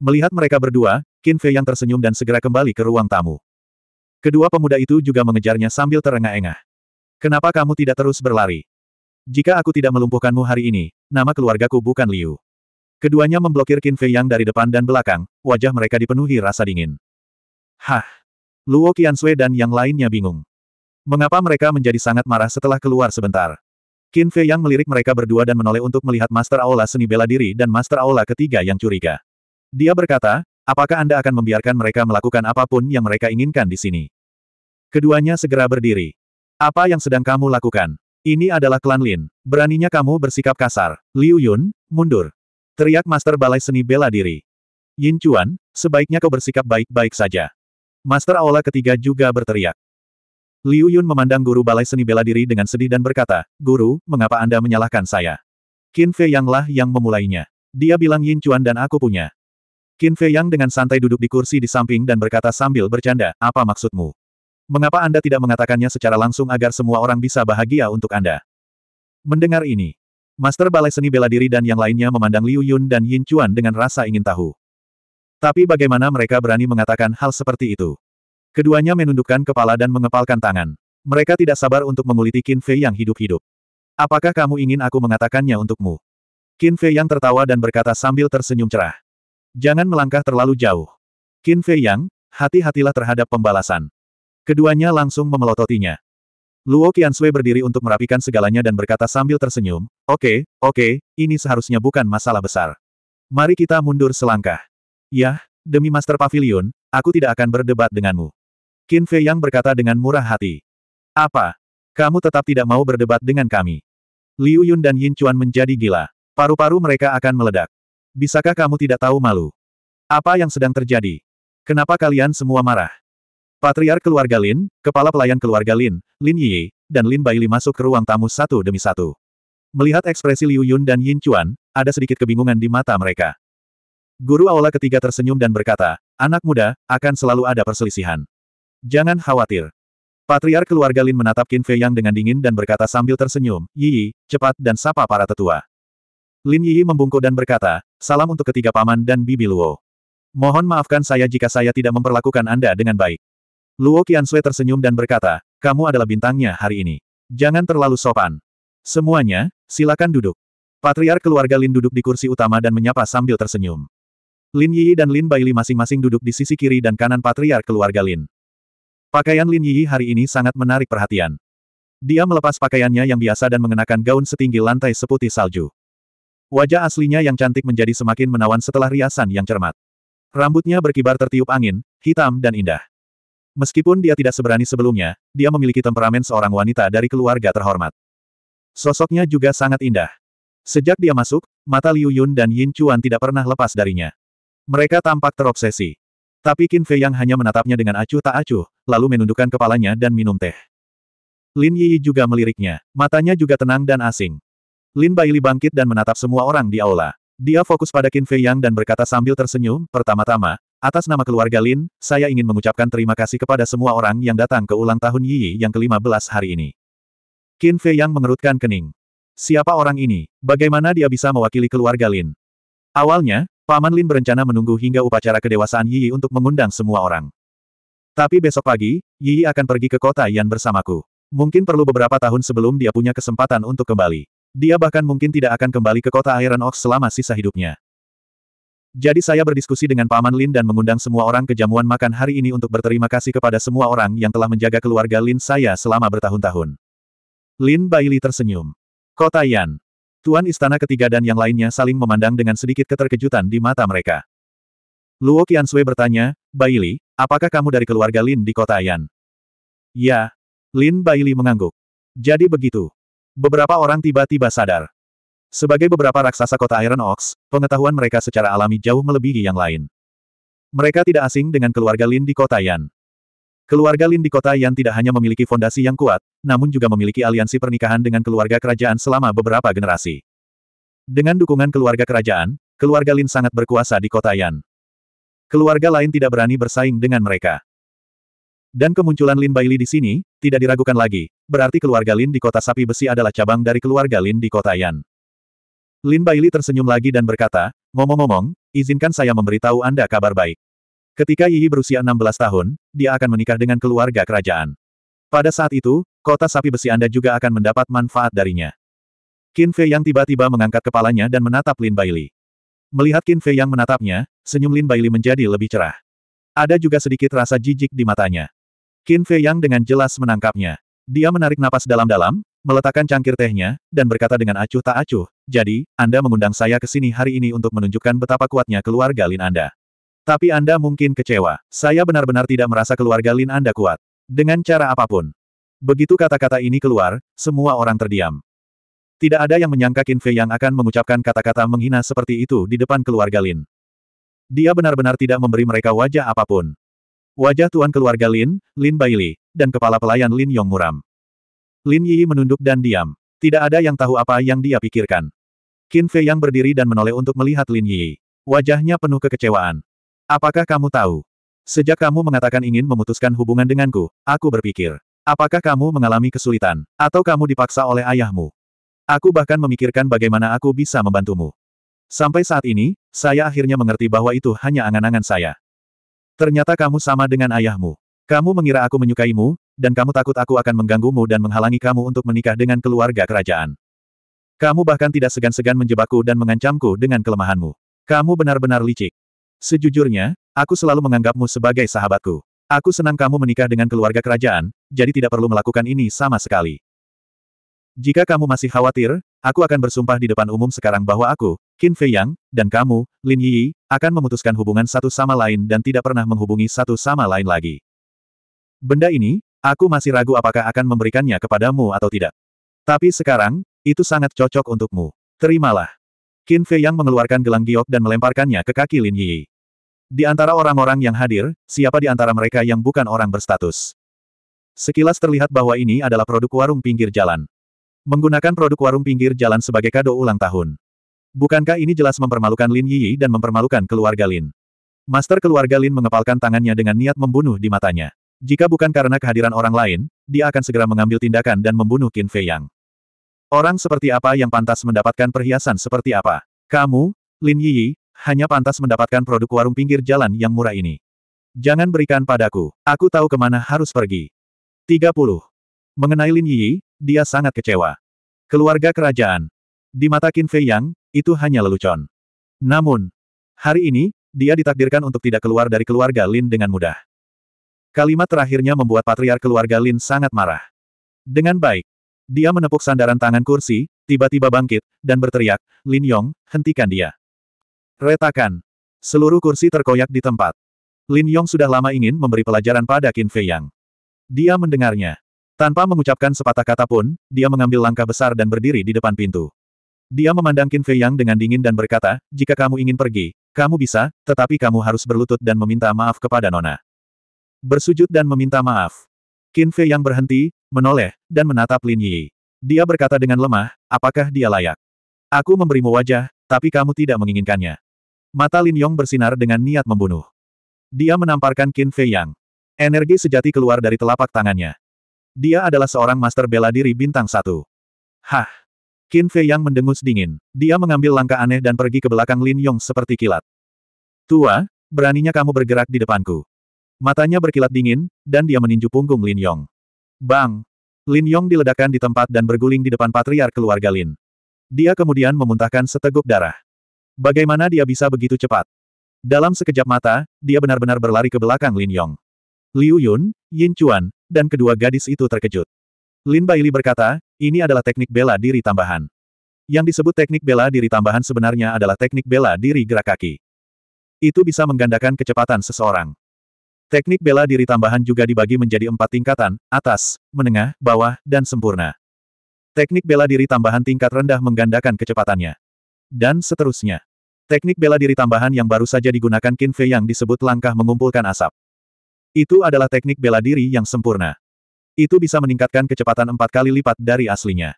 Melihat mereka berdua, Qin Fei Yang tersenyum dan segera kembali ke ruang tamu. Kedua pemuda itu juga mengejarnya sambil terengah-engah. Kenapa kamu tidak terus berlari? Jika aku tidak melumpuhkanmu hari ini, nama keluargaku bukan Liu. Keduanya memblokir Qin Fei Yang dari depan dan belakang, wajah mereka dipenuhi rasa dingin. Hah! Luo Qianxue dan yang lainnya bingung. Mengapa mereka menjadi sangat marah setelah keluar sebentar? Qin Fei Yang melirik mereka berdua dan menoleh untuk melihat Master Aula seni bela diri dan Master Aula ketiga yang curiga. Dia berkata, apakah Anda akan membiarkan mereka melakukan apapun yang mereka inginkan di sini? Keduanya segera berdiri. Apa yang sedang kamu lakukan? Ini adalah klan Lin. Beraninya kamu bersikap kasar. Liu Yun, mundur. Teriak Master Balai Seni Bela Diri. Yin Chuan, sebaiknya kau bersikap baik-baik saja. Master Aula ketiga juga berteriak. Liu Yun memandang guru balai seni bela diri dengan sedih dan berkata, Guru, mengapa Anda menyalahkan saya? Qin Fei Yang lah yang memulainya. Dia bilang Yin Chuan dan aku punya. Qin Fei Yang dengan santai duduk di kursi di samping dan berkata sambil bercanda, apa maksudmu? Mengapa Anda tidak mengatakannya secara langsung agar semua orang bisa bahagia untuk Anda? Mendengar ini, Master Balai Seni Bela Diri dan yang lainnya memandang Liu Yun dan Yin Chuan dengan rasa ingin tahu. Tapi bagaimana mereka berani mengatakan hal seperti itu? Keduanya menundukkan kepala dan mengepalkan tangan. Mereka tidak sabar untuk menguliti Qin Fei yang hidup-hidup. Apakah kamu ingin aku mengatakannya untukmu? Qin Fei yang tertawa dan berkata sambil tersenyum cerah. Jangan melangkah terlalu jauh. Qin Fei yang, hati-hatilah terhadap pembalasan. Keduanya langsung memelototinya. Luo Sui berdiri untuk merapikan segalanya dan berkata sambil tersenyum, Oke, okay, oke, okay, ini seharusnya bukan masalah besar. Mari kita mundur selangkah. Yah, demi Master Pavilion, aku tidak akan berdebat denganmu. Qin Fei Yang berkata dengan murah hati. Apa? Kamu tetap tidak mau berdebat dengan kami. Liu Yun dan Yin Chuan menjadi gila. Paru-paru mereka akan meledak. Bisakah kamu tidak tahu malu? Apa yang sedang terjadi? Kenapa kalian semua marah? Patriark keluarga Lin, kepala pelayan keluarga Lin, Lin Yi, dan Lin Baili masuk ke ruang tamu satu demi satu. Melihat ekspresi Liu Yun dan Yin Chuan, ada sedikit kebingungan di mata mereka. Guru Aula ketiga tersenyum dan berkata, anak muda, akan selalu ada perselisihan. Jangan khawatir. Patriar keluarga Lin menatap Qin Fei Yang dengan dingin dan berkata sambil tersenyum, Yi, cepat dan sapa para tetua. Lin Yi membungkuk dan berkata, salam untuk ketiga paman dan Bibi Luo. Mohon maafkan saya jika saya tidak memperlakukan Anda dengan baik. Luo Qiansui tersenyum dan berkata, kamu adalah bintangnya hari ini. Jangan terlalu sopan. Semuanya, silakan duduk. Patriar keluarga Lin duduk di kursi utama dan menyapa sambil tersenyum. Lin Yi dan Lin Baili masing-masing duduk di sisi kiri dan kanan Patriar keluarga Lin. Pakaian Lin Yi hari ini sangat menarik perhatian. Dia melepas pakaiannya yang biasa dan mengenakan gaun setinggi lantai seputih salju. Wajah aslinya yang cantik menjadi semakin menawan setelah riasan yang cermat. Rambutnya berkibar tertiup angin, hitam dan indah. Meskipun dia tidak seberani sebelumnya, dia memiliki temperamen seorang wanita dari keluarga terhormat. Sosoknya juga sangat indah. Sejak dia masuk, mata Liu Yun dan Yin Chuan tidak pernah lepas darinya. Mereka tampak terobsesi. Tapi Qin Fei yang hanya menatapnya dengan acuh tak acuh, lalu menundukkan kepalanya dan minum teh. Lin Yi juga meliriknya, matanya juga tenang dan asing. Lin Baili bangkit dan menatap semua orang di aula. Dia fokus pada Qin Fei Yang dan berkata sambil tersenyum, pertama-tama, atas nama keluarga Lin, saya ingin mengucapkan terima kasih kepada semua orang yang datang ke ulang tahun Yi Yi yang ke-15 hari ini. Qin Fei Yang mengerutkan kening. Siapa orang ini? Bagaimana dia bisa mewakili keluarga Lin? Awalnya, Paman Lin berencana menunggu hingga upacara kedewasaan Yi untuk mengundang semua orang. Tapi besok pagi, Yi akan pergi ke kota Yan bersamaku. Mungkin perlu beberapa tahun sebelum dia punya kesempatan untuk kembali. Dia bahkan mungkin tidak akan kembali ke kota Iron Ox selama sisa hidupnya. Jadi saya berdiskusi dengan Paman Lin dan mengundang semua orang ke jamuan makan hari ini untuk berterima kasih kepada semua orang yang telah menjaga keluarga Lin saya selama bertahun-tahun. Lin Bailey tersenyum. Kota Yan. Tuan Istana Ketiga dan yang lainnya saling memandang dengan sedikit keterkejutan di mata mereka. Luo Qianshui bertanya, Baili, apakah kamu dari keluarga Lin di kota Yan? Ya. Lin Baili mengangguk. Jadi begitu. Beberapa orang tiba-tiba sadar. Sebagai beberapa raksasa kota Iron Ox, pengetahuan mereka secara alami jauh melebihi yang lain. Mereka tidak asing dengan keluarga Lin di kota Yan. Keluarga Lin di kota Yan tidak hanya memiliki fondasi yang kuat, namun juga memiliki aliansi pernikahan dengan keluarga kerajaan selama beberapa generasi. Dengan dukungan keluarga kerajaan, keluarga Lin sangat berkuasa di kota Yan. Keluarga lain tidak berani bersaing dengan mereka. Dan kemunculan Lin Baili di sini, tidak diragukan lagi, berarti keluarga Lin di kota sapi besi adalah cabang dari keluarga Lin di kota Yan. Lin Baili tersenyum lagi dan berkata, ngomong-ngomong, izinkan saya memberitahu Anda kabar baik. Ketika Yi berusia 16 tahun, dia akan menikah dengan keluarga kerajaan. Pada saat itu, kota sapi besi Anda juga akan mendapat manfaat darinya. Qin Fei yang tiba-tiba mengangkat kepalanya dan menatap Lin Baili. Melihat Qin Fei yang menatapnya, senyum Lin Baili menjadi lebih cerah. Ada juga sedikit rasa jijik di matanya. Qin Fei yang dengan jelas menangkapnya. Dia menarik napas dalam-dalam, meletakkan cangkir tehnya, dan berkata dengan acuh tak acuh, jadi, Anda mengundang saya ke sini hari ini untuk menunjukkan betapa kuatnya keluarga Lin Anda. Tapi Anda mungkin kecewa. Saya benar-benar tidak merasa keluarga Lin Anda kuat. Dengan cara apapun. Begitu kata-kata ini keluar, semua orang terdiam. Tidak ada yang menyangka Qin Fei yang akan mengucapkan kata-kata menghina seperti itu di depan keluarga Lin. Dia benar-benar tidak memberi mereka wajah apapun. Wajah tuan keluarga Lin, Lin Baili, dan kepala pelayan Lin Yong Muram. Lin Yi menunduk dan diam. Tidak ada yang tahu apa yang dia pikirkan. Qin Fei yang berdiri dan menoleh untuk melihat Lin Yi. Wajahnya penuh kekecewaan. Apakah kamu tahu? Sejak kamu mengatakan ingin memutuskan hubungan denganku, aku berpikir, apakah kamu mengalami kesulitan, atau kamu dipaksa oleh ayahmu? Aku bahkan memikirkan bagaimana aku bisa membantumu. Sampai saat ini, saya akhirnya mengerti bahwa itu hanya angan-angan saya. Ternyata kamu sama dengan ayahmu. Kamu mengira aku menyukaimu, dan kamu takut aku akan mengganggumu dan menghalangi kamu untuk menikah dengan keluarga kerajaan. Kamu bahkan tidak segan-segan menjebakku dan mengancamku dengan kelemahanmu. Kamu benar-benar licik. Sejujurnya, aku selalu menganggapmu sebagai sahabatku. Aku senang kamu menikah dengan keluarga kerajaan, jadi tidak perlu melakukan ini sama sekali. Jika kamu masih khawatir, aku akan bersumpah di depan umum sekarang bahwa aku, Qin Fei Yang, dan kamu, Lin Yi, akan memutuskan hubungan satu sama lain dan tidak pernah menghubungi satu sama lain lagi. Benda ini, aku masih ragu apakah akan memberikannya kepadamu atau tidak. Tapi sekarang, itu sangat cocok untukmu. Terimalah. Qin Fei yang mengeluarkan gelang giok dan melemparkannya ke kaki Lin Yi. Di antara orang-orang yang hadir, siapa di antara mereka yang bukan orang berstatus? Sekilas terlihat bahwa ini adalah produk warung pinggir jalan. Menggunakan produk warung pinggir jalan sebagai kado ulang tahun. Bukankah ini jelas mempermalukan Lin Yi dan mempermalukan keluarga Lin? Master keluarga Lin mengepalkan tangannya dengan niat membunuh di matanya. Jika bukan karena kehadiran orang lain, dia akan segera mengambil tindakan dan membunuh Qin Fei Yang. Orang seperti apa yang pantas mendapatkan perhiasan seperti apa? Kamu, Lin Yi, hanya pantas mendapatkan produk warung pinggir jalan yang murah ini. Jangan berikan padaku, aku tahu kemana harus pergi. 30. Mengenai Lin Yi, dia sangat kecewa. Keluarga kerajaan. Di mata Qin Fei Yang, itu hanya lelucon. Namun, hari ini, dia ditakdirkan untuk tidak keluar dari keluarga Lin dengan mudah. Kalimat terakhirnya membuat patriar keluarga Lin sangat marah. Dengan baik, dia menepuk sandaran tangan kursi, tiba-tiba bangkit, dan berteriak, Lin Yong, hentikan dia. Retakan. Seluruh kursi terkoyak di tempat. Lin Yong sudah lama ingin memberi pelajaran pada Qin Fei Yang. Dia mendengarnya. Tanpa mengucapkan sepatah kata pun, dia mengambil langkah besar dan berdiri di depan pintu. Dia memandang Qin Fei Yang dengan dingin dan berkata, jika kamu ingin pergi, kamu bisa, tetapi kamu harus berlutut dan meminta maaf kepada Nona. Bersujud dan meminta maaf. Qin Fei Yang berhenti, menoleh, dan menatap Lin Yi. Dia berkata dengan lemah, apakah dia layak? Aku memberimu wajah, tapi kamu tidak menginginkannya. Mata Lin Yong bersinar dengan niat membunuh. Dia menamparkan Qin Fei Yang. Energi sejati keluar dari telapak tangannya. Dia adalah seorang master bela diri bintang satu. Hah! Qin Fei Yang mendengus dingin. Dia mengambil langkah aneh dan pergi ke belakang Lin Yong seperti kilat. Tua, beraninya kamu bergerak di depanku. Matanya berkilat dingin, dan dia meninju punggung Lin Yong. Bang! Lin Yong diledakkan di tempat dan berguling di depan patriark keluarga Lin. Dia kemudian memuntahkan seteguk darah. Bagaimana dia bisa begitu cepat? Dalam sekejap mata, dia benar-benar berlari ke belakang Lin Yong. Liu Yun, Yin Chuan, dan kedua gadis itu terkejut. Lin Baili berkata, ini adalah teknik bela diri tambahan. Yang disebut teknik bela diri tambahan sebenarnya adalah teknik bela diri gerak kaki. Itu bisa menggandakan kecepatan seseorang. Teknik bela diri tambahan juga dibagi menjadi empat tingkatan, atas, menengah, bawah, dan sempurna. Teknik bela diri tambahan tingkat rendah menggandakan kecepatannya. Dan seterusnya. Teknik bela diri tambahan yang baru saja digunakan Qin Fei yang disebut langkah mengumpulkan asap. Itu adalah teknik bela diri yang sempurna. Itu bisa meningkatkan kecepatan empat kali lipat dari aslinya.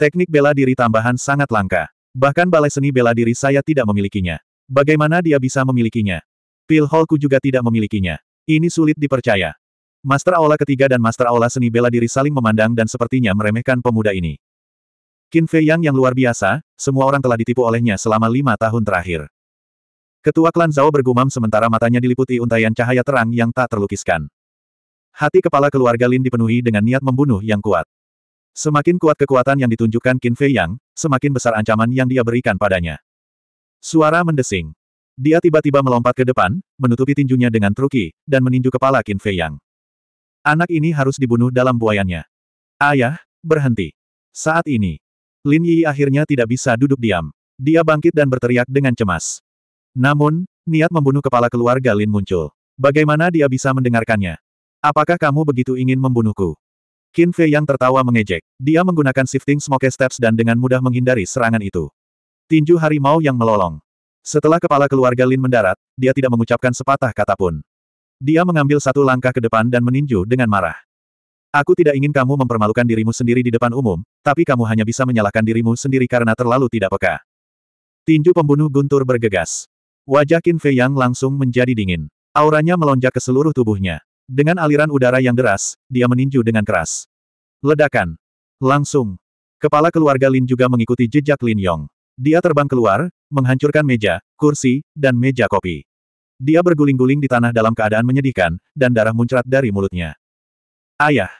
Teknik bela diri tambahan sangat langka. Bahkan balai seni bela diri saya tidak memilikinya. Bagaimana dia bisa memilikinya? Pil Holku juga tidak memilikinya. Ini sulit dipercaya. Master Aula ketiga dan Master Aula seni bela diri saling memandang dan sepertinya meremehkan pemuda ini. Qin Fei Yang yang luar biasa, semua orang telah ditipu olehnya selama lima tahun terakhir. Ketua klan Zhao bergumam sementara matanya diliputi untayan cahaya terang yang tak terlukiskan. Hati kepala keluarga Lin dipenuhi dengan niat membunuh yang kuat. Semakin kuat kekuatan yang ditunjukkan Qin Fei Yang, semakin besar ancaman yang dia berikan padanya. Suara mendesing. Dia tiba-tiba melompat ke depan, menutupi tinjunya dengan truki, dan meninju kepala Qin Fei Yang. Anak ini harus dibunuh dalam buayannya. Ayah, berhenti. Saat ini, Lin Yi akhirnya tidak bisa duduk diam. Dia bangkit dan berteriak dengan cemas. Namun, niat membunuh kepala keluarga Lin muncul. Bagaimana dia bisa mendengarkannya? Apakah kamu begitu ingin membunuhku? Qin Fei yang tertawa mengejek. Dia menggunakan shifting smoke steps dan dengan mudah menghindari serangan itu. Tinju harimau yang melolong. Setelah kepala keluarga Lin mendarat, dia tidak mengucapkan sepatah kata pun. Dia mengambil satu langkah ke depan dan meninju dengan marah. Aku tidak ingin kamu mempermalukan dirimu sendiri di depan umum, tapi kamu hanya bisa menyalahkan dirimu sendiri karena terlalu tidak peka. Tinju pembunuh guntur bergegas. Wajah Qin Fei Yang langsung menjadi dingin. Auranya melonjak ke seluruh tubuhnya. Dengan aliran udara yang deras, dia meninju dengan keras. Ledakan. Langsung. Kepala keluarga Lin juga mengikuti jejak Lin Yong. Dia terbang keluar, menghancurkan meja, kursi, dan meja kopi. Dia berguling-guling di tanah dalam keadaan menyedihkan, dan darah muncrat dari mulutnya. Ayah!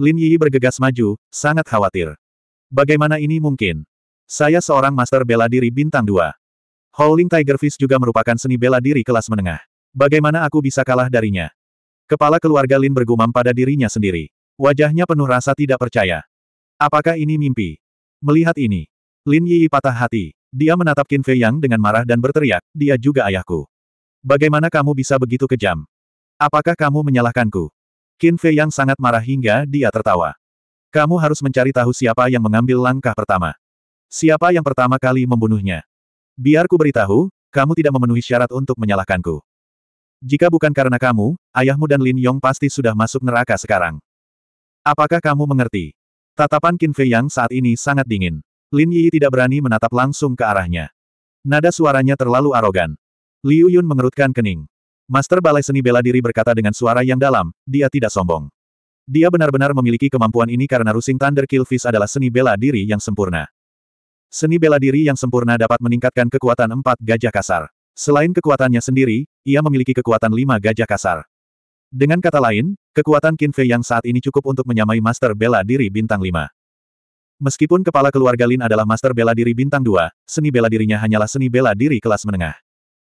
Lin Yi bergegas maju, sangat khawatir. Bagaimana ini mungkin? Saya seorang master bela diri bintang dua. Howling Fist juga merupakan seni bela diri kelas menengah. Bagaimana aku bisa kalah darinya? Kepala keluarga Lin bergumam pada dirinya sendiri. Wajahnya penuh rasa tidak percaya. Apakah ini mimpi? Melihat ini, Lin Yi patah hati. Dia menatap Qin Fei Yang dengan marah dan berteriak, dia juga ayahku. Bagaimana kamu bisa begitu kejam? Apakah kamu menyalahkanku? Qin Fei Yang sangat marah hingga dia tertawa. Kamu harus mencari tahu siapa yang mengambil langkah pertama. Siapa yang pertama kali membunuhnya. Biarku beritahu, kamu tidak memenuhi syarat untuk menyalahkanku. Jika bukan karena kamu, ayahmu dan Lin Yong pasti sudah masuk neraka sekarang. Apakah kamu mengerti? Tatapan Qin Fei Yang saat ini sangat dingin. Lin Yi tidak berani menatap langsung ke arahnya. Nada suaranya terlalu arogan. Liu Yun mengerutkan kening. Master Balai Seni Bela Diri berkata dengan suara yang dalam, dia tidak sombong. Dia benar-benar memiliki kemampuan ini karena Rusing Thunder Killfish adalah seni bela diri yang sempurna. Seni bela diri yang sempurna dapat meningkatkan kekuatan empat gajah kasar. Selain kekuatannya sendiri, ia memiliki kekuatan lima gajah kasar. Dengan kata lain, kekuatan Qin Fei yang saat ini cukup untuk menyamai Master Bela Diri Bintang 5. Meskipun kepala keluarga Lin adalah master bela diri bintang 2, seni bela dirinya hanyalah seni bela diri kelas menengah.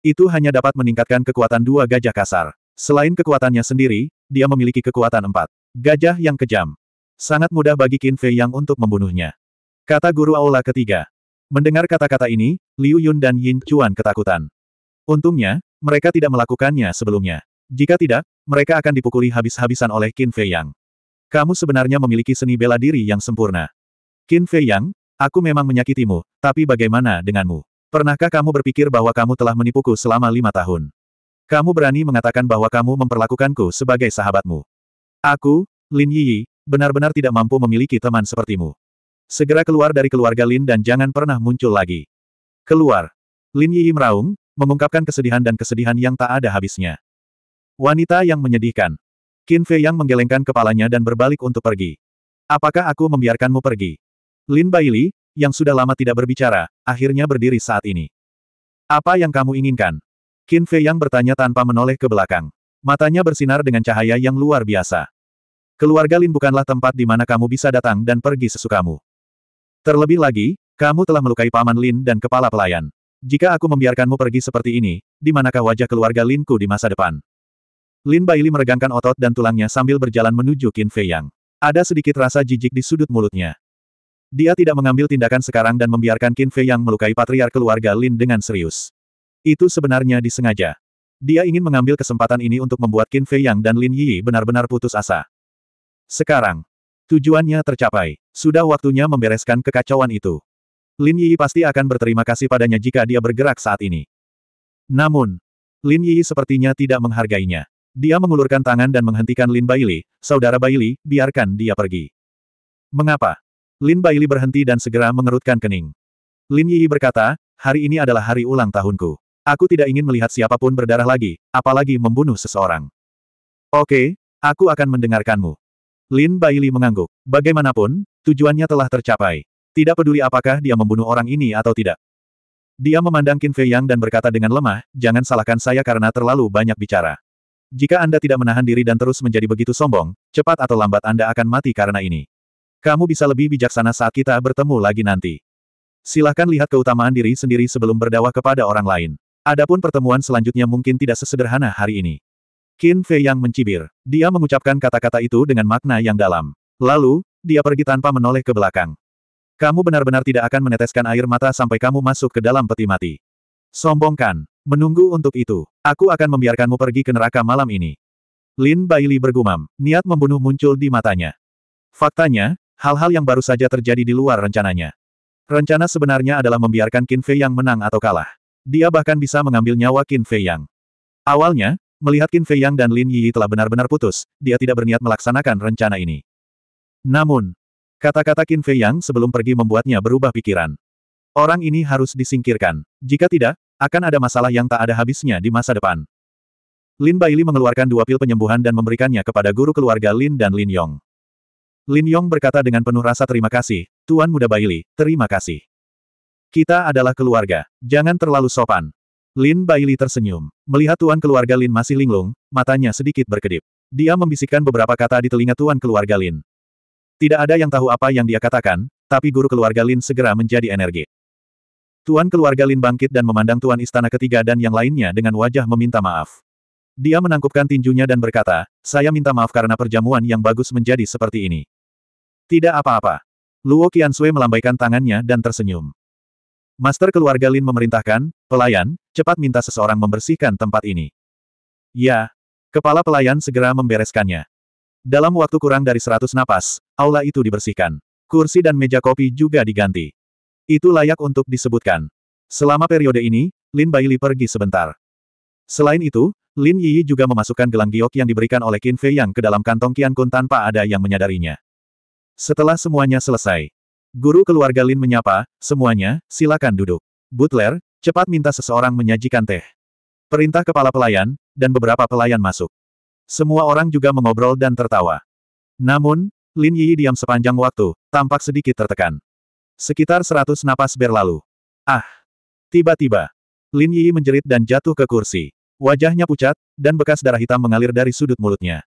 Itu hanya dapat meningkatkan kekuatan dua gajah kasar. Selain kekuatannya sendiri, dia memiliki kekuatan empat. Gajah yang kejam. Sangat mudah bagi Qin Fei Yang untuk membunuhnya. Kata guru aula ketiga. Mendengar kata-kata ini, Liu Yun dan Yin Chuan ketakutan. Untungnya, mereka tidak melakukannya sebelumnya. Jika tidak, mereka akan dipukuli habis-habisan oleh Qin Fei Yang. Kamu sebenarnya memiliki seni bela diri yang sempurna. Qin Fei Yang, aku memang menyakitimu, tapi bagaimana denganmu? Pernahkah kamu berpikir bahwa kamu telah menipuku selama lima tahun? Kamu berani mengatakan bahwa kamu memperlakukanku sebagai sahabatmu. Aku, Lin Yi, benar-benar tidak mampu memiliki teman sepertimu. Segera keluar dari keluarga Lin dan jangan pernah muncul lagi. Keluar. Lin Yi meraung, mengungkapkan kesedihan dan kesedihan yang tak ada habisnya. Wanita yang menyedihkan. Qin Fei Yang menggelengkan kepalanya dan berbalik untuk pergi. Apakah aku membiarkanmu pergi? Lin Baili, yang sudah lama tidak berbicara, akhirnya berdiri saat ini. Apa yang kamu inginkan? Qin Fei yang bertanya tanpa menoleh ke belakang. Matanya bersinar dengan cahaya yang luar biasa. Keluarga Lin bukanlah tempat di mana kamu bisa datang dan pergi sesukamu. Terlebih lagi, kamu telah melukai paman Lin dan kepala pelayan. Jika aku membiarkanmu pergi seperti ini, di manakah wajah keluarga Linku di masa depan? Lin Baili meregangkan otot dan tulangnya sambil berjalan menuju Qin Fei Yang. Ada sedikit rasa jijik di sudut mulutnya. Dia tidak mengambil tindakan sekarang dan membiarkan Qin Fei yang melukai patriark keluarga Lin dengan serius. Itu sebenarnya disengaja. Dia ingin mengambil kesempatan ini untuk membuat Qin Fei Yang dan Lin Yi benar-benar putus asa. Sekarang, tujuannya tercapai. Sudah waktunya membereskan kekacauan itu. Lin Yi pasti akan berterima kasih padanya jika dia bergerak saat ini. Namun, Lin Yi sepertinya tidak menghargainya. Dia mengulurkan tangan dan menghentikan Lin Baili, saudara Baili, biarkan dia pergi. Mengapa? Lin Baili berhenti dan segera mengerutkan kening. Lin Yi berkata, hari ini adalah hari ulang tahunku. Aku tidak ingin melihat siapapun berdarah lagi, apalagi membunuh seseorang. Oke, aku akan mendengarkanmu. Lin Baili mengangguk. Bagaimanapun, tujuannya telah tercapai. Tidak peduli apakah dia membunuh orang ini atau tidak. Dia memandang Qin Fei Yang dan berkata dengan lemah, jangan salahkan saya karena terlalu banyak bicara. Jika Anda tidak menahan diri dan terus menjadi begitu sombong, cepat atau lambat Anda akan mati karena ini. Kamu bisa lebih bijaksana saat kita bertemu lagi nanti. Silahkan lihat keutamaan diri sendiri sebelum berdakwah kepada orang lain. Adapun pertemuan selanjutnya mungkin tidak sesederhana hari ini. Qin Fei yang mencibir. Dia mengucapkan kata-kata itu dengan makna yang dalam. Lalu, dia pergi tanpa menoleh ke belakang. Kamu benar-benar tidak akan meneteskan air mata sampai kamu masuk ke dalam peti mati. Sombongkan. Menunggu untuk itu. Aku akan membiarkanmu pergi ke neraka malam ini. Lin Baili bergumam. Niat membunuh muncul di matanya. Faktanya, Hal-hal yang baru saja terjadi di luar rencananya. Rencana sebenarnya adalah membiarkan Qin Fei Yang menang atau kalah. Dia bahkan bisa mengambil nyawa Qin Fei Yang. Awalnya, melihat Qin Fei Yang dan Lin Yi telah benar-benar putus, dia tidak berniat melaksanakan rencana ini. Namun, kata-kata Qin Fei Yang sebelum pergi membuatnya berubah pikiran. Orang ini harus disingkirkan. Jika tidak, akan ada masalah yang tak ada habisnya di masa depan. Lin Baili mengeluarkan dua pil penyembuhan dan memberikannya kepada guru keluarga Lin dan Lin Yong. Lin Yong berkata dengan penuh rasa terima kasih, Tuan Muda Baili, terima kasih. Kita adalah keluarga, jangan terlalu sopan. Lin Baili tersenyum. Melihat Tuan keluarga Lin masih linglung, matanya sedikit berkedip. Dia membisikkan beberapa kata di telinga Tuan keluarga Lin. Tidak ada yang tahu apa yang dia katakan, tapi guru keluarga Lin segera menjadi energi. Tuan keluarga Lin bangkit dan memandang Tuan Istana Ketiga dan yang lainnya dengan wajah meminta maaf. Dia menangkupkan tinjunya dan berkata, saya minta maaf karena perjamuan yang bagus menjadi seperti ini. Tidak apa-apa. Luo Qianxue melambaikan tangannya dan tersenyum. Master keluarga Lin memerintahkan, pelayan, cepat minta seseorang membersihkan tempat ini. Ya. Kepala pelayan segera membereskannya. Dalam waktu kurang dari seratus napas, aula itu dibersihkan. Kursi dan meja kopi juga diganti. Itu layak untuk disebutkan. Selama periode ini, Lin Baili pergi sebentar. Selain itu, Lin Yi juga memasukkan gelang giok yang diberikan oleh Qin Fei Yang ke dalam kantong Qian Kun tanpa ada yang menyadarinya. Setelah semuanya selesai, guru keluarga Lin menyapa, semuanya, silakan duduk. Butler, cepat minta seseorang menyajikan teh. Perintah kepala pelayan, dan beberapa pelayan masuk. Semua orang juga mengobrol dan tertawa. Namun, Lin Yi diam sepanjang waktu, tampak sedikit tertekan. Sekitar seratus napas berlalu. Ah! Tiba-tiba, Lin Yi menjerit dan jatuh ke kursi. Wajahnya pucat, dan bekas darah hitam mengalir dari sudut mulutnya.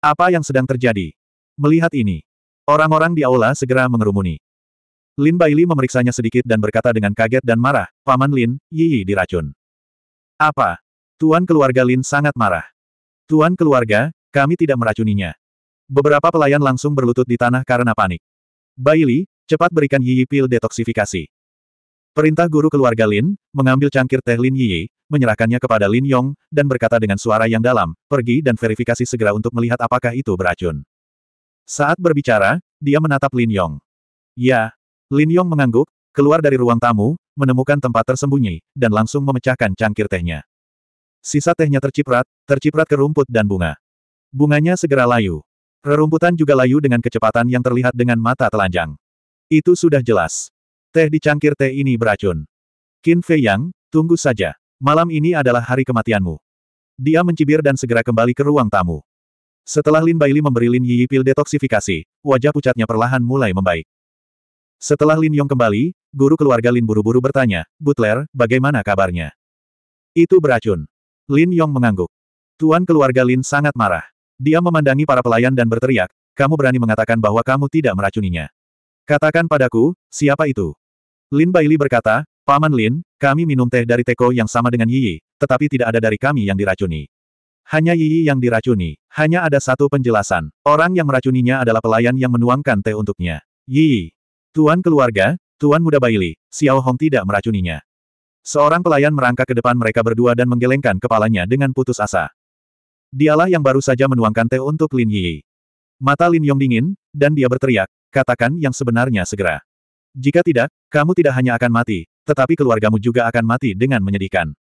Apa yang sedang terjadi? Melihat ini, Orang-orang di aula segera mengerumuni. Lin Baili memeriksanya sedikit dan berkata dengan kaget dan marah, Paman Lin, Yi Yi diracun. Apa? Tuan keluarga Lin sangat marah. Tuan keluarga, kami tidak meracuninya. Beberapa pelayan langsung berlutut di tanah karena panik. Baili, cepat berikan Yi Yi pil detoksifikasi. Perintah guru keluarga Lin, mengambil cangkir teh Lin Yi Yi, menyerahkannya kepada Lin Yong, dan berkata dengan suara yang dalam, pergi dan verifikasi segera untuk melihat apakah itu beracun. Saat berbicara, dia menatap Lin Yong. Ya. Lin Yong mengangguk, keluar dari ruang tamu, menemukan tempat tersembunyi, dan langsung memecahkan cangkir tehnya. Sisa tehnya terciprat, terciprat ke rumput dan bunga. Bunganya segera layu. Rerumputan juga layu dengan kecepatan yang terlihat dengan mata telanjang. Itu sudah jelas. Teh di cangkir teh ini beracun. Qin Fei Yang, tunggu saja. Malam ini adalah hari kematianmu. Dia mencibir dan segera kembali ke ruang tamu. Setelah Lin Baili memberi Lin Yi pil detoksifikasi, wajah pucatnya perlahan mulai membaik. Setelah Lin Yong kembali, guru keluarga Lin buru-buru bertanya, Butler, bagaimana kabarnya? Itu beracun. Lin Yong mengangguk. Tuan keluarga Lin sangat marah. Dia memandangi para pelayan dan berteriak, kamu berani mengatakan bahwa kamu tidak meracuninya. Katakan padaku, siapa itu? Lin Baili berkata, Paman Lin, kami minum teh dari teko yang sama dengan Yi, tetapi tidak ada dari kami yang diracuni. Hanya Yi yang diracuni. Hanya ada satu penjelasan. Orang yang meracuninya adalah pelayan yang menuangkan teh untuknya. Yi. Tuan keluarga, Tuan muda Baili, Xiao Hong tidak meracuninya. Seorang pelayan merangkak ke depan mereka berdua dan menggelengkan kepalanya dengan putus asa. Dialah yang baru saja menuangkan teh untuk Lin Yi. Mata Lin Yong dingin, dan dia berteriak, katakan yang sebenarnya segera. Jika tidak, kamu tidak hanya akan mati, tetapi keluargamu juga akan mati dengan menyedihkan.